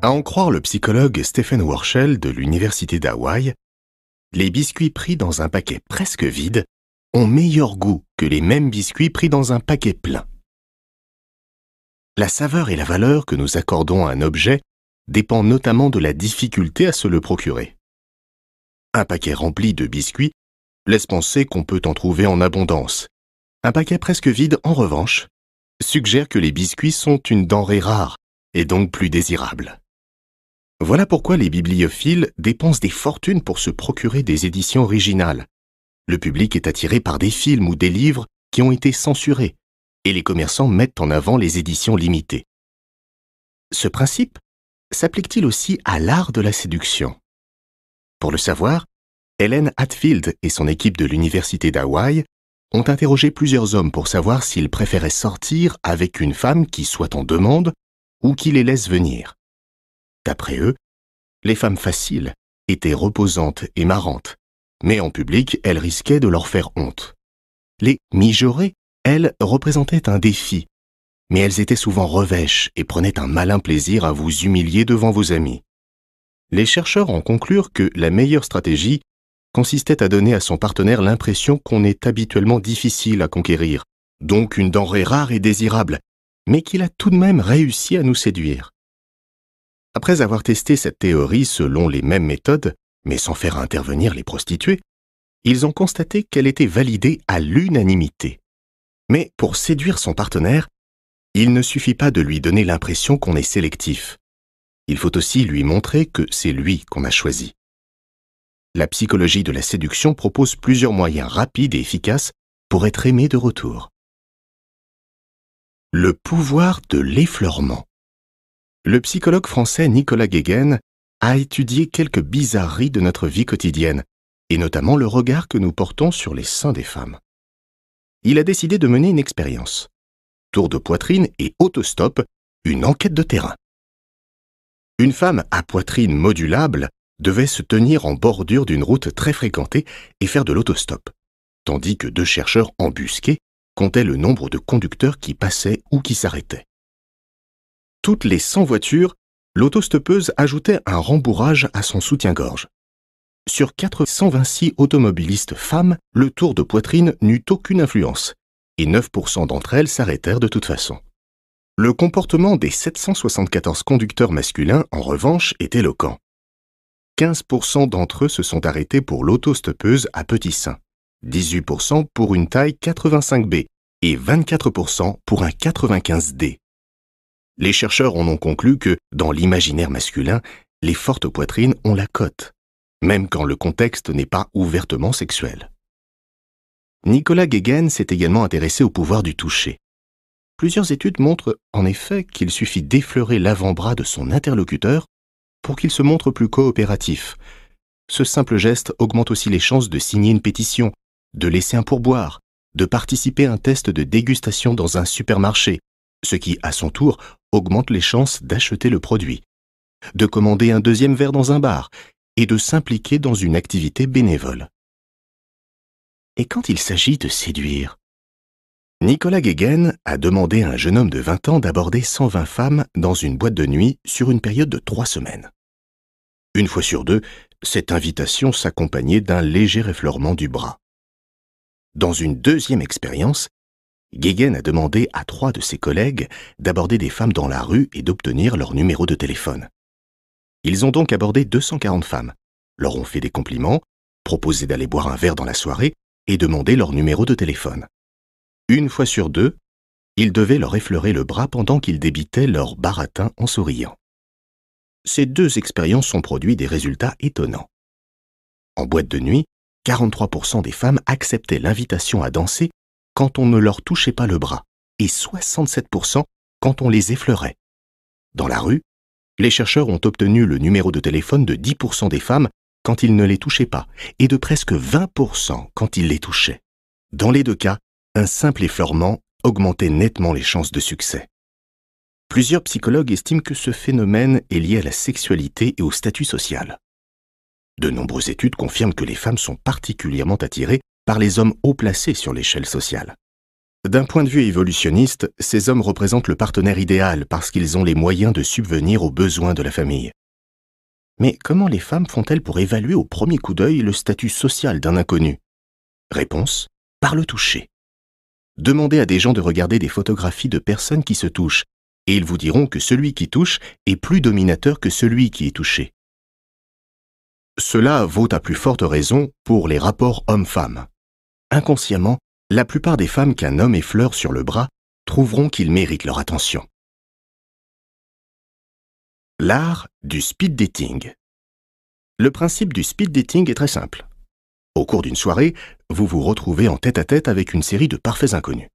À en croire le psychologue Stephen Warshell de l'Université d'Hawaï, les biscuits pris dans un paquet presque vide ont meilleur goût que les mêmes biscuits pris dans un paquet plein. La saveur et la valeur que nous accordons à un objet dépend notamment de la difficulté à se le procurer. Un paquet rempli de biscuits laisse penser qu'on peut en trouver en abondance. Un paquet presque vide, en revanche, suggère que les biscuits sont une denrée rare et donc plus désirable. Voilà pourquoi les bibliophiles dépensent des fortunes pour se procurer des éditions originales, le public est attiré par des films ou des livres qui ont été censurés, et les commerçants mettent en avant les éditions limitées. Ce principe s'applique-t-il aussi à l'art de la séduction Pour le savoir, Helen Hatfield et son équipe de l'Université d'Hawaï ont interrogé plusieurs hommes pour savoir s'ils préféraient sortir avec une femme qui soit en demande ou qui les laisse venir. D'après eux, les femmes faciles étaient reposantes et marrantes, mais en public, elles risquaient de leur faire honte. Les mijaurées, elles, représentaient un défi, mais elles étaient souvent revêches et prenaient un malin plaisir à vous humilier devant vos amis. Les chercheurs en conclurent que la meilleure stratégie consistait à donner à son partenaire l'impression qu'on est habituellement difficile à conquérir, donc une denrée rare et désirable, mais qu'il a tout de même réussi à nous séduire. Après avoir testé cette théorie selon les mêmes méthodes, mais sans faire intervenir les prostituées, ils ont constaté qu'elle était validée à l'unanimité. Mais pour séduire son partenaire, il ne suffit pas de lui donner l'impression qu'on est sélectif. Il faut aussi lui montrer que c'est lui qu'on a choisi. La psychologie de la séduction propose plusieurs moyens rapides et efficaces pour être aimé de retour. Le pouvoir de l'effleurement. Le psychologue français Nicolas Guéguen a étudier quelques bizarreries de notre vie quotidienne, et notamment le regard que nous portons sur les seins des femmes. Il a décidé de mener une expérience. Tour de poitrine et autostop, une enquête de terrain. Une femme à poitrine modulable devait se tenir en bordure d'une route très fréquentée et faire de l'autostop, tandis que deux chercheurs embusqués comptaient le nombre de conducteurs qui passaient ou qui s'arrêtaient. Toutes les 100 voitures l'autostoppeuse ajoutait un rembourrage à son soutien-gorge. Sur 426 automobilistes femmes, le tour de poitrine n'eut aucune influence, et 9% d'entre elles s'arrêtèrent de toute façon. Le comportement des 774 conducteurs masculins, en revanche, est éloquent. 15% d'entre eux se sont arrêtés pour l'autostoppeuse à petit sein, 18% pour une taille 85B et 24% pour un 95D. Les chercheurs en ont conclu que, dans l'imaginaire masculin, les fortes poitrines ont la cote, même quand le contexte n'est pas ouvertement sexuel. Nicolas Guéguen s'est également intéressé au pouvoir du toucher. Plusieurs études montrent en effet qu'il suffit d'effleurer l'avant-bras de son interlocuteur pour qu'il se montre plus coopératif. Ce simple geste augmente aussi les chances de signer une pétition, de laisser un pourboire, de participer à un test de dégustation dans un supermarché ce qui, à son tour, augmente les chances d'acheter le produit, de commander un deuxième verre dans un bar et de s'impliquer dans une activité bénévole. Et quand il s'agit de séduire Nicolas Guéguen a demandé à un jeune homme de 20 ans d'aborder 120 femmes dans une boîte de nuit sur une période de trois semaines. Une fois sur deux, cette invitation s'accompagnait d'un léger effleurement du bras. Dans une deuxième expérience, Guéguen a demandé à trois de ses collègues d'aborder des femmes dans la rue et d'obtenir leur numéro de téléphone. Ils ont donc abordé 240 femmes, leur ont fait des compliments, proposé d'aller boire un verre dans la soirée et demandé leur numéro de téléphone. Une fois sur deux, ils devaient leur effleurer le bras pendant qu'ils débitaient leur baratin en souriant. Ces deux expériences ont produit des résultats étonnants. En boîte de nuit, 43% des femmes acceptaient l'invitation à danser quand on ne leur touchait pas le bras et 67% quand on les effleurait. Dans la rue, les chercheurs ont obtenu le numéro de téléphone de 10% des femmes quand ils ne les touchaient pas et de presque 20% quand ils les touchaient. Dans les deux cas, un simple effleurement augmentait nettement les chances de succès. Plusieurs psychologues estiment que ce phénomène est lié à la sexualité et au statut social. De nombreuses études confirment que les femmes sont particulièrement attirées par les hommes haut placés sur l'échelle sociale. D'un point de vue évolutionniste, ces hommes représentent le partenaire idéal parce qu'ils ont les moyens de subvenir aux besoins de la famille. Mais comment les femmes font-elles pour évaluer au premier coup d'œil le statut social d'un inconnu Réponse par le toucher. Demandez à des gens de regarder des photographies de personnes qui se touchent, et ils vous diront que celui qui touche est plus dominateur que celui qui est touché. Cela vaut à plus forte raison pour les rapports hommes-femmes. Inconsciemment, la plupart des femmes qu'un homme effleure sur le bras trouveront qu'il mérite leur attention. L'art du speed dating. Le principe du speed dating est très simple. Au cours d'une soirée, vous vous retrouvez en tête-à-tête avec une série de parfaits inconnus.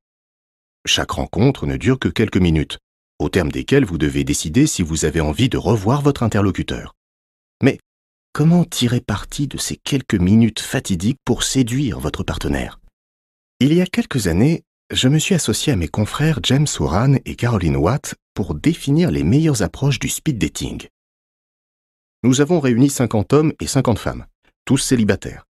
Chaque rencontre ne dure que quelques minutes, au terme desquelles vous devez décider si vous avez envie de revoir votre interlocuteur. Mais Comment tirer parti de ces quelques minutes fatidiques pour séduire votre partenaire Il y a quelques années, je me suis associé à mes confrères James Horan et Caroline Watt pour définir les meilleures approches du speed dating. Nous avons réuni 50 hommes et 50 femmes, tous célibataires.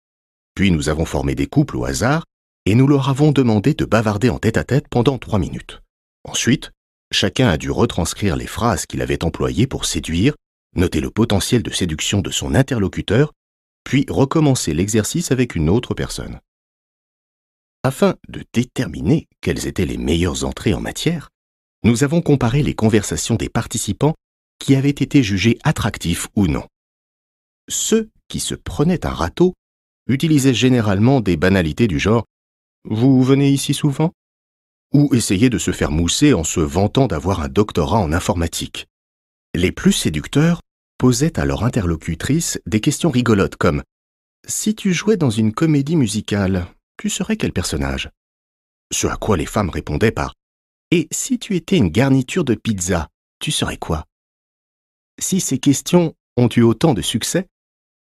Puis nous avons formé des couples au hasard et nous leur avons demandé de bavarder en tête-à-tête pendant 3 minutes. Ensuite, chacun a dû retranscrire les phrases qu'il avait employées pour séduire noter le potentiel de séduction de son interlocuteur, puis recommencer l'exercice avec une autre personne. Afin de déterminer quelles étaient les meilleures entrées en matière, nous avons comparé les conversations des participants qui avaient été jugés attractifs ou non. Ceux qui se prenaient un râteau utilisaient généralement des banalités du genre ⁇ Vous venez ici souvent ?⁇ ou essayaient de se faire mousser en se vantant d'avoir un doctorat en informatique. Les plus séducteurs posaient à leur interlocutrice des questions rigolotes comme Si tu jouais dans une comédie musicale, tu serais quel personnage Ce à quoi les femmes répondaient par Et si tu étais une garniture de pizza, tu serais quoi Si ces questions ont eu autant de succès,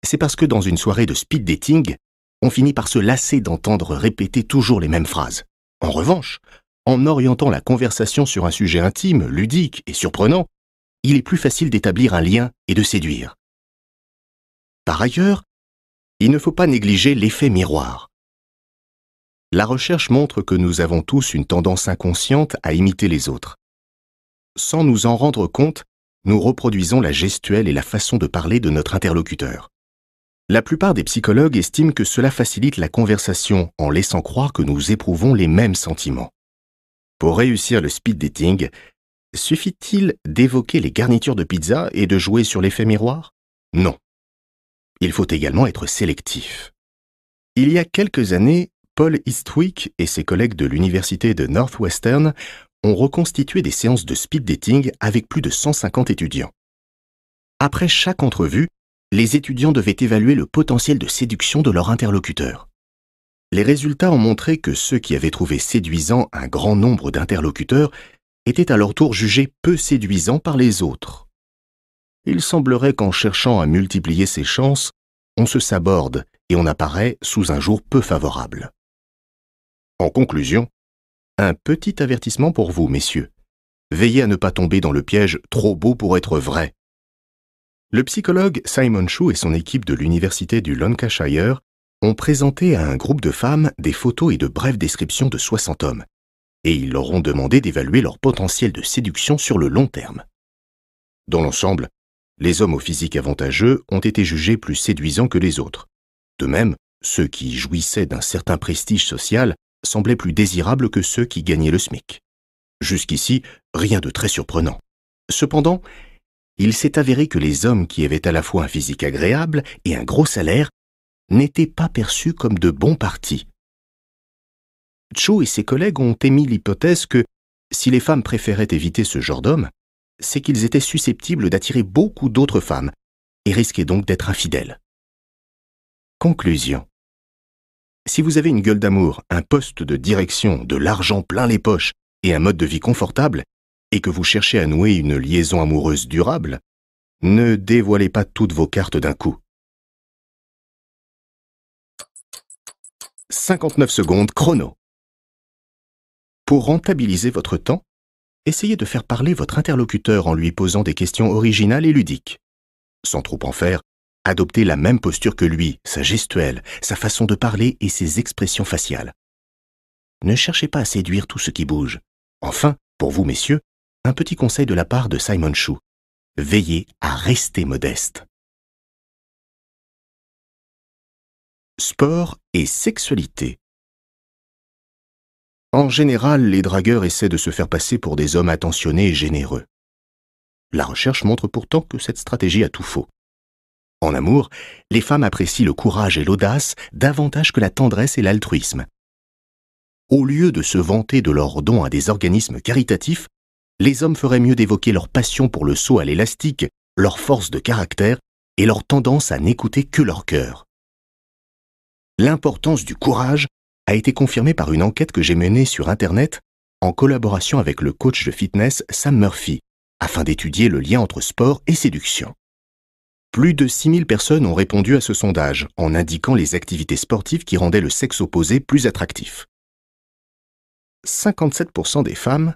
c'est parce que dans une soirée de speed dating, on finit par se lasser d'entendre répéter toujours les mêmes phrases. En revanche, en orientant la conversation sur un sujet intime, ludique et surprenant, il est plus facile d'établir un lien et de séduire. Par ailleurs, il ne faut pas négliger l'effet miroir. La recherche montre que nous avons tous une tendance inconsciente à imiter les autres. Sans nous en rendre compte, nous reproduisons la gestuelle et la façon de parler de notre interlocuteur. La plupart des psychologues estiment que cela facilite la conversation en laissant croire que nous éprouvons les mêmes sentiments. Pour réussir le speed dating, suffit-il d'évoquer les garnitures de pizza et de jouer sur l'effet miroir Non. Il faut également être sélectif. Il y a quelques années, Paul Eastwick et ses collègues de l'université de Northwestern ont reconstitué des séances de speed dating avec plus de 150 étudiants. Après chaque entrevue, les étudiants devaient évaluer le potentiel de séduction de leur interlocuteur. Les résultats ont montré que ceux qui avaient trouvé séduisant un grand nombre d'interlocuteurs étaient à leur tour jugés peu séduisants par les autres. Il semblerait qu'en cherchant à multiplier ses chances, on se saborde et on apparaît sous un jour peu favorable. En conclusion, un petit avertissement pour vous, messieurs. Veillez à ne pas tomber dans le piège trop beau pour être vrai. Le psychologue Simon Chu et son équipe de l'Université du Lancashire ont présenté à un groupe de femmes des photos et de brèves descriptions de 60 hommes, et ils leur ont demandé d'évaluer leur potentiel de séduction sur le long terme. Dans l'ensemble, les hommes au physique avantageux ont été jugés plus séduisants que les autres. De même, ceux qui jouissaient d'un certain prestige social semblaient plus désirables que ceux qui gagnaient le SMIC. Jusqu'ici, rien de très surprenant. Cependant, il s'est avéré que les hommes qui avaient à la fois un physique agréable et un gros salaire n'étaient pas perçus comme de bons partis, Cho et ses collègues ont émis l'hypothèse que, si les femmes préféraient éviter ce genre d'hommes, c'est qu'ils étaient susceptibles d'attirer beaucoup d'autres femmes et risquaient donc d'être infidèles. Conclusion. Si vous avez une gueule d'amour, un poste de direction, de l'argent plein les poches et un mode de vie confortable, et que vous cherchez à nouer une liaison amoureuse durable, ne dévoilez pas toutes vos cartes d'un coup. 59 secondes chrono. Pour rentabiliser votre temps, essayez de faire parler votre interlocuteur en lui posant des questions originales et ludiques. Sans trop en faire, adoptez la même posture que lui, sa gestuelle, sa façon de parler et ses expressions faciales. Ne cherchez pas à séduire tout ce qui bouge. Enfin, pour vous, messieurs, un petit conseil de la part de Simon Chou. Veillez à rester modeste. Sport et sexualité. En général, les dragueurs essaient de se faire passer pour des hommes attentionnés et généreux. La recherche montre pourtant que cette stratégie a tout faux. En amour, les femmes apprécient le courage et l'audace davantage que la tendresse et l'altruisme. Au lieu de se vanter de leurs dons à des organismes caritatifs, les hommes feraient mieux d'évoquer leur passion pour le saut à l'élastique, leur force de caractère et leur tendance à n'écouter que leur cœur. L'importance du courage a été confirmé par une enquête que j'ai menée sur Internet en collaboration avec le coach de fitness Sam Murphy, afin d'étudier le lien entre sport et séduction. Plus de 6000 personnes ont répondu à ce sondage en indiquant les activités sportives qui rendaient le sexe opposé plus attractif. 57% des femmes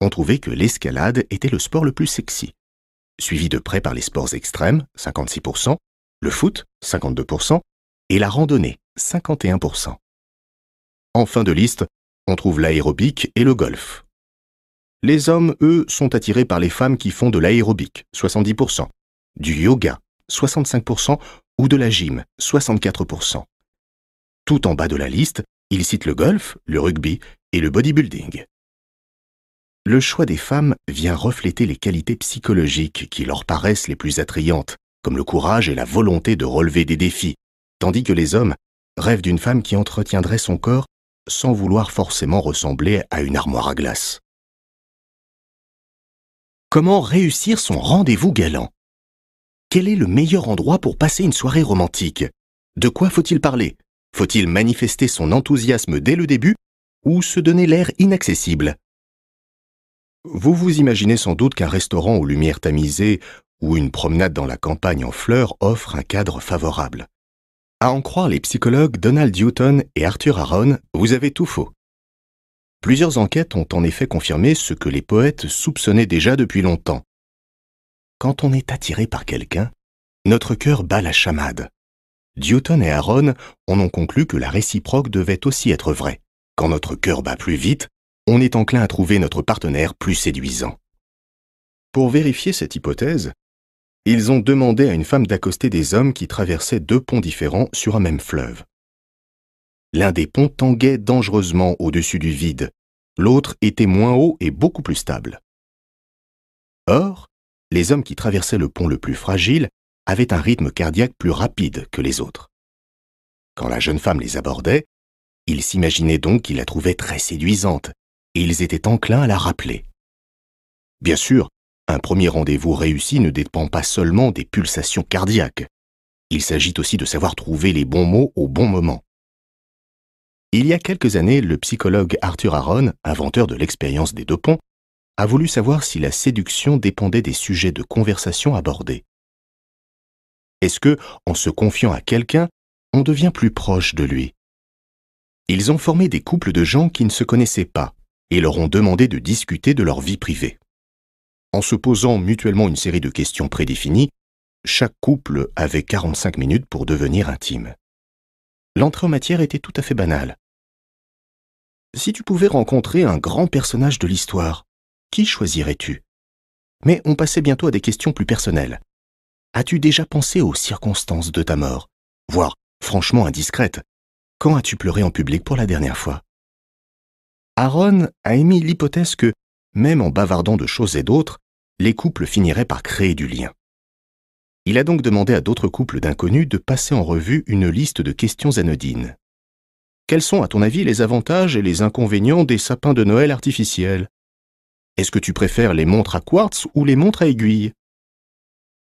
ont trouvé que l'escalade était le sport le plus sexy, suivi de près par les sports extrêmes, 56%, le foot, 52%, et la randonnée, 51%. En fin de liste, on trouve l'aérobic et le golf. Les hommes, eux, sont attirés par les femmes qui font de l'aérobic, 70%, du yoga, 65%, ou de la gym, 64%. Tout en bas de la liste, ils citent le golf, le rugby et le bodybuilding. Le choix des femmes vient refléter les qualités psychologiques qui leur paraissent les plus attrayantes, comme le courage et la volonté de relever des défis, tandis que les hommes rêvent d'une femme qui entretiendrait son corps sans vouloir forcément ressembler à une armoire à glace. Comment réussir son rendez-vous galant Quel est le meilleur endroit pour passer une soirée romantique De quoi faut-il parler Faut-il manifester son enthousiasme dès le début ou se donner l'air inaccessible Vous vous imaginez sans doute qu'un restaurant aux lumières tamisées ou une promenade dans la campagne en fleurs offre un cadre favorable. À en croire les psychologues Donald Newton et Arthur Aaron, vous avez tout faux. Plusieurs enquêtes ont en effet confirmé ce que les poètes soupçonnaient déjà depuis longtemps. Quand on est attiré par quelqu'un, notre cœur bat la chamade. Newton et Aaron en ont conclu que la réciproque devait aussi être vraie. Quand notre cœur bat plus vite, on est enclin à trouver notre partenaire plus séduisant. Pour vérifier cette hypothèse, ils ont demandé à une femme d'accoster des hommes qui traversaient deux ponts différents sur un même fleuve. L'un des ponts tanguait dangereusement au-dessus du vide, l'autre était moins haut et beaucoup plus stable. Or, les hommes qui traversaient le pont le plus fragile avaient un rythme cardiaque plus rapide que les autres. Quand la jeune femme les abordait, ils s'imaginaient donc qu'ils la trouvaient très séduisante, et ils étaient enclins à la rappeler. Bien sûr, un premier rendez-vous réussi ne dépend pas seulement des pulsations cardiaques. Il s'agit aussi de savoir trouver les bons mots au bon moment. Il y a quelques années, le psychologue Arthur Aron, inventeur de l'expérience des deux ponts, a voulu savoir si la séduction dépendait des sujets de conversation abordés. Est-ce que, en se confiant à quelqu'un, on devient plus proche de lui Ils ont formé des couples de gens qui ne se connaissaient pas et leur ont demandé de discuter de leur vie privée. En se posant mutuellement une série de questions prédéfinies, chaque couple avait 45 minutes pour devenir intime. L'entrée en matière était tout à fait banale. Si tu pouvais rencontrer un grand personnage de l'histoire, qui choisirais-tu Mais on passait bientôt à des questions plus personnelles. As-tu déjà pensé aux circonstances de ta mort, voire franchement indiscrètes Quand as-tu pleuré en public pour la dernière fois Aaron a émis l'hypothèse que même en bavardant de choses et d'autres, les couples finiraient par créer du lien. Il a donc demandé à d'autres couples d'inconnus de passer en revue une liste de questions anodines. Quels sont, à ton avis, les avantages et les inconvénients des sapins de Noël artificiels Est-ce que tu préfères les montres à quartz ou les montres à aiguille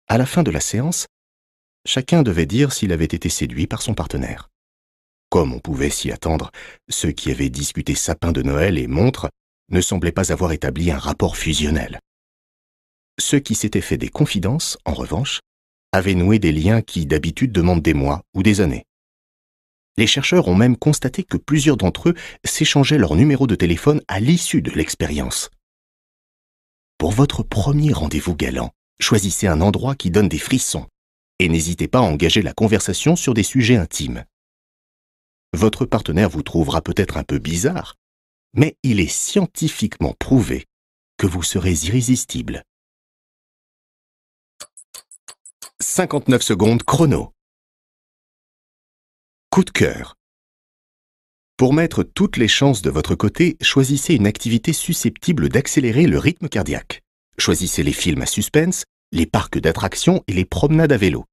À la fin de la séance, chacun devait dire s'il avait été séduit par son partenaire. Comme on pouvait s'y attendre, ceux qui avaient discuté sapins de Noël et montres ne semblait pas avoir établi un rapport fusionnel. Ceux qui s'étaient fait des confidences, en revanche, avaient noué des liens qui d'habitude demandent des mois ou des années. Les chercheurs ont même constaté que plusieurs d'entre eux s'échangeaient leur numéro de téléphone à l'issue de l'expérience. Pour votre premier rendez-vous galant, choisissez un endroit qui donne des frissons et n'hésitez pas à engager la conversation sur des sujets intimes. Votre partenaire vous trouvera peut-être un peu bizarre, mais il est scientifiquement prouvé que vous serez irrésistible. 59 secondes chrono. Coup de cœur. Pour mettre toutes les chances de votre côté, choisissez une activité susceptible d'accélérer le rythme cardiaque. Choisissez les films à suspense, les parcs d'attractions et les promenades à vélo.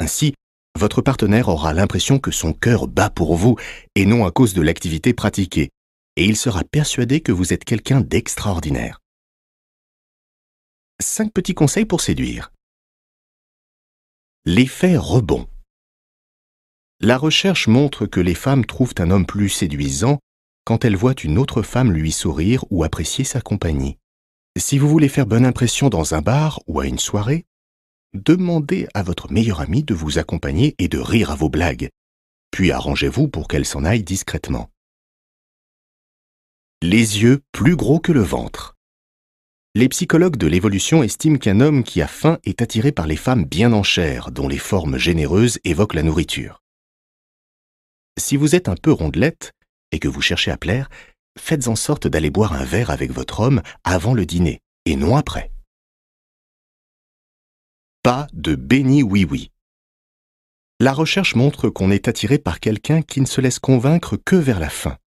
Ainsi, votre partenaire aura l'impression que son cœur bat pour vous et non à cause de l'activité pratiquée, et il sera persuadé que vous êtes quelqu'un d'extraordinaire. 5 petits conseils pour séduire. L'effet rebond. La recherche montre que les femmes trouvent un homme plus séduisant quand elles voient une autre femme lui sourire ou apprécier sa compagnie. Si vous voulez faire bonne impression dans un bar ou à une soirée, demandez à votre meilleure amie de vous accompagner et de rire à vos blagues, puis arrangez-vous pour qu'elle s'en aille discrètement les yeux plus gros que le ventre. Les psychologues de l'évolution estiment qu'un homme qui a faim est attiré par les femmes bien en chair, dont les formes généreuses évoquent la nourriture. Si vous êtes un peu rondelette et que vous cherchez à plaire, faites en sorte d'aller boire un verre avec votre homme avant le dîner et non après. Pas de béni oui-oui. La recherche montre qu'on est attiré par quelqu'un qui ne se laisse convaincre que vers la fin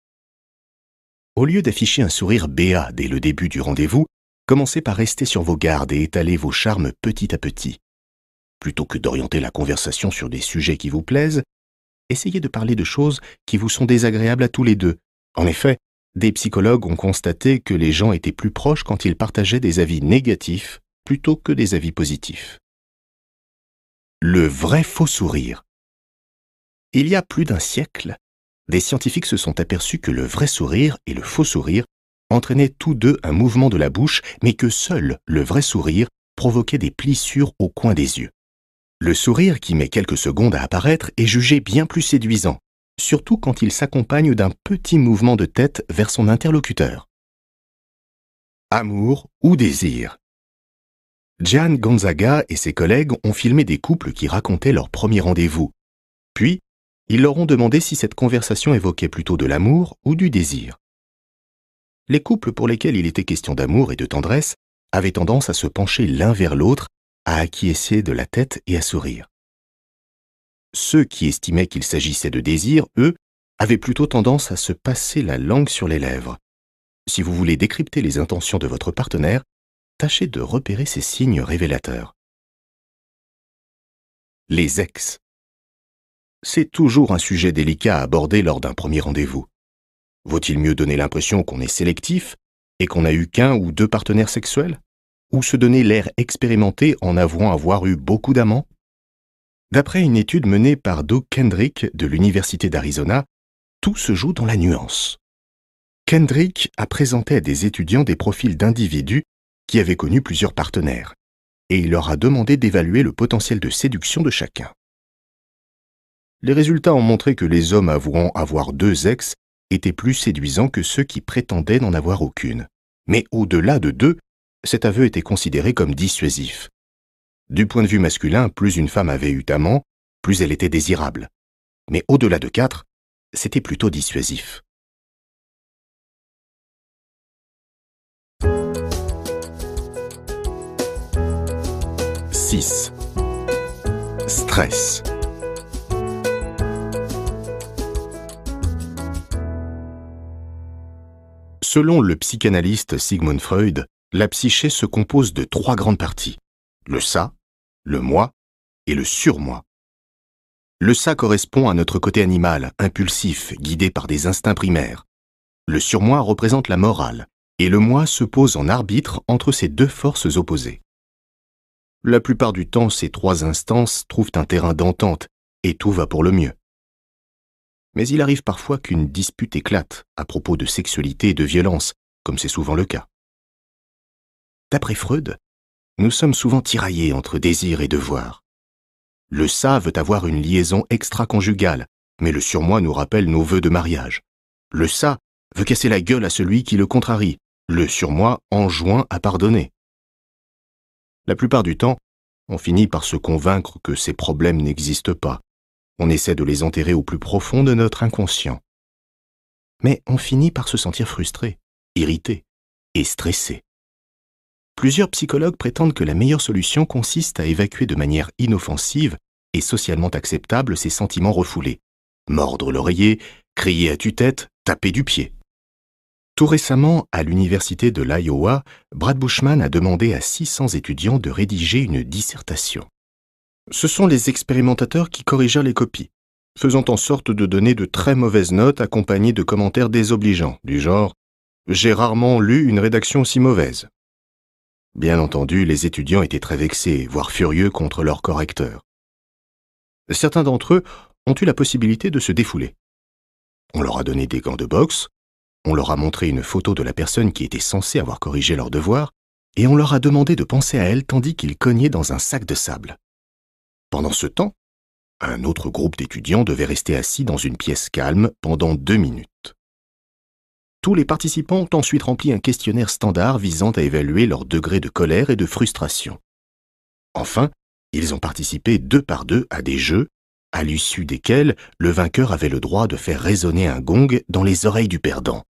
au lieu d'afficher un sourire béat dès le début du rendez-vous, commencez par rester sur vos gardes et étaler vos charmes petit à petit. Plutôt que d'orienter la conversation sur des sujets qui vous plaisent, essayez de parler de choses qui vous sont désagréables à tous les deux. En effet, des psychologues ont constaté que les gens étaient plus proches quand ils partageaient des avis négatifs plutôt que des avis positifs. Le vrai faux sourire. Il y a plus d'un siècle, des scientifiques se sont aperçus que le vrai sourire et le faux sourire entraînaient tous deux un mouvement de la bouche, mais que seul le vrai sourire provoquait des plissures au coin des yeux. Le sourire qui met quelques secondes à apparaître est jugé bien plus séduisant, surtout quand il s'accompagne d'un petit mouvement de tête vers son interlocuteur. Amour ou désir Gian Gonzaga et ses collègues ont filmé des couples qui racontaient leur premier rendez-vous. Puis, ils leur ont demandé si cette conversation évoquait plutôt de l'amour ou du désir. Les couples pour lesquels il était question d'amour et de tendresse avaient tendance à se pencher l'un vers l'autre, à acquiescer de la tête et à sourire. Ceux qui estimaient qu'il s'agissait de désir, eux, avaient plutôt tendance à se passer la langue sur les lèvres. Si vous voulez décrypter les intentions de votre partenaire, tâchez de repérer ces signes révélateurs. Les ex c'est toujours un sujet délicat à aborder lors d'un premier rendez-vous. Vaut-il mieux donner l'impression qu'on est sélectif et qu'on n'a eu qu'un ou deux partenaires sexuels Ou se donner l'air expérimenté en avouant avoir eu beaucoup d'amants D'après une étude menée par Doug Kendrick de l'Université d'Arizona, tout se joue dans la nuance. Kendrick a présenté à des étudiants des profils d'individus qui avaient connu plusieurs partenaires, et il leur a demandé d'évaluer le potentiel de séduction de chacun les résultats ont montré que les hommes avouant avoir deux ex étaient plus séduisants que ceux qui prétendaient n'en avoir aucune. Mais au-delà de deux, cet aveu était considéré comme dissuasif. Du point de vue masculin, plus une femme avait eu d'amants, plus elle était désirable. Mais au-delà de quatre, c'était plutôt dissuasif. Stress. Selon le psychanalyste Sigmund Freud, la psyché se compose de trois grandes parties, le ça, le moi et le surmoi. Le ça correspond à notre côté animal, impulsif, guidé par des instincts primaires. Le surmoi représente la morale, et le moi se pose en arbitre entre ces deux forces opposées. La plupart du temps, ces trois instances trouvent un terrain d'entente, et tout va pour le mieux mais il arrive parfois qu'une dispute éclate à propos de sexualité et de violence, comme c'est souvent le cas. D'après Freud, nous sommes souvent tiraillés entre désir et devoir. Le ça veut avoir une liaison extra-conjugale, mais le surmoi nous rappelle nos vœux de mariage. Le ça veut casser la gueule à celui qui le contrarie. Le surmoi enjoint à pardonner. La plupart du temps, on finit par se convaincre que ces problèmes n'existent pas, on essaie de les enterrer au plus profond de notre inconscient. Mais on finit par se sentir frustré, irrité et stressé. Plusieurs psychologues prétendent que la meilleure solution consiste à évacuer de manière inoffensive et socialement acceptable ces sentiments refoulés. Mordre l'oreiller, crier à tue-tête, taper du pied. Tout récemment, à l'université de l'Iowa, Brad Bushman a demandé à 600 étudiants de rédiger une dissertation. Ce sont les expérimentateurs qui corrigeaient les copies, faisant en sorte de donner de très mauvaises notes accompagnées de commentaires désobligeants, du genre ⁇ J'ai rarement lu une rédaction si mauvaise ⁇ Bien entendu, les étudiants étaient très vexés, voire furieux contre leurs correcteurs. Certains d'entre eux ont eu la possibilité de se défouler. On leur a donné des gants de boxe, on leur a montré une photo de la personne qui était censée avoir corrigé leur devoir, et on leur a demandé de penser à elle tandis qu'ils cognaient dans un sac de sable. Pendant ce temps, un autre groupe d'étudiants devait rester assis dans une pièce calme pendant deux minutes. Tous les participants ont ensuite rempli un questionnaire standard visant à évaluer leur degré de colère et de frustration. Enfin, ils ont participé deux par deux à des jeux, à l'issue desquels le vainqueur avait le droit de faire résonner un gong dans les oreilles du perdant.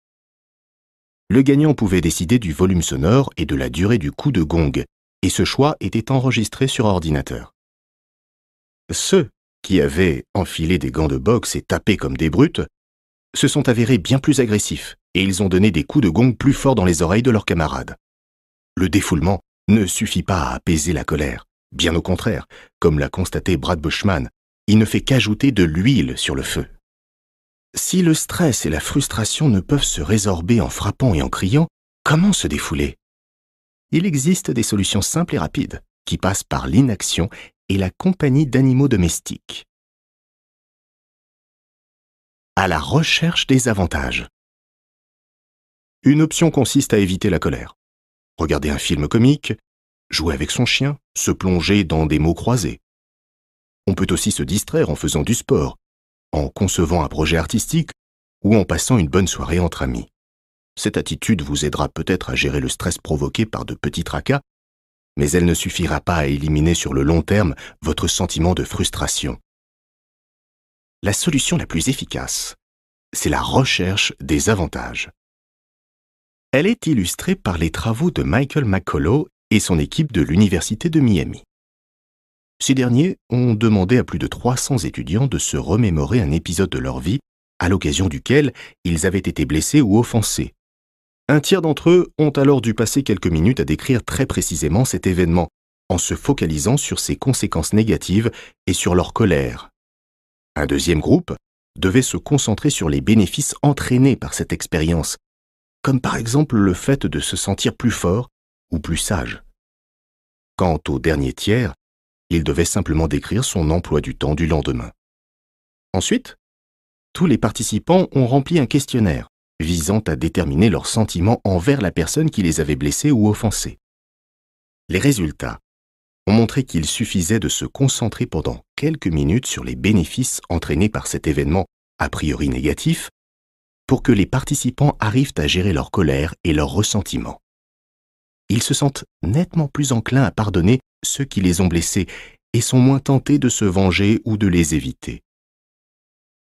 Le gagnant pouvait décider du volume sonore et de la durée du coup de gong, et ce choix était enregistré sur ordinateur. Ceux qui avaient enfilé des gants de boxe et tapé comme des brutes se sont avérés bien plus agressifs et ils ont donné des coups de gong plus forts dans les oreilles de leurs camarades. Le défoulement ne suffit pas à apaiser la colère. Bien au contraire, comme l'a constaté Brad Bushman, il ne fait qu'ajouter de l'huile sur le feu. Si le stress et la frustration ne peuvent se résorber en frappant et en criant, comment se défouler Il existe des solutions simples et rapides qui passent par l'inaction et la compagnie d'animaux domestiques. À la recherche des avantages. Une option consiste à éviter la colère. Regarder un film comique, jouer avec son chien, se plonger dans des mots croisés. On peut aussi se distraire en faisant du sport, en concevant un projet artistique ou en passant une bonne soirée entre amis. Cette attitude vous aidera peut-être à gérer le stress provoqué par de petits tracas mais elle ne suffira pas à éliminer sur le long terme votre sentiment de frustration. La solution la plus efficace, c'est la recherche des avantages. Elle est illustrée par les travaux de Michael McCullough et son équipe de l'Université de Miami. Ces derniers ont demandé à plus de 300 étudiants de se remémorer un épisode de leur vie à l'occasion duquel ils avaient été blessés ou offensés, un tiers d'entre eux ont alors dû passer quelques minutes à décrire très précisément cet événement, en se focalisant sur ses conséquences négatives et sur leur colère. Un deuxième groupe devait se concentrer sur les bénéfices entraînés par cette expérience, comme par exemple le fait de se sentir plus fort ou plus sage. Quant au dernier tiers, il devait simplement décrire son emploi du temps du lendemain. Ensuite, tous les participants ont rempli un questionnaire visant à déterminer leurs sentiments envers la personne qui les avait blessés ou offensés. Les résultats ont montré qu'il suffisait de se concentrer pendant quelques minutes sur les bénéfices entraînés par cet événement a priori négatif pour que les participants arrivent à gérer leur colère et leur ressentiment. Ils se sentent nettement plus enclins à pardonner ceux qui les ont blessés et sont moins tentés de se venger ou de les éviter.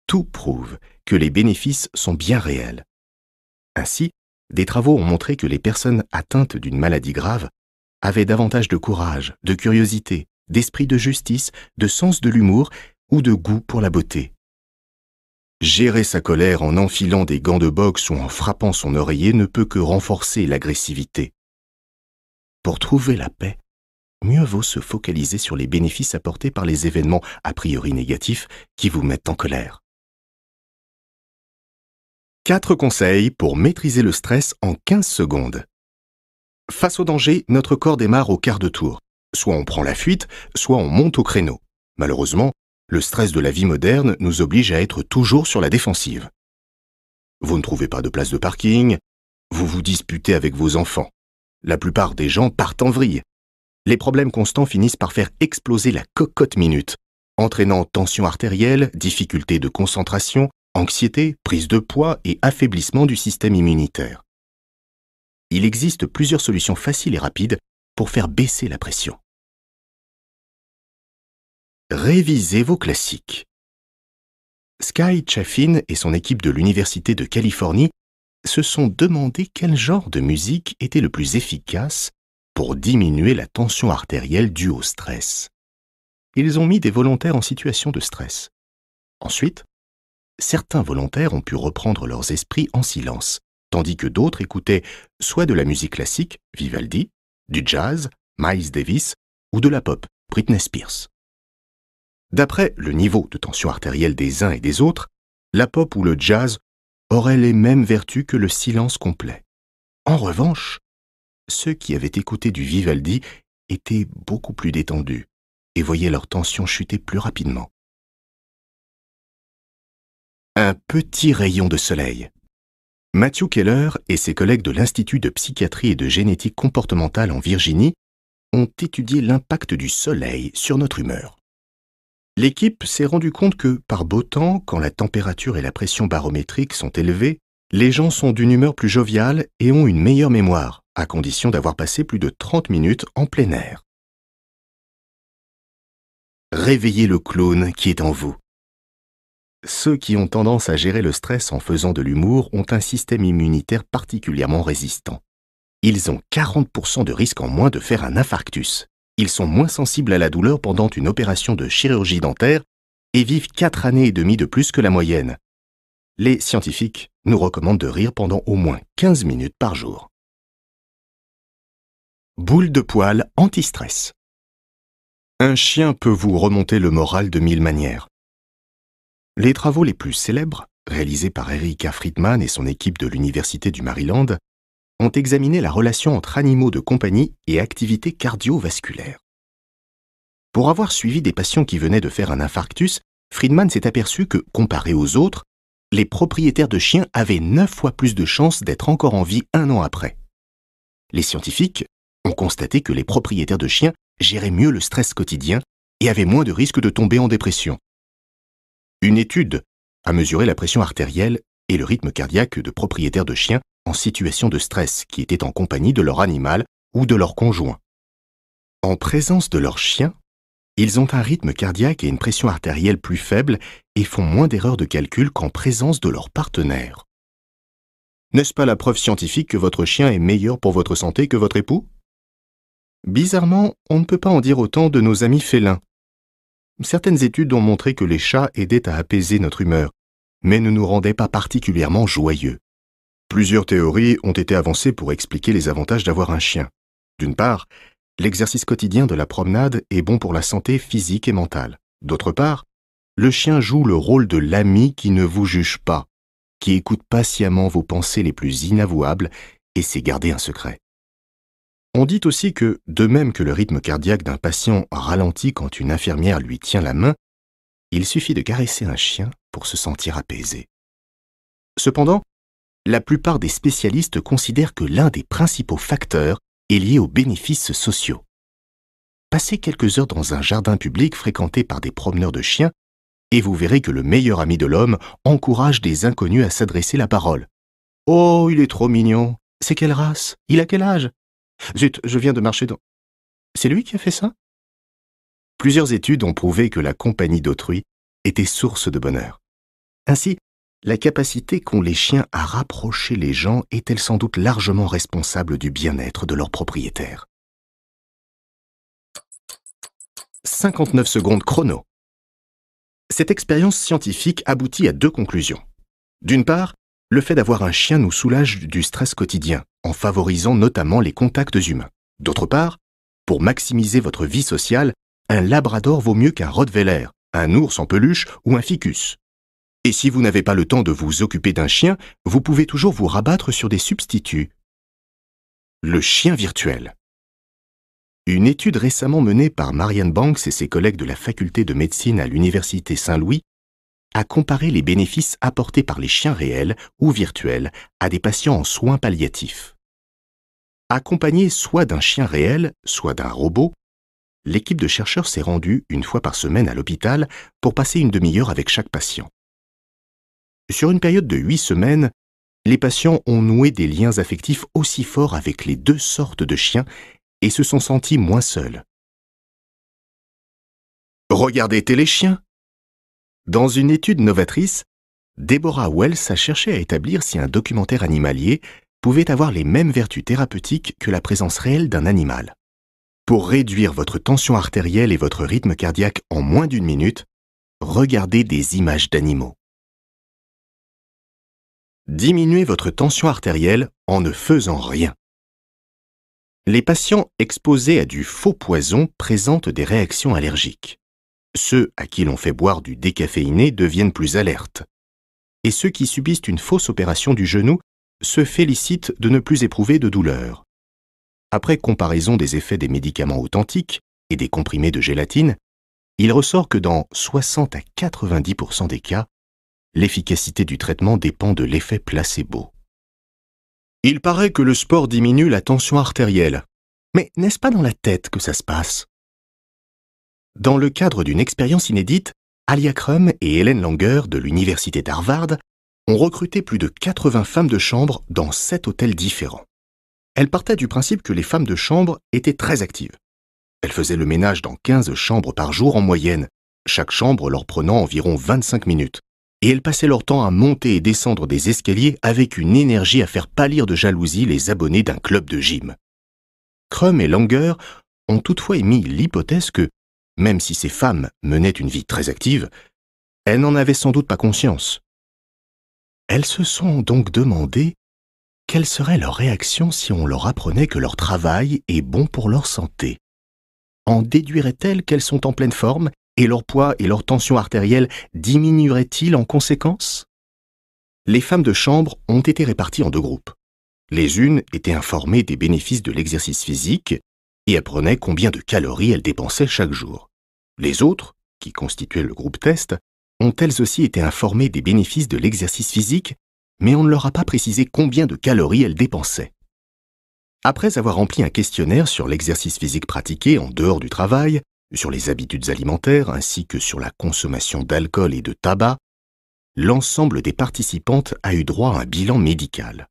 Tout prouve que les bénéfices sont bien réels ainsi, des travaux ont montré que les personnes atteintes d'une maladie grave avaient davantage de courage, de curiosité, d'esprit de justice, de sens de l'humour ou de goût pour la beauté. Gérer sa colère en enfilant des gants de boxe ou en frappant son oreiller ne peut que renforcer l'agressivité. Pour trouver la paix, mieux vaut se focaliser sur les bénéfices apportés par les événements a priori négatifs qui vous mettent en colère. 4 conseils pour maîtriser le stress en 15 secondes. Face au danger, notre corps démarre au quart de tour. Soit on prend la fuite, soit on monte au créneau. Malheureusement, le stress de la vie moderne nous oblige à être toujours sur la défensive. Vous ne trouvez pas de place de parking, vous vous disputez avec vos enfants. La plupart des gens partent en vrille. Les problèmes constants finissent par faire exploser la cocotte minute, entraînant tension artérielle, difficulté de concentration, anxiété, prise de poids et affaiblissement du système immunitaire. Il existe plusieurs solutions faciles et rapides pour faire baisser la pression. Révisez vos classiques. Sky Chaffin et son équipe de l'Université de Californie se sont demandé quel genre de musique était le plus efficace pour diminuer la tension artérielle due au stress. Ils ont mis des volontaires en situation de stress. Ensuite, certains volontaires ont pu reprendre leurs esprits en silence, tandis que d'autres écoutaient soit de la musique classique, Vivaldi, du jazz, Miles Davis, ou de la pop, Britney Spears. D'après le niveau de tension artérielle des uns et des autres, la pop ou le jazz auraient les mêmes vertus que le silence complet. En revanche, ceux qui avaient écouté du Vivaldi étaient beaucoup plus détendus et voyaient leur tension chuter plus rapidement un petit rayon de soleil. Matthew Keller et ses collègues de l'Institut de psychiatrie et de génétique comportementale en Virginie ont étudié l'impact du soleil sur notre humeur. L'équipe s'est rendue compte que, par beau temps, quand la température et la pression barométrique sont élevées, les gens sont d'une humeur plus joviale et ont une meilleure mémoire, à condition d'avoir passé plus de 30 minutes en plein air. Réveillez le clone qui est en vous. Ceux qui ont tendance à gérer le stress en faisant de l'humour ont un système immunitaire particulièrement résistant. Ils ont 40% de risque en moins de faire un infarctus. Ils sont moins sensibles à la douleur pendant une opération de chirurgie dentaire et vivent 4 années et demie de plus que la moyenne. Les scientifiques nous recommandent de rire pendant au moins 15 minutes par jour. Boule de poils anti-stress. Un chien peut vous remonter le moral de mille manières. Les travaux les plus célèbres, réalisés par Erika Friedman et son équipe de l'Université du Maryland, ont examiné la relation entre animaux de compagnie et activité cardiovasculaire. Pour avoir suivi des patients qui venaient de faire un infarctus, Friedman s'est aperçu que, comparé aux autres, les propriétaires de chiens avaient neuf fois plus de chances d'être encore en vie un an après. Les scientifiques ont constaté que les propriétaires de chiens géraient mieux le stress quotidien et avaient moins de risques de tomber en dépression, une étude a mesuré la pression artérielle et le rythme cardiaque de propriétaires de chiens en situation de stress qui étaient en compagnie de leur animal ou de leur conjoint. En présence de leur chien, ils ont un rythme cardiaque et une pression artérielle plus faibles et font moins d'erreurs de calcul qu'en présence de leur partenaire. N'est-ce pas la preuve scientifique que votre chien est meilleur pour votre santé que votre époux Bizarrement, on ne peut pas en dire autant de nos amis félins. Certaines études ont montré que les chats aidaient à apaiser notre humeur, mais ne nous rendaient pas particulièrement joyeux. Plusieurs théories ont été avancées pour expliquer les avantages d'avoir un chien. D'une part, l'exercice quotidien de la promenade est bon pour la santé physique et mentale. D'autre part, le chien joue le rôle de l'ami qui ne vous juge pas, qui écoute patiemment vos pensées les plus inavouables et sait garder un secret. On dit aussi que, de même que le rythme cardiaque d'un patient ralentit quand une infirmière lui tient la main, il suffit de caresser un chien pour se sentir apaisé. Cependant, la plupart des spécialistes considèrent que l'un des principaux facteurs est lié aux bénéfices sociaux. Passez quelques heures dans un jardin public fréquenté par des promeneurs de chiens et vous verrez que le meilleur ami de l'homme encourage des inconnus à s'adresser la parole. Oh, il est trop mignon. C'est quelle race Il a quel âge Zut, je viens de marcher dans... C'est lui qui a fait ça Plusieurs études ont prouvé que la compagnie d'autrui était source de bonheur. Ainsi, la capacité qu'ont les chiens à rapprocher les gens est-elle sans doute largement responsable du bien-être de leurs propriétaires 59 secondes chrono. Cette expérience scientifique aboutit à deux conclusions. D'une part, le fait d'avoir un chien nous soulage du stress quotidien, en favorisant notamment les contacts humains. D'autre part, pour maximiser votre vie sociale, un labrador vaut mieux qu'un rottweiler, un ours en peluche ou un ficus. Et si vous n'avez pas le temps de vous occuper d'un chien, vous pouvez toujours vous rabattre sur des substituts. Le chien virtuel. Une étude récemment menée par Marianne Banks et ses collègues de la faculté de médecine à l'Université Saint-Louis à comparer les bénéfices apportés par les chiens réels ou virtuels à des patients en soins palliatifs. Accompagnés soit d'un chien réel, soit d'un robot, l'équipe de chercheurs s'est rendue une fois par semaine à l'hôpital pour passer une demi-heure avec chaque patient. Sur une période de huit semaines, les patients ont noué des liens affectifs aussi forts avec les deux sortes de chiens et se sont sentis moins seuls. Regardez chiens dans une étude novatrice, Deborah Wells a cherché à établir si un documentaire animalier pouvait avoir les mêmes vertus thérapeutiques que la présence réelle d'un animal. Pour réduire votre tension artérielle et votre rythme cardiaque en moins d'une minute, regardez des images d'animaux. Diminuez votre tension artérielle en ne faisant rien. Les patients exposés à du faux poison présentent des réactions allergiques. Ceux à qui l'on fait boire du décaféiné deviennent plus alertes. Et ceux qui subissent une fausse opération du genou se félicitent de ne plus éprouver de douleur. Après comparaison des effets des médicaments authentiques et des comprimés de gélatine, il ressort que dans 60 à 90% des cas, l'efficacité du traitement dépend de l'effet placebo. Il paraît que le sport diminue la tension artérielle. Mais n'est-ce pas dans la tête que ça se passe dans le cadre d'une expérience inédite, Alia Crum et Hélène Langer de l'Université d'Harvard ont recruté plus de 80 femmes de chambre dans 7 hôtels différents. Elles partaient du principe que les femmes de chambre étaient très actives. Elles faisaient le ménage dans 15 chambres par jour en moyenne, chaque chambre leur prenant environ 25 minutes, et elles passaient leur temps à monter et descendre des escaliers avec une énergie à faire pâlir de jalousie les abonnés d'un club de gym. Crum et Langer ont toutefois émis l'hypothèse que, même si ces femmes menaient une vie très active, elles n'en avaient sans doute pas conscience. Elles se sont donc demandées quelle serait leur réaction si on leur apprenait que leur travail est bon pour leur santé. En déduiraient-elles qu'elles sont en pleine forme et leur poids et leur tension artérielle diminueraient-ils en conséquence Les femmes de chambre ont été réparties en deux groupes. Les unes étaient informées des bénéfices de l'exercice physique et apprenait combien de calories elles dépensaient chaque jour. Les autres, qui constituaient le groupe test, ont elles aussi été informées des bénéfices de l'exercice physique, mais on ne leur a pas précisé combien de calories elles dépensaient. Après avoir rempli un questionnaire sur l'exercice physique pratiqué en dehors du travail, sur les habitudes alimentaires ainsi que sur la consommation d'alcool et de tabac, l'ensemble des participantes a eu droit à un bilan médical.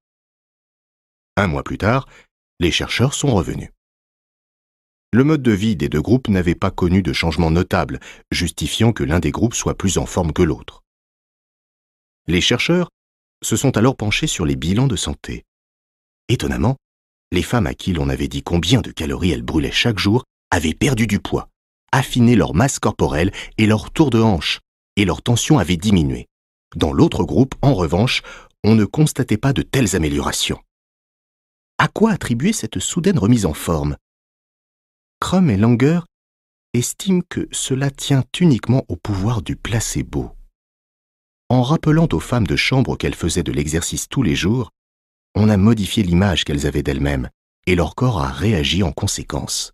Un mois plus tard, les chercheurs sont revenus. Le mode de vie des deux groupes n'avait pas connu de changement notable, justifiant que l'un des groupes soit plus en forme que l'autre. Les chercheurs se sont alors penchés sur les bilans de santé. Étonnamment, les femmes à qui l'on avait dit combien de calories elles brûlaient chaque jour avaient perdu du poids, affiné leur masse corporelle et leur tour de hanche, et leur tension avait diminué. Dans l'autre groupe, en revanche, on ne constatait pas de telles améliorations. À quoi attribuer cette soudaine remise en forme Crum et Langer estiment que cela tient uniquement au pouvoir du placebo. En rappelant aux femmes de chambre qu'elles faisaient de l'exercice tous les jours, on a modifié l'image qu'elles avaient d'elles-mêmes et leur corps a réagi en conséquence.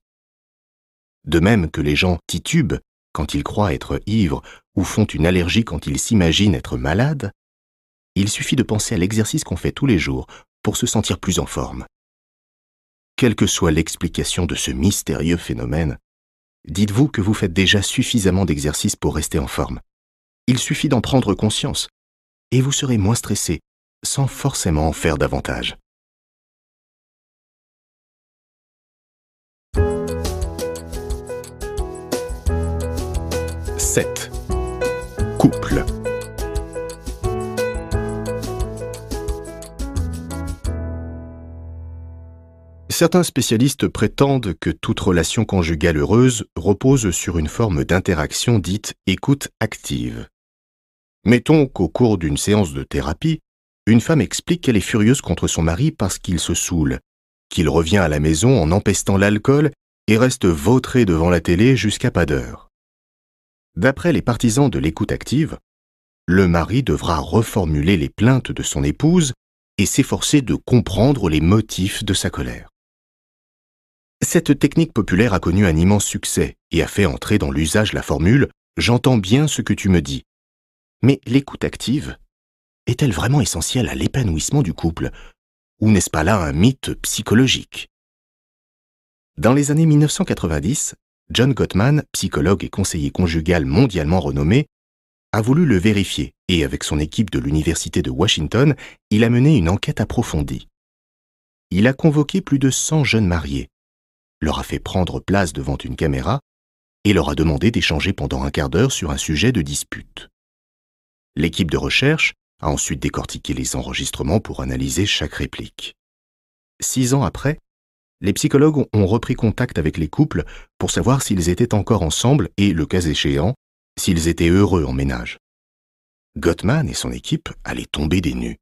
De même que les gens titubent quand ils croient être ivres ou font une allergie quand ils s'imaginent être malades, il suffit de penser à l'exercice qu'on fait tous les jours pour se sentir plus en forme. Quelle que soit l'explication de ce mystérieux phénomène, dites-vous que vous faites déjà suffisamment d'exercices pour rester en forme. Il suffit d'en prendre conscience, et vous serez moins stressé, sans forcément en faire davantage. « 7. Certains spécialistes prétendent que toute relation conjugale heureuse repose sur une forme d'interaction dite écoute active. Mettons qu'au cours d'une séance de thérapie, une femme explique qu'elle est furieuse contre son mari parce qu'il se saoule, qu'il revient à la maison en empestant l'alcool et reste vautré devant la télé jusqu'à pas d'heure. D'après les partisans de l'écoute active, le mari devra reformuler les plaintes de son épouse et s'efforcer de comprendre les motifs de sa colère. Cette technique populaire a connu un immense succès et a fait entrer dans l'usage la formule ⁇ J'entends bien ce que tu me dis ⁇ Mais l'écoute active est-elle vraiment essentielle à l'épanouissement du couple Ou n'est-ce pas là un mythe psychologique Dans les années 1990, John Gottman, psychologue et conseiller conjugal mondialement renommé, a voulu le vérifier et avec son équipe de l'Université de Washington, il a mené une enquête approfondie. Il a convoqué plus de 100 jeunes mariés leur a fait prendre place devant une caméra et leur a demandé d'échanger pendant un quart d'heure sur un sujet de dispute. L'équipe de recherche a ensuite décortiqué les enregistrements pour analyser chaque réplique. Six ans après, les psychologues ont repris contact avec les couples pour savoir s'ils étaient encore ensemble et, le cas échéant, s'ils étaient heureux en ménage. Gottman et son équipe allaient tomber des nues.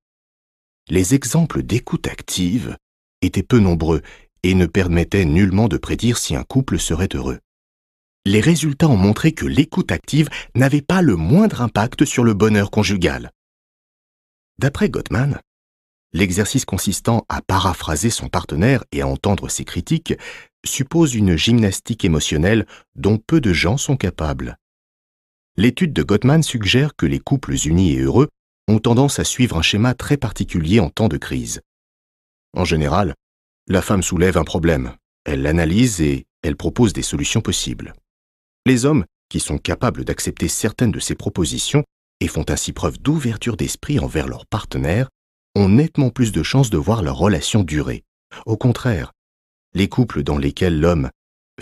Les exemples d'écoute active étaient peu nombreux et ne permettait nullement de prédire si un couple serait heureux. Les résultats ont montré que l'écoute active n'avait pas le moindre impact sur le bonheur conjugal. D'après Gottman, l'exercice consistant à paraphraser son partenaire et à entendre ses critiques suppose une gymnastique émotionnelle dont peu de gens sont capables. L'étude de Gottman suggère que les couples unis et heureux ont tendance à suivre un schéma très particulier en temps de crise. En général, la femme soulève un problème, elle l'analyse et elle propose des solutions possibles. Les hommes, qui sont capables d'accepter certaines de ces propositions et font ainsi preuve d'ouverture d'esprit envers leurs partenaires, ont nettement plus de chances de voir leur relation durer. Au contraire, les couples dans lesquels l'homme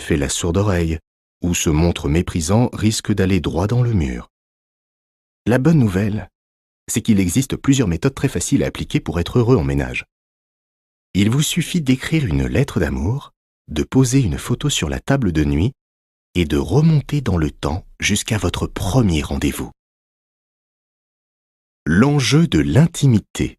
fait la sourde oreille ou se montre méprisant risquent d'aller droit dans le mur. La bonne nouvelle, c'est qu'il existe plusieurs méthodes très faciles à appliquer pour être heureux en ménage. Il vous suffit d'écrire une lettre d'amour, de poser une photo sur la table de nuit et de remonter dans le temps jusqu'à votre premier rendez-vous. L'enjeu de l'intimité.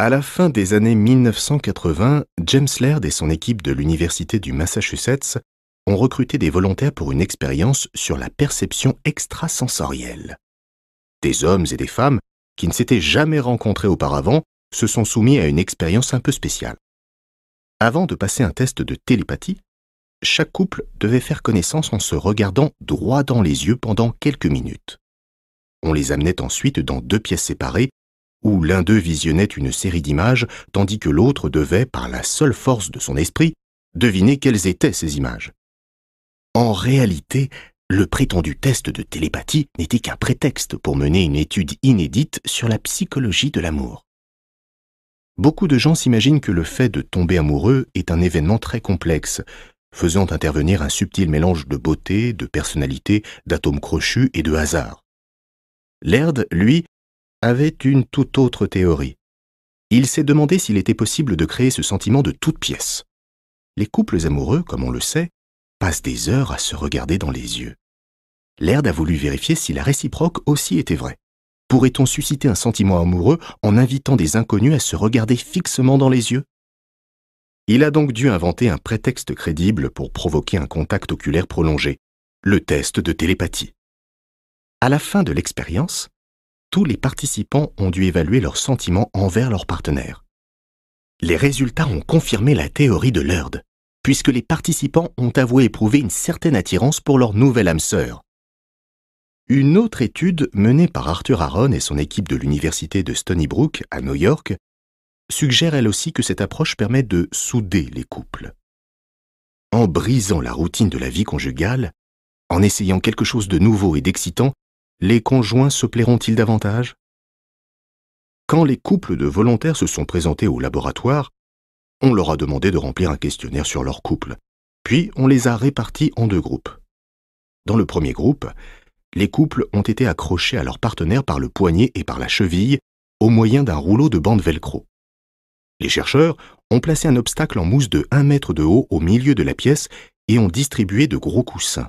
À la fin des années 1980, James Laird et son équipe de l'Université du Massachusetts ont recruté des volontaires pour une expérience sur la perception extrasensorielle. Des hommes et des femmes qui ne s'étaient jamais rencontrés auparavant se sont soumis à une expérience un peu spéciale. Avant de passer un test de télépathie, chaque couple devait faire connaissance en se regardant droit dans les yeux pendant quelques minutes. On les amenait ensuite dans deux pièces séparées, où l'un d'eux visionnait une série d'images, tandis que l'autre devait, par la seule force de son esprit, deviner quelles étaient ces images. En réalité, le prétendu test de télépathie n'était qu'un prétexte pour mener une étude inédite sur la psychologie de l'amour. Beaucoup de gens s'imaginent que le fait de tomber amoureux est un événement très complexe, faisant intervenir un subtil mélange de beauté, de personnalité, d'atomes crochus et de hasard. Laird, lui, avait une toute autre théorie. Il s'est demandé s'il était possible de créer ce sentiment de toute pièce. Les couples amoureux, comme on le sait, passent des heures à se regarder dans les yeux. Laird a voulu vérifier si la réciproque aussi était vraie. Pourrait-on susciter un sentiment amoureux en invitant des inconnus à se regarder fixement dans les yeux Il a donc dû inventer un prétexte crédible pour provoquer un contact oculaire prolongé, le test de télépathie. À la fin de l'expérience, tous les participants ont dû évaluer leurs sentiments envers leur partenaire. Les résultats ont confirmé la théorie de Lurd, puisque les participants ont avoué éprouver une certaine attirance pour leur nouvelle âme sœur, une autre étude menée par Arthur Aaron et son équipe de l'université de Stony Brook à New York suggère elle aussi que cette approche permet de souder les couples. En brisant la routine de la vie conjugale, en essayant quelque chose de nouveau et d'excitant, les conjoints se plairont-ils davantage Quand les couples de volontaires se sont présentés au laboratoire, on leur a demandé de remplir un questionnaire sur leur couple, puis on les a répartis en deux groupes. Dans le premier groupe, les couples ont été accrochés à leur partenaire par le poignet et par la cheville au moyen d'un rouleau de bande velcro. Les chercheurs ont placé un obstacle en mousse de 1 mètre de haut au milieu de la pièce et ont distribué de gros coussins.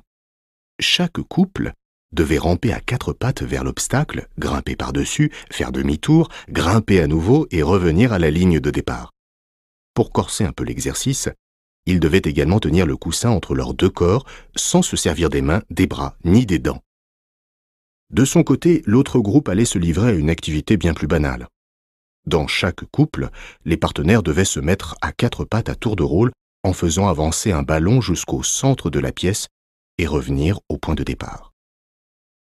Chaque couple devait ramper à quatre pattes vers l'obstacle, grimper par-dessus, faire demi-tour, grimper à nouveau et revenir à la ligne de départ. Pour corser un peu l'exercice, ils devaient également tenir le coussin entre leurs deux corps sans se servir des mains, des bras ni des dents. De son côté, l'autre groupe allait se livrer à une activité bien plus banale. Dans chaque couple, les partenaires devaient se mettre à quatre pattes à tour de rôle en faisant avancer un ballon jusqu'au centre de la pièce et revenir au point de départ.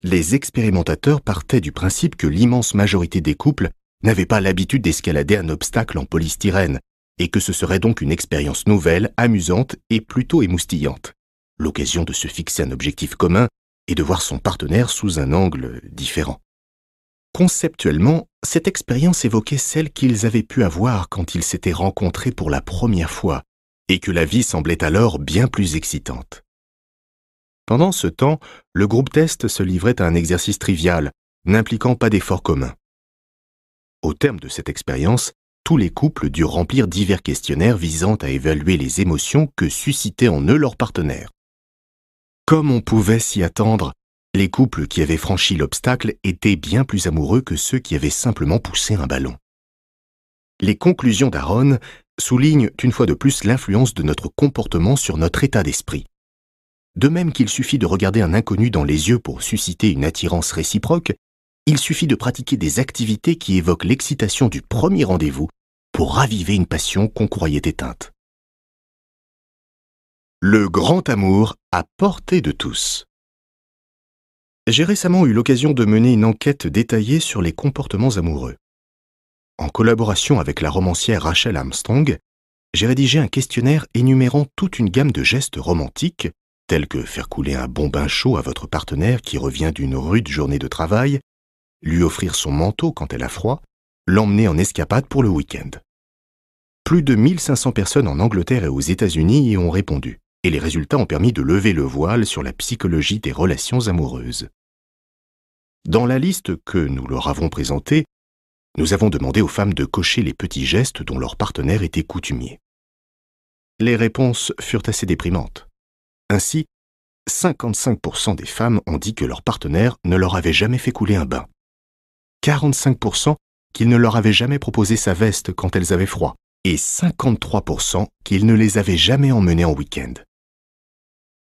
Les expérimentateurs partaient du principe que l'immense majorité des couples n'avaient pas l'habitude d'escalader un obstacle en polystyrène et que ce serait donc une expérience nouvelle, amusante et plutôt émoustillante. L'occasion de se fixer un objectif commun et de voir son partenaire sous un angle différent. Conceptuellement, cette expérience évoquait celle qu'ils avaient pu avoir quand ils s'étaient rencontrés pour la première fois, et que la vie semblait alors bien plus excitante. Pendant ce temps, le groupe test se livrait à un exercice trivial, n'impliquant pas d'efforts communs. Au terme de cette expérience, tous les couples durent remplir divers questionnaires visant à évaluer les émotions que suscitait en eux leur partenaire. Comme on pouvait s'y attendre, les couples qui avaient franchi l'obstacle étaient bien plus amoureux que ceux qui avaient simplement poussé un ballon. Les conclusions d'Aaron soulignent une fois de plus l'influence de notre comportement sur notre état d'esprit. De même qu'il suffit de regarder un inconnu dans les yeux pour susciter une attirance réciproque, il suffit de pratiquer des activités qui évoquent l'excitation du premier rendez-vous pour raviver une passion qu'on croyait éteinte. Le grand amour à portée de tous. J'ai récemment eu l'occasion de mener une enquête détaillée sur les comportements amoureux. En collaboration avec la romancière Rachel Armstrong, j'ai rédigé un questionnaire énumérant toute une gamme de gestes romantiques, tels que faire couler un bon bain chaud à votre partenaire qui revient d'une rude journée de travail, lui offrir son manteau quand elle a froid, l'emmener en escapade pour le week-end. Plus de 1500 personnes en Angleterre et aux États-Unis y ont répondu et les résultats ont permis de lever le voile sur la psychologie des relations amoureuses. Dans la liste que nous leur avons présentée, nous avons demandé aux femmes de cocher les petits gestes dont leur partenaire était coutumier. Les réponses furent assez déprimantes. Ainsi, 55% des femmes ont dit que leur partenaire ne leur avait jamais fait couler un bain. 45% qu'il ne leur avait jamais proposé sa veste quand elles avaient froid. Et 53% qu'il ne les avait jamais emmenées en week-end.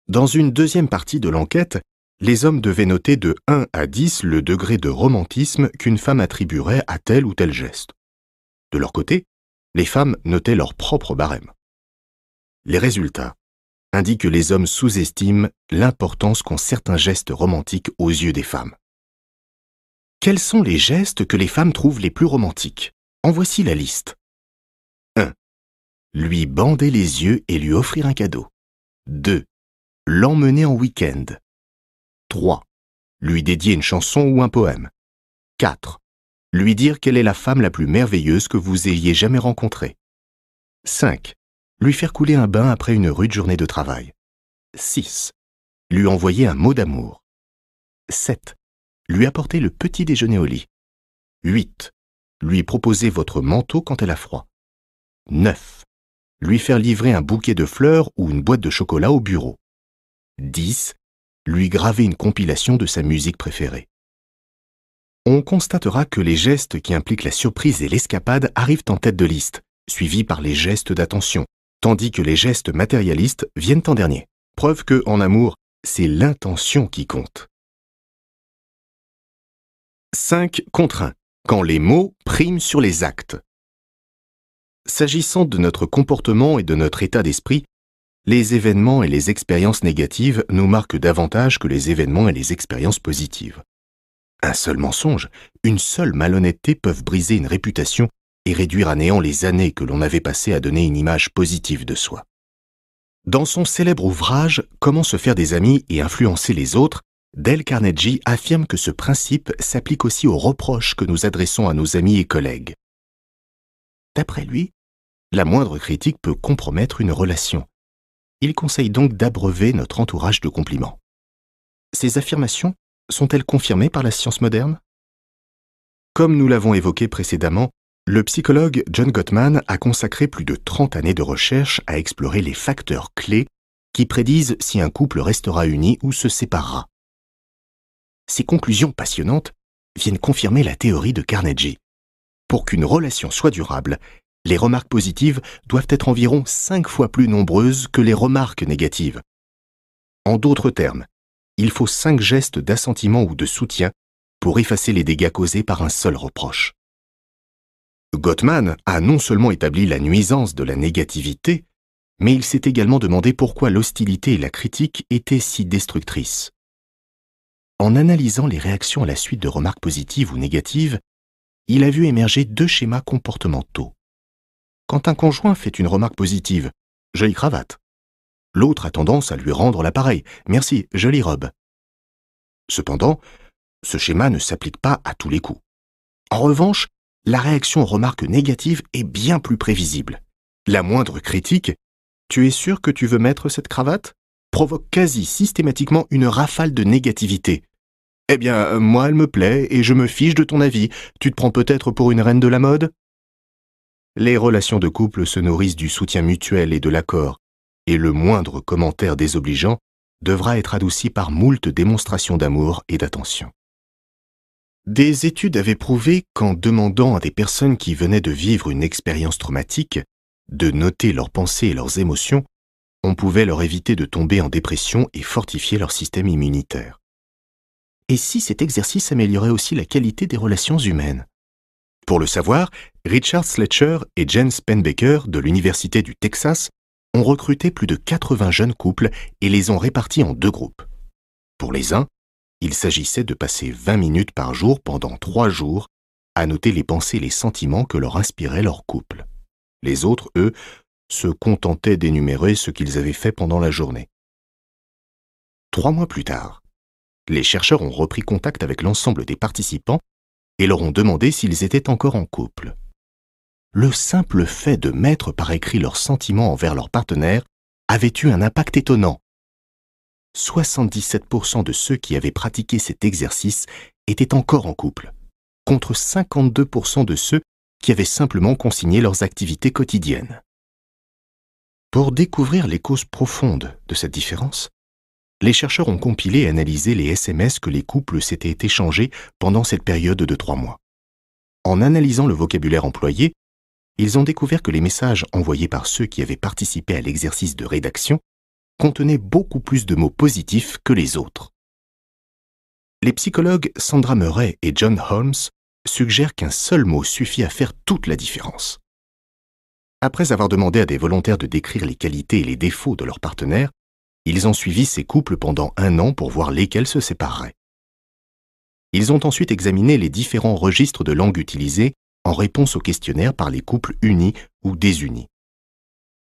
Dans une deuxième partie de l'enquête, les hommes devaient noter de 1 à 10 le degré de romantisme qu'une femme attribuerait à tel ou tel geste. De leur côté, les femmes notaient leur propre barème. Les résultats indiquent que les hommes sous-estiment l'importance qu'ont certains gestes romantiques aux yeux des femmes. Quels sont les gestes que les femmes trouvent les plus romantiques En voici la liste. 1. Lui bander les yeux et lui offrir un cadeau. 2. L'emmener en week-end. 3. Lui dédier une chanson ou un poème. 4. Lui dire quelle est la femme la plus merveilleuse que vous ayez jamais rencontrée. 5. Lui faire couler un bain après une rude journée de travail. 6. Lui envoyer un mot d'amour. 7. Lui apporter le petit déjeuner au lit. 8. Lui proposer votre manteau quand elle a froid. 9. Lui faire livrer un bouquet de fleurs ou une boîte de chocolat au bureau. 10, lui graver une compilation de sa musique préférée. On constatera que les gestes qui impliquent la surprise et l'escapade arrivent en tête de liste, suivis par les gestes d'attention, tandis que les gestes matérialistes viennent en dernier. Preuve que, en amour, c'est l'intention qui compte. 5. Contre 1. Quand les mots priment sur les actes. S'agissant de notre comportement et de notre état d'esprit, les événements et les expériences négatives nous marquent davantage que les événements et les expériences positives. Un seul mensonge, une seule malhonnêteté peuvent briser une réputation et réduire à néant les années que l'on avait passées à donner une image positive de soi. Dans son célèbre ouvrage Comment se faire des amis et influencer les autres, Dale Carnegie affirme que ce principe s'applique aussi aux reproches que nous adressons à nos amis et collègues. D'après lui, la moindre critique peut compromettre une relation, il conseille donc d'abreuver notre entourage de compliments. Ces affirmations sont-elles confirmées par la science moderne Comme nous l'avons évoqué précédemment, le psychologue John Gottman a consacré plus de 30 années de recherche à explorer les facteurs clés qui prédisent si un couple restera uni ou se séparera. Ces conclusions passionnantes viennent confirmer la théorie de Carnegie. Pour qu'une relation soit durable, les remarques positives doivent être environ cinq fois plus nombreuses que les remarques négatives. En d'autres termes, il faut cinq gestes d'assentiment ou de soutien pour effacer les dégâts causés par un seul reproche. Gottman a non seulement établi la nuisance de la négativité, mais il s'est également demandé pourquoi l'hostilité et la critique étaient si destructrices. En analysant les réactions à la suite de remarques positives ou négatives, il a vu émerger deux schémas comportementaux. Quand un conjoint fait une remarque positive, jolie cravate, l'autre a tendance à lui rendre l'appareil, merci, jolie robe. Cependant, ce schéma ne s'applique pas à tous les coups. En revanche, la réaction aux remarques négatives est bien plus prévisible. La moindre critique, tu es sûr que tu veux mettre cette cravate provoque quasi systématiquement une rafale de négativité. Eh bien, moi, elle me plaît et je me fiche de ton avis. Tu te prends peut-être pour une reine de la mode les relations de couple se nourrissent du soutien mutuel et de l'accord, et le moindre commentaire désobligeant devra être adouci par moult démonstrations d'amour et d'attention. Des études avaient prouvé qu'en demandant à des personnes qui venaient de vivre une expérience traumatique de noter leurs pensées et leurs émotions, on pouvait leur éviter de tomber en dépression et fortifier leur système immunitaire. Et si cet exercice améliorait aussi la qualité des relations humaines pour le savoir, Richard Sletcher et James Penbaker de l'Université du Texas ont recruté plus de 80 jeunes couples et les ont répartis en deux groupes. Pour les uns, il s'agissait de passer 20 minutes par jour pendant trois jours à noter les pensées et les sentiments que leur inspirait leur couple. Les autres, eux, se contentaient d'énumérer ce qu'ils avaient fait pendant la journée. Trois mois plus tard, les chercheurs ont repris contact avec l'ensemble des participants et leur ont demandé s'ils étaient encore en couple. Le simple fait de mettre par écrit leurs sentiments envers leur partenaire avait eu un impact étonnant. 77% de ceux qui avaient pratiqué cet exercice étaient encore en couple, contre 52% de ceux qui avaient simplement consigné leurs activités quotidiennes. Pour découvrir les causes profondes de cette différence, les chercheurs ont compilé et analysé les SMS que les couples s'étaient échangés pendant cette période de trois mois. En analysant le vocabulaire employé, ils ont découvert que les messages envoyés par ceux qui avaient participé à l'exercice de rédaction contenaient beaucoup plus de mots positifs que les autres. Les psychologues Sandra Murray et John Holmes suggèrent qu'un seul mot suffit à faire toute la différence. Après avoir demandé à des volontaires de décrire les qualités et les défauts de leur partenaire, ils ont suivi ces couples pendant un an pour voir lesquels se sépareraient. Ils ont ensuite examiné les différents registres de langues utilisés en réponse au questionnaire par les couples unis ou désunis.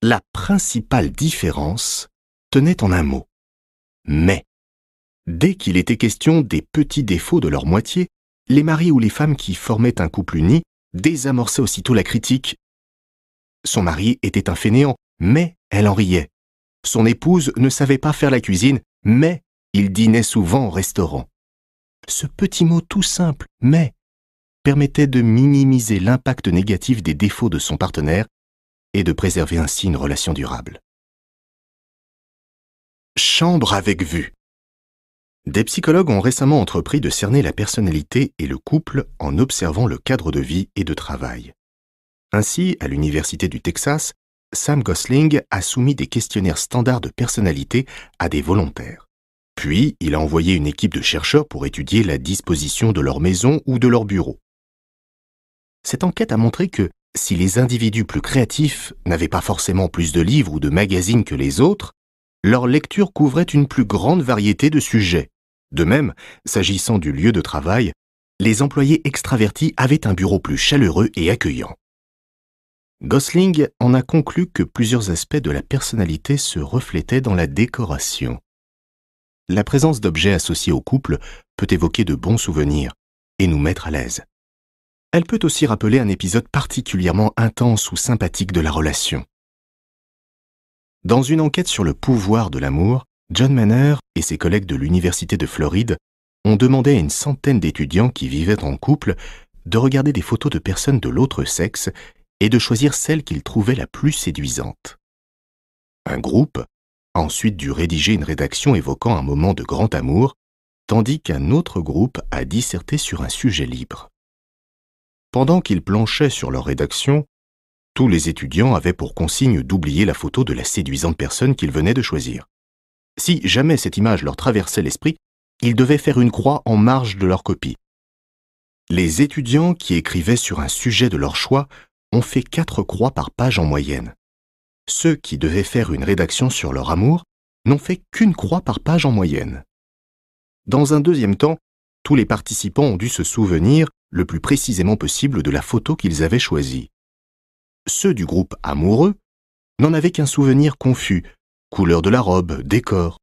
La principale différence tenait en un mot. Mais. Dès qu'il était question des petits défauts de leur moitié, les maris ou les femmes qui formaient un couple uni désamorçaient aussitôt la critique. Son mari était un fainéant, mais elle en riait. Son épouse ne savait pas faire la cuisine, mais il dînait souvent au restaurant. Ce petit mot tout simple, mais, permettait de minimiser l'impact négatif des défauts de son partenaire et de préserver ainsi une relation durable. Chambre avec vue. Des psychologues ont récemment entrepris de cerner la personnalité et le couple en observant le cadre de vie et de travail. Ainsi, à l'Université du Texas, Sam Gosling a soumis des questionnaires standards de personnalité à des volontaires. Puis, il a envoyé une équipe de chercheurs pour étudier la disposition de leur maison ou de leur bureau. Cette enquête a montré que, si les individus plus créatifs n'avaient pas forcément plus de livres ou de magazines que les autres, leur lecture couvrait une plus grande variété de sujets. De même, s'agissant du lieu de travail, les employés extravertis avaient un bureau plus chaleureux et accueillant. Gosling en a conclu que plusieurs aspects de la personnalité se reflétaient dans la décoration. La présence d'objets associés au couple peut évoquer de bons souvenirs et nous mettre à l'aise. Elle peut aussi rappeler un épisode particulièrement intense ou sympathique de la relation. Dans une enquête sur le pouvoir de l'amour, John Manner et ses collègues de l'Université de Floride ont demandé à une centaine d'étudiants qui vivaient en couple de regarder des photos de personnes de l'autre sexe et de choisir celle qu'il trouvait la plus séduisante. Un groupe a ensuite dû rédiger une rédaction évoquant un moment de grand amour, tandis qu'un autre groupe a disserté sur un sujet libre. Pendant qu'ils planchaient sur leur rédaction, tous les étudiants avaient pour consigne d'oublier la photo de la séduisante personne qu'ils venaient de choisir. Si jamais cette image leur traversait l'esprit, ils devaient faire une croix en marge de leur copie. Les étudiants qui écrivaient sur un sujet de leur choix ont fait quatre croix par page en moyenne. Ceux qui devaient faire une rédaction sur leur amour n'ont fait qu'une croix par page en moyenne. Dans un deuxième temps, tous les participants ont dû se souvenir le plus précisément possible de la photo qu'ils avaient choisie. Ceux du groupe amoureux n'en avaient qu'un souvenir confus, couleur de la robe, décor,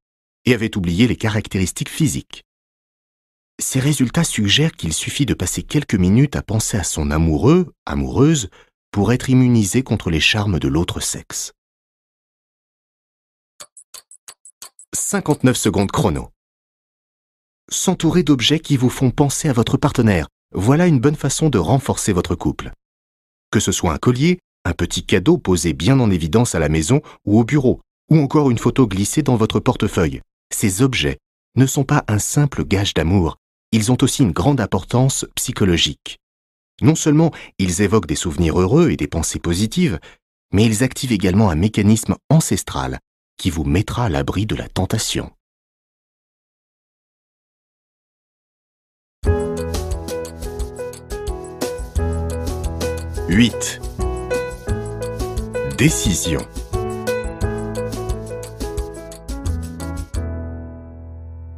et avaient oublié les caractéristiques physiques. Ces résultats suggèrent qu'il suffit de passer quelques minutes à penser à son amoureux, amoureuse, pour être immunisé contre les charmes de l'autre sexe. 59 secondes chrono. S'entourer d'objets qui vous font penser à votre partenaire, voilà une bonne façon de renforcer votre couple. Que ce soit un collier, un petit cadeau posé bien en évidence à la maison ou au bureau, ou encore une photo glissée dans votre portefeuille, ces objets ne sont pas un simple gage d'amour, ils ont aussi une grande importance psychologique. Non seulement ils évoquent des souvenirs heureux et des pensées positives, mais ils activent également un mécanisme ancestral qui vous mettra à l'abri de la tentation. « 8. Décision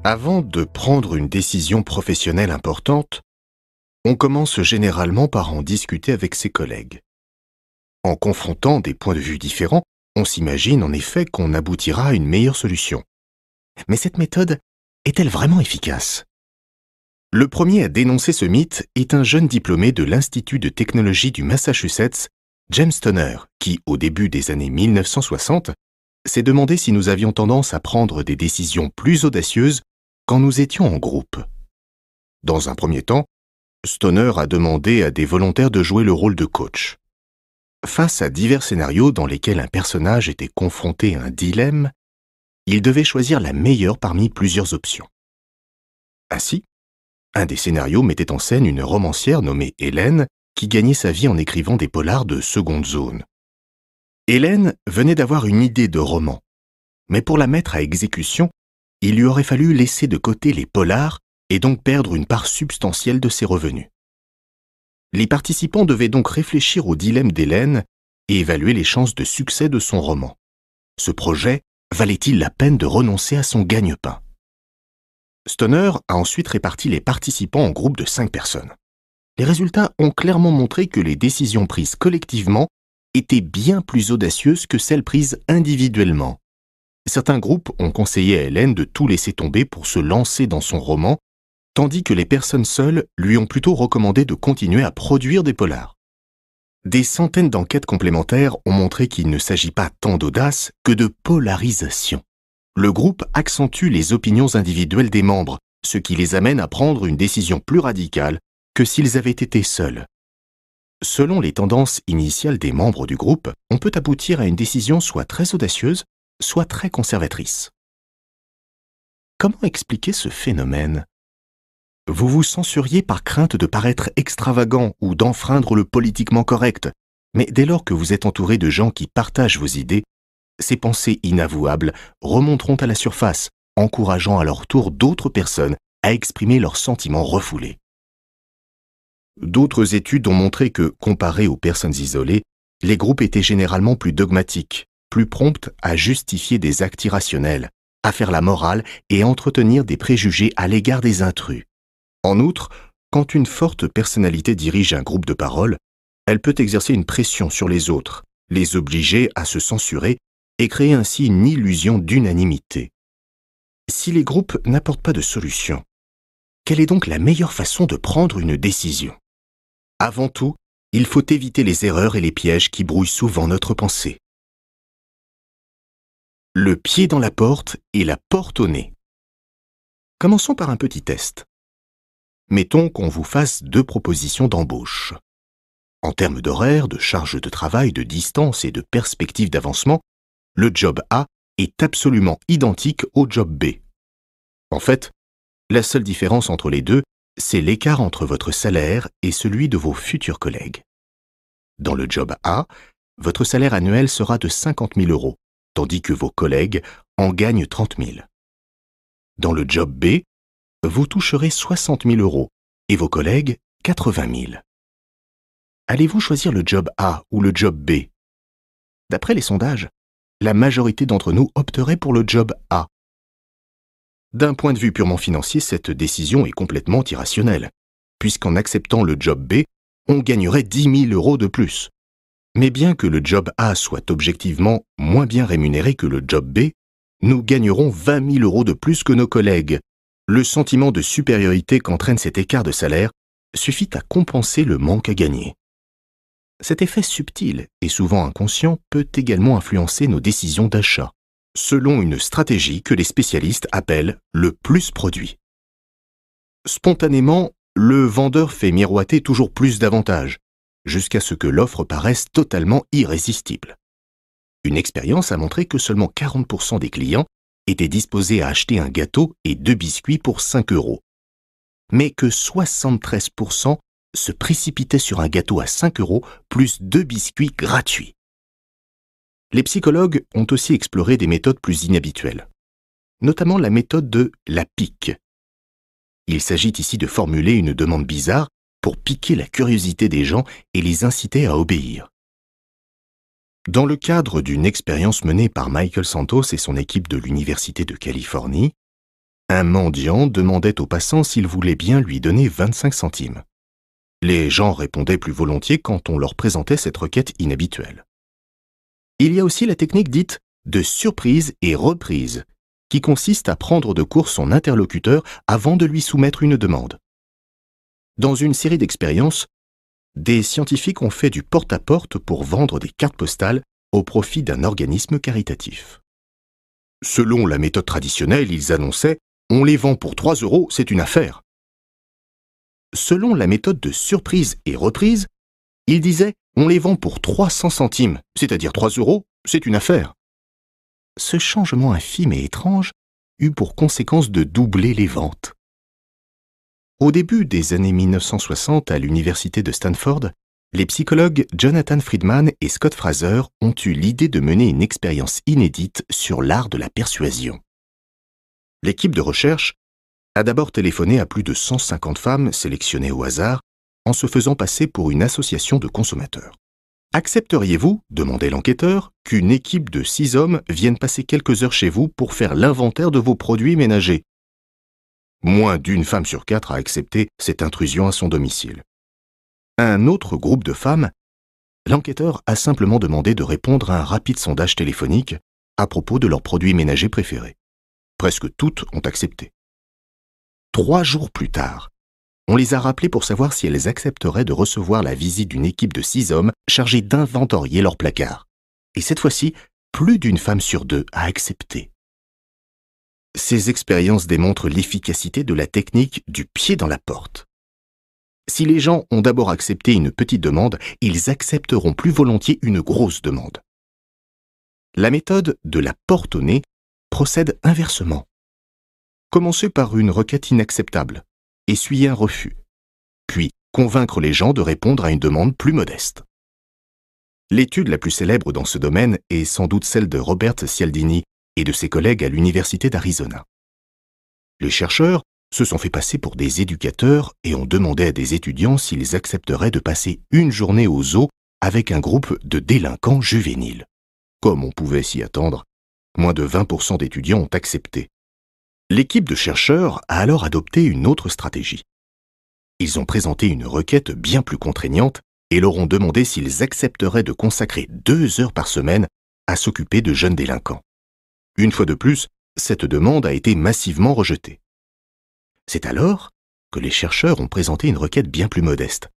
Avant de prendre une décision professionnelle importante, on commence généralement par en discuter avec ses collègues. En confrontant des points de vue différents, on s'imagine en effet qu'on aboutira à une meilleure solution. Mais cette méthode est-elle vraiment efficace Le premier à dénoncer ce mythe est un jeune diplômé de l'Institut de technologie du Massachusetts, James Tonner, qui, au début des années 1960, s'est demandé si nous avions tendance à prendre des décisions plus audacieuses quand nous étions en groupe. Dans un premier temps, Stoner a demandé à des volontaires de jouer le rôle de coach. Face à divers scénarios dans lesquels un personnage était confronté à un dilemme, il devait choisir la meilleure parmi plusieurs options. Ainsi, un des scénarios mettait en scène une romancière nommée Hélène qui gagnait sa vie en écrivant des polars de seconde zone. Hélène venait d'avoir une idée de roman, mais pour la mettre à exécution, il lui aurait fallu laisser de côté les polars et donc perdre une part substantielle de ses revenus. Les participants devaient donc réfléchir au dilemme d'Hélène et évaluer les chances de succès de son roman. Ce projet valait-il la peine de renoncer à son gagne-pain Stoner a ensuite réparti les participants en groupes de cinq personnes. Les résultats ont clairement montré que les décisions prises collectivement étaient bien plus audacieuses que celles prises individuellement. Certains groupes ont conseillé à Hélène de tout laisser tomber pour se lancer dans son roman tandis que les personnes seules lui ont plutôt recommandé de continuer à produire des polars. Des centaines d'enquêtes complémentaires ont montré qu'il ne s'agit pas tant d'audace que de polarisation. Le groupe accentue les opinions individuelles des membres, ce qui les amène à prendre une décision plus radicale que s'ils avaient été seuls. Selon les tendances initiales des membres du groupe, on peut aboutir à une décision soit très audacieuse, soit très conservatrice. Comment expliquer ce phénomène vous vous censuriez par crainte de paraître extravagant ou d'enfreindre le politiquement correct, mais dès lors que vous êtes entouré de gens qui partagent vos idées, ces pensées inavouables remonteront à la surface, encourageant à leur tour d'autres personnes à exprimer leurs sentiments refoulés. D'autres études ont montré que, comparés aux personnes isolées, les groupes étaient généralement plus dogmatiques, plus promptes à justifier des actes irrationnels, à faire la morale et à entretenir des préjugés à l'égard des intrus. En outre, quand une forte personnalité dirige un groupe de parole, elle peut exercer une pression sur les autres, les obliger à se censurer et créer ainsi une illusion d'unanimité. Si les groupes n'apportent pas de solution, quelle est donc la meilleure façon de prendre une décision Avant tout, il faut éviter les erreurs et les pièges qui brouillent souvent notre pensée. Le pied dans la porte et la porte au nez. Commençons par un petit test mettons qu'on vous fasse deux propositions d'embauche. En termes d'horaire, de charge de travail, de distance et de perspective d'avancement, le job A est absolument identique au job B. En fait, la seule différence entre les deux, c'est l'écart entre votre salaire et celui de vos futurs collègues. Dans le job A, votre salaire annuel sera de 50 000 euros, tandis que vos collègues en gagnent 30 000. Dans le job B, vous toucherez 60 000 euros et vos collègues 80 000. Allez-vous choisir le job A ou le job B D'après les sondages, la majorité d'entre nous opterait pour le job A. D'un point de vue purement financier, cette décision est complètement irrationnelle, puisqu'en acceptant le job B, on gagnerait 10 000 euros de plus. Mais bien que le job A soit objectivement moins bien rémunéré que le job B, nous gagnerons 20 000 euros de plus que nos collègues, le sentiment de supériorité qu'entraîne cet écart de salaire suffit à compenser le manque à gagner. Cet effet subtil et souvent inconscient peut également influencer nos décisions d'achat, selon une stratégie que les spécialistes appellent le plus produit. Spontanément, le vendeur fait miroiter toujours plus d'avantages, jusqu'à ce que l'offre paraisse totalement irrésistible. Une expérience a montré que seulement 40% des clients étaient disposés à acheter un gâteau et deux biscuits pour 5 euros, mais que 73% se précipitaient sur un gâteau à 5 euros plus deux biscuits gratuits. Les psychologues ont aussi exploré des méthodes plus inhabituelles, notamment la méthode de la pique. Il s'agit ici de formuler une demande bizarre pour piquer la curiosité des gens et les inciter à obéir. Dans le cadre d'une expérience menée par Michael Santos et son équipe de l'Université de Californie, un mendiant demandait aux passants s'ils voulaient bien lui donner 25 centimes. Les gens répondaient plus volontiers quand on leur présentait cette requête inhabituelle. Il y a aussi la technique dite de surprise et reprise, qui consiste à prendre de court son interlocuteur avant de lui soumettre une demande. Dans une série d'expériences, des scientifiques ont fait du porte-à-porte pour vendre des cartes postales au profit d'un organisme caritatif. Selon la méthode traditionnelle, ils annonçaient On les vend pour 3 euros, c'est une affaire. Selon la méthode de surprise et reprise, ils disaient On les vend pour 300 centimes, c'est-à-dire 3 euros, c'est une affaire. Ce changement infime et étrange eut pour conséquence de doubler les ventes. Au début des années 1960 à l'université de Stanford, les psychologues Jonathan Friedman et Scott Fraser ont eu l'idée de mener une expérience inédite sur l'art de la persuasion. L'équipe de recherche a d'abord téléphoné à plus de 150 femmes sélectionnées au hasard en se faisant passer pour une association de consommateurs. Accepteriez-vous, demandait l'enquêteur, qu'une équipe de six hommes vienne passer quelques heures chez vous pour faire l'inventaire de vos produits ménagers Moins d'une femme sur quatre a accepté cette intrusion à son domicile. Un autre groupe de femmes, l'enquêteur a simplement demandé de répondre à un rapide sondage téléphonique à propos de leurs produits ménagers préférés. Presque toutes ont accepté. Trois jours plus tard, on les a rappelées pour savoir si elles accepteraient de recevoir la visite d'une équipe de six hommes chargés d'inventorier leurs placards. Et cette fois-ci, plus d'une femme sur deux a accepté ces expériences démontrent l'efficacité de la technique du pied dans la porte. Si les gens ont d'abord accepté une petite demande, ils accepteront plus volontiers une grosse demande. La méthode de la porte au nez procède inversement. Commencez par une requête inacceptable, essuyez un refus, puis convaincre les gens de répondre à une demande plus modeste. L'étude la plus célèbre dans ce domaine est sans doute celle de Robert Cialdini et de ses collègues à l'Université d'Arizona. Les chercheurs se sont fait passer pour des éducateurs et ont demandé à des étudiants s'ils accepteraient de passer une journée aux zoo avec un groupe de délinquants juvéniles. Comme on pouvait s'y attendre, moins de 20% d'étudiants ont accepté. L'équipe de chercheurs a alors adopté une autre stratégie. Ils ont présenté une requête bien plus contraignante et leur ont demandé s'ils accepteraient de consacrer deux heures par semaine à s'occuper de jeunes délinquants. Une fois de plus, cette demande a été massivement rejetée. C'est alors que les chercheurs ont présenté une requête bien plus modeste.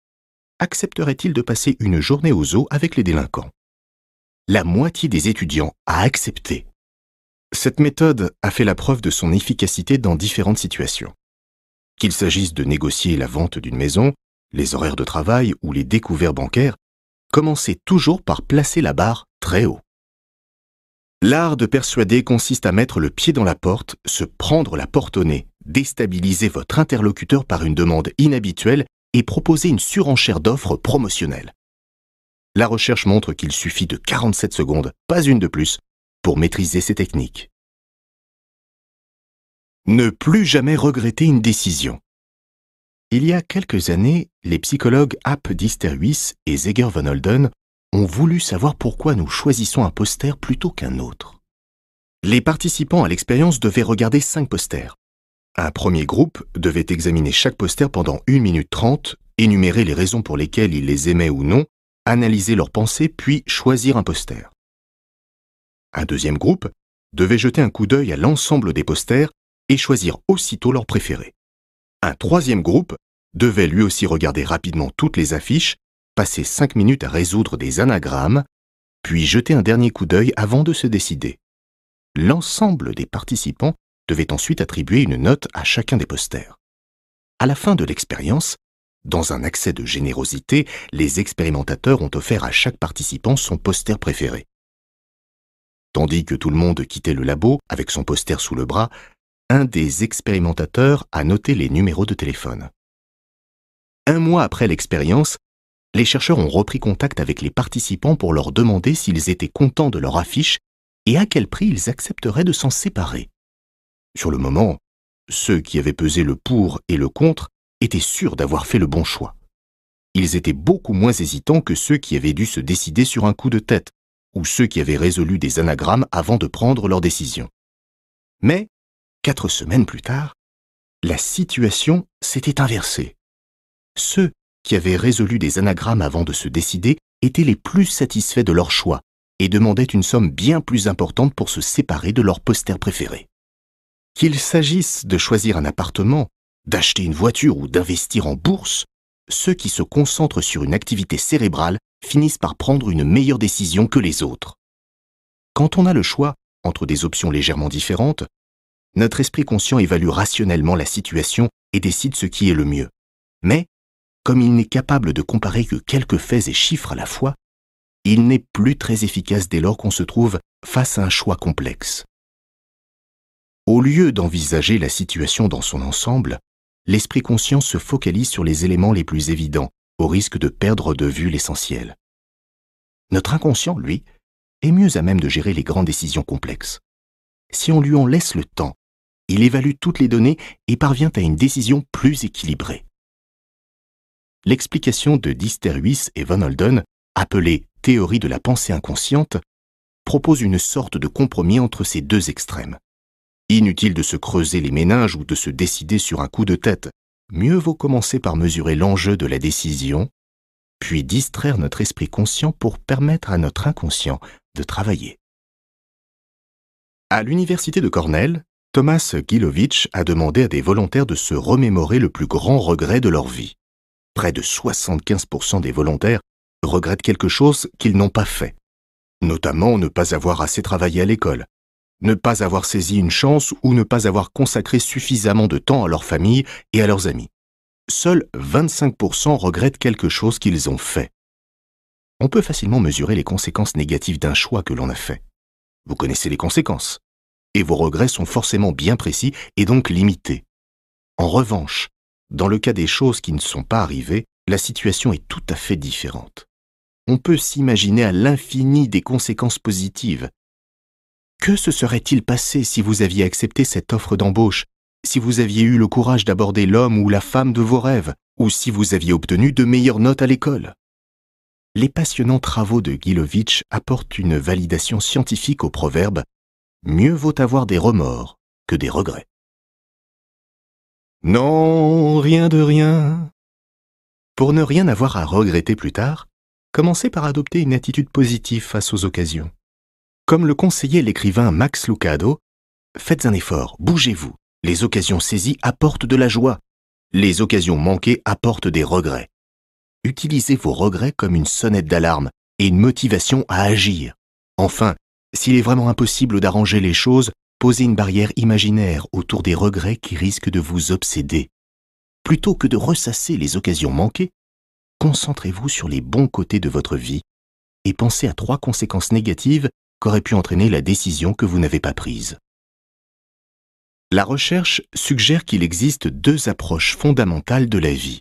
Accepterait-il de passer une journée aux eaux avec les délinquants La moitié des étudiants a accepté. Cette méthode a fait la preuve de son efficacité dans différentes situations. Qu'il s'agisse de négocier la vente d'une maison, les horaires de travail ou les découverts bancaires, commencez toujours par placer la barre très haut. L'art de persuader consiste à mettre le pied dans la porte, se prendre la porte au nez, déstabiliser votre interlocuteur par une demande inhabituelle et proposer une surenchère d'offres promotionnelles. La recherche montre qu'il suffit de 47 secondes, pas une de plus, pour maîtriser ces techniques. Ne plus jamais regretter une décision. Il y a quelques années, les psychologues App Disterhuis et Zeger von Holden ont voulu savoir pourquoi nous choisissons un poster plutôt qu'un autre. Les participants à l'expérience devaient regarder cinq posters. Un premier groupe devait examiner chaque poster pendant 1 minute 30, énumérer les raisons pour lesquelles ils les aimaient ou non, analyser leurs pensées puis choisir un poster. Un deuxième groupe devait jeter un coup d'œil à l'ensemble des posters et choisir aussitôt leur préféré. Un troisième groupe devait lui aussi regarder rapidement toutes les affiches passer cinq minutes à résoudre des anagrammes, puis jeter un dernier coup d'œil avant de se décider. L'ensemble des participants devait ensuite attribuer une note à chacun des posters. À la fin de l'expérience, dans un accès de générosité, les expérimentateurs ont offert à chaque participant son poster préféré. Tandis que tout le monde quittait le labo avec son poster sous le bras, un des expérimentateurs a noté les numéros de téléphone. Un mois après l'expérience, les chercheurs ont repris contact avec les participants pour leur demander s'ils étaient contents de leur affiche et à quel prix ils accepteraient de s'en séparer. Sur le moment, ceux qui avaient pesé le pour et le contre étaient sûrs d'avoir fait le bon choix. Ils étaient beaucoup moins hésitants que ceux qui avaient dû se décider sur un coup de tête, ou ceux qui avaient résolu des anagrammes avant de prendre leur décision. Mais, quatre semaines plus tard, la situation s'était inversée. Ceux avaient résolu des anagrammes avant de se décider, étaient les plus satisfaits de leur choix et demandaient une somme bien plus importante pour se séparer de leur poster préféré. Qu'il s'agisse de choisir un appartement, d'acheter une voiture ou d'investir en bourse, ceux qui se concentrent sur une activité cérébrale finissent par prendre une meilleure décision que les autres. Quand on a le choix entre des options légèrement différentes, notre esprit conscient évalue rationnellement la situation et décide ce qui est le mieux. Mais comme il n'est capable de comparer que quelques faits et chiffres à la fois, il n'est plus très efficace dès lors qu'on se trouve face à un choix complexe. Au lieu d'envisager la situation dans son ensemble, l'esprit conscient se focalise sur les éléments les plus évidents, au risque de perdre de vue l'essentiel. Notre inconscient, lui, est mieux à même de gérer les grandes décisions complexes. Si on lui en laisse le temps, il évalue toutes les données et parvient à une décision plus équilibrée l'explication de Disterhuis et Von Holden, appelée théorie de la pensée inconsciente, propose une sorte de compromis entre ces deux extrêmes. Inutile de se creuser les méninges ou de se décider sur un coup de tête, mieux vaut commencer par mesurer l'enjeu de la décision, puis distraire notre esprit conscient pour permettre à notre inconscient de travailler. À l'université de Cornell, Thomas Gilovich a demandé à des volontaires de se remémorer le plus grand regret de leur vie près de 75% des volontaires regrettent quelque chose qu'ils n'ont pas fait, notamment ne pas avoir assez travaillé à l'école, ne pas avoir saisi une chance ou ne pas avoir consacré suffisamment de temps à leur famille et à leurs amis. Seuls 25% regrettent quelque chose qu'ils ont fait. On peut facilement mesurer les conséquences négatives d'un choix que l'on a fait. Vous connaissez les conséquences. Et vos regrets sont forcément bien précis et donc limités. En revanche, dans le cas des choses qui ne sont pas arrivées, la situation est tout à fait différente. On peut s'imaginer à l'infini des conséquences positives. Que se serait-il passé si vous aviez accepté cette offre d'embauche, si vous aviez eu le courage d'aborder l'homme ou la femme de vos rêves, ou si vous aviez obtenu de meilleures notes à l'école Les passionnants travaux de Gilovitch apportent une validation scientifique au proverbe ⁇ Mieux vaut avoir des remords que des regrets ⁇ non, rien de rien. Pour ne rien avoir à regretter plus tard, commencez par adopter une attitude positive face aux occasions. Comme le conseillait l'écrivain Max Lucado, faites un effort, bougez-vous. Les occasions saisies apportent de la joie. Les occasions manquées apportent des regrets. Utilisez vos regrets comme une sonnette d'alarme et une motivation à agir. Enfin, s'il est vraiment impossible d'arranger les choses, posez une barrière imaginaire autour des regrets qui risquent de vous obséder. Plutôt que de ressasser les occasions manquées, concentrez-vous sur les bons côtés de votre vie et pensez à trois conséquences négatives qu'aurait pu entraîner la décision que vous n'avez pas prise. La recherche suggère qu'il existe deux approches fondamentales de la vie,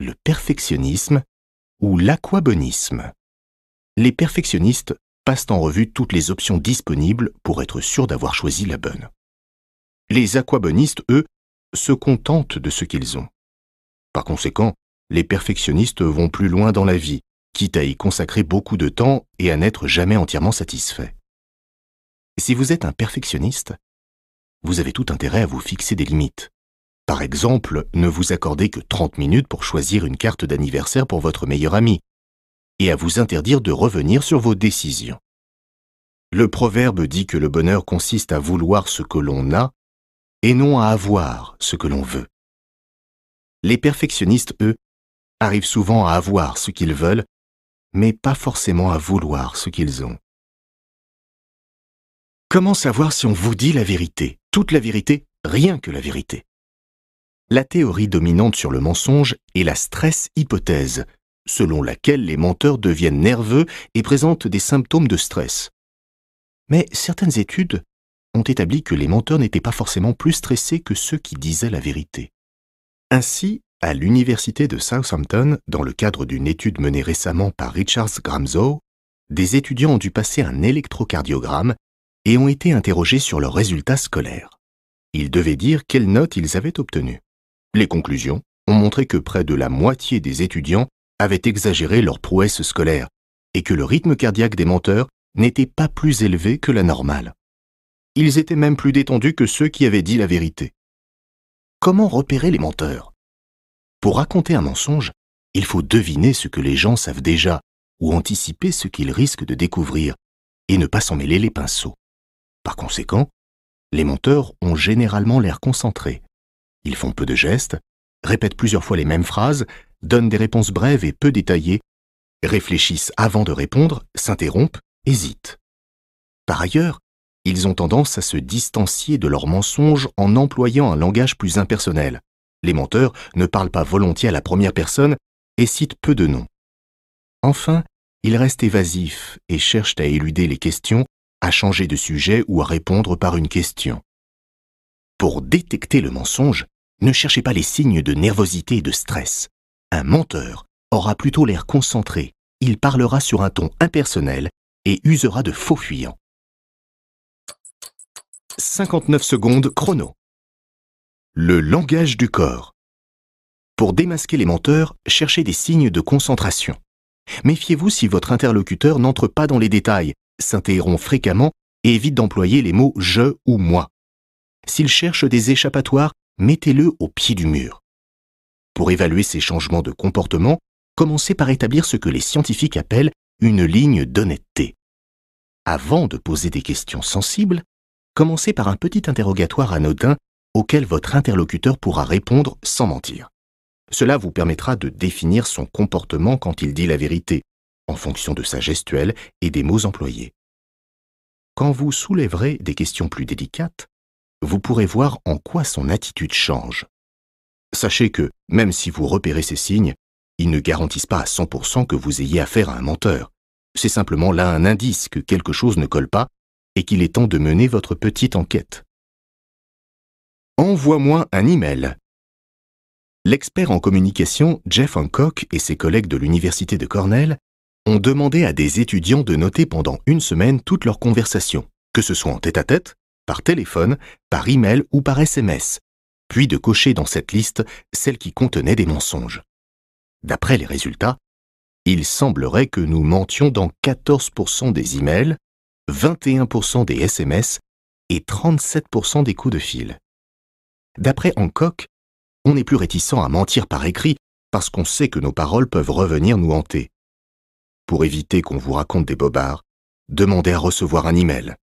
le perfectionnisme ou l'aquabonisme. Les perfectionnistes passent en revue toutes les options disponibles pour être sûr d'avoir choisi la bonne. Les aquabonistes, eux, se contentent de ce qu'ils ont. Par conséquent, les perfectionnistes vont plus loin dans la vie, quitte à y consacrer beaucoup de temps et à n'être jamais entièrement satisfait. Si vous êtes un perfectionniste, vous avez tout intérêt à vous fixer des limites. Par exemple, ne vous accordez que 30 minutes pour choisir une carte d'anniversaire pour votre meilleur ami, et à vous interdire de revenir sur vos décisions. Le proverbe dit que le bonheur consiste à vouloir ce que l'on a et non à avoir ce que l'on veut. Les perfectionnistes, eux, arrivent souvent à avoir ce qu'ils veulent, mais pas forcément à vouloir ce qu'ils ont. Comment savoir si on vous dit la vérité Toute la vérité, rien que la vérité. La théorie dominante sur le mensonge est la stress hypothèse, selon laquelle les menteurs deviennent nerveux et présentent des symptômes de stress. Mais certaines études ont établi que les menteurs n'étaient pas forcément plus stressés que ceux qui disaient la vérité. Ainsi, à l'université de Southampton, dans le cadre d'une étude menée récemment par Richard Gramzow, des étudiants ont dû passer un électrocardiogramme et ont été interrogés sur leurs résultats scolaires. Ils devaient dire quelles notes ils avaient obtenues. Les conclusions ont montré que près de la moitié des étudiants avaient exagéré leurs prouesses scolaires et que le rythme cardiaque des menteurs n'était pas plus élevé que la normale. Ils étaient même plus détendus que ceux qui avaient dit la vérité. Comment repérer les menteurs Pour raconter un mensonge, il faut deviner ce que les gens savent déjà ou anticiper ce qu'ils risquent de découvrir et ne pas s'en mêler les pinceaux. Par conséquent, les menteurs ont généralement l'air concentrés. Ils font peu de gestes, répètent plusieurs fois les mêmes phrases donnent des réponses brèves et peu détaillées, réfléchissent avant de répondre, s'interrompent, hésitent. Par ailleurs, ils ont tendance à se distancier de leurs mensonges en employant un langage plus impersonnel. Les menteurs ne parlent pas volontiers à la première personne et citent peu de noms. Enfin, ils restent évasifs et cherchent à éluder les questions, à changer de sujet ou à répondre par une question. Pour détecter le mensonge, ne cherchez pas les signes de nervosité et de stress. Un menteur aura plutôt l'air concentré, il parlera sur un ton impersonnel et usera de faux fuyants. 59 secondes chrono. Le langage du corps. Pour démasquer les menteurs, cherchez des signes de concentration. Méfiez-vous si votre interlocuteur n'entre pas dans les détails, s'interrompt fréquemment et évite d'employer les mots je ou moi. S'il cherche des échappatoires, mettez-le au pied du mur. Pour évaluer ces changements de comportement, commencez par établir ce que les scientifiques appellent une ligne d'honnêteté. Avant de poser des questions sensibles, commencez par un petit interrogatoire anodin auquel votre interlocuteur pourra répondre sans mentir. Cela vous permettra de définir son comportement quand il dit la vérité, en fonction de sa gestuelle et des mots employés. Quand vous soulèverez des questions plus délicates, vous pourrez voir en quoi son attitude change. Sachez que, même si vous repérez ces signes, ils ne garantissent pas à 100% que vous ayez affaire à un menteur. C'est simplement là un indice que quelque chose ne colle pas et qu'il est temps de mener votre petite enquête. Envoie-moi un email. L'expert en communication Jeff Hancock et ses collègues de l'Université de Cornell ont demandé à des étudiants de noter pendant une semaine toutes leurs conversations, que ce soit en tête-à-tête, par téléphone, par email ou par SMS, puis de cocher dans cette liste celle qui contenait des mensonges. D'après les résultats, il semblerait que nous mentions dans 14% des emails, 21% des SMS et 37% des coups de fil. D'après Hancock, on est plus réticent à mentir par écrit parce qu'on sait que nos paroles peuvent revenir nous hanter. Pour éviter qu'on vous raconte des bobards, demandez à recevoir un email.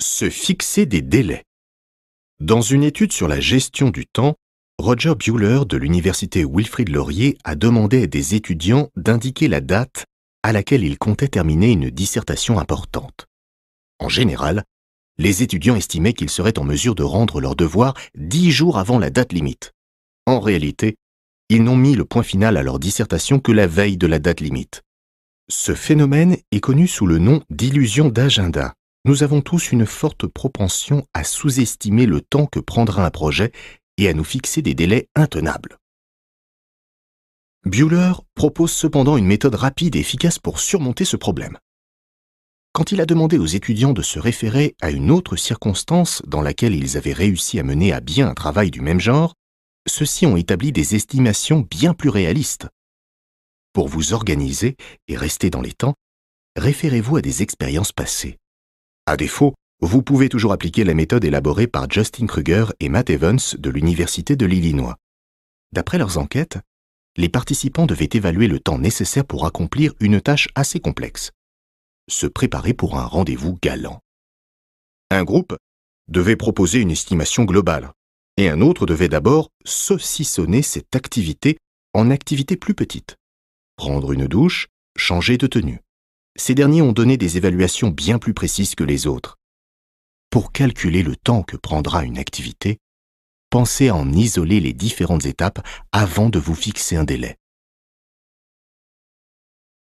Se fixer des délais. Dans une étude sur la gestion du temps, Roger Bueller de l'université Wilfrid Laurier a demandé à des étudiants d'indiquer la date à laquelle ils comptaient terminer une dissertation importante. En général, les étudiants estimaient qu'ils seraient en mesure de rendre leur devoir dix jours avant la date limite. En réalité, ils n'ont mis le point final à leur dissertation que la veille de la date limite. Ce phénomène est connu sous le nom d'illusion d'agenda nous avons tous une forte propension à sous-estimer le temps que prendra un projet et à nous fixer des délais intenables. Bueller propose cependant une méthode rapide et efficace pour surmonter ce problème. Quand il a demandé aux étudiants de se référer à une autre circonstance dans laquelle ils avaient réussi à mener à bien un travail du même genre, ceux-ci ont établi des estimations bien plus réalistes. Pour vous organiser et rester dans les temps, référez-vous à des expériences passées. À défaut, vous pouvez toujours appliquer la méthode élaborée par Justin Kruger et Matt Evans de l'Université de l'Illinois. D'après leurs enquêtes, les participants devaient évaluer le temps nécessaire pour accomplir une tâche assez complexe. Se préparer pour un rendez-vous galant. Un groupe devait proposer une estimation globale, et un autre devait d'abord saucissonner cette activité en activités plus petites. Prendre une douche, changer de tenue ces derniers ont donné des évaluations bien plus précises que les autres. Pour calculer le temps que prendra une activité, pensez à en isoler les différentes étapes avant de vous fixer un délai.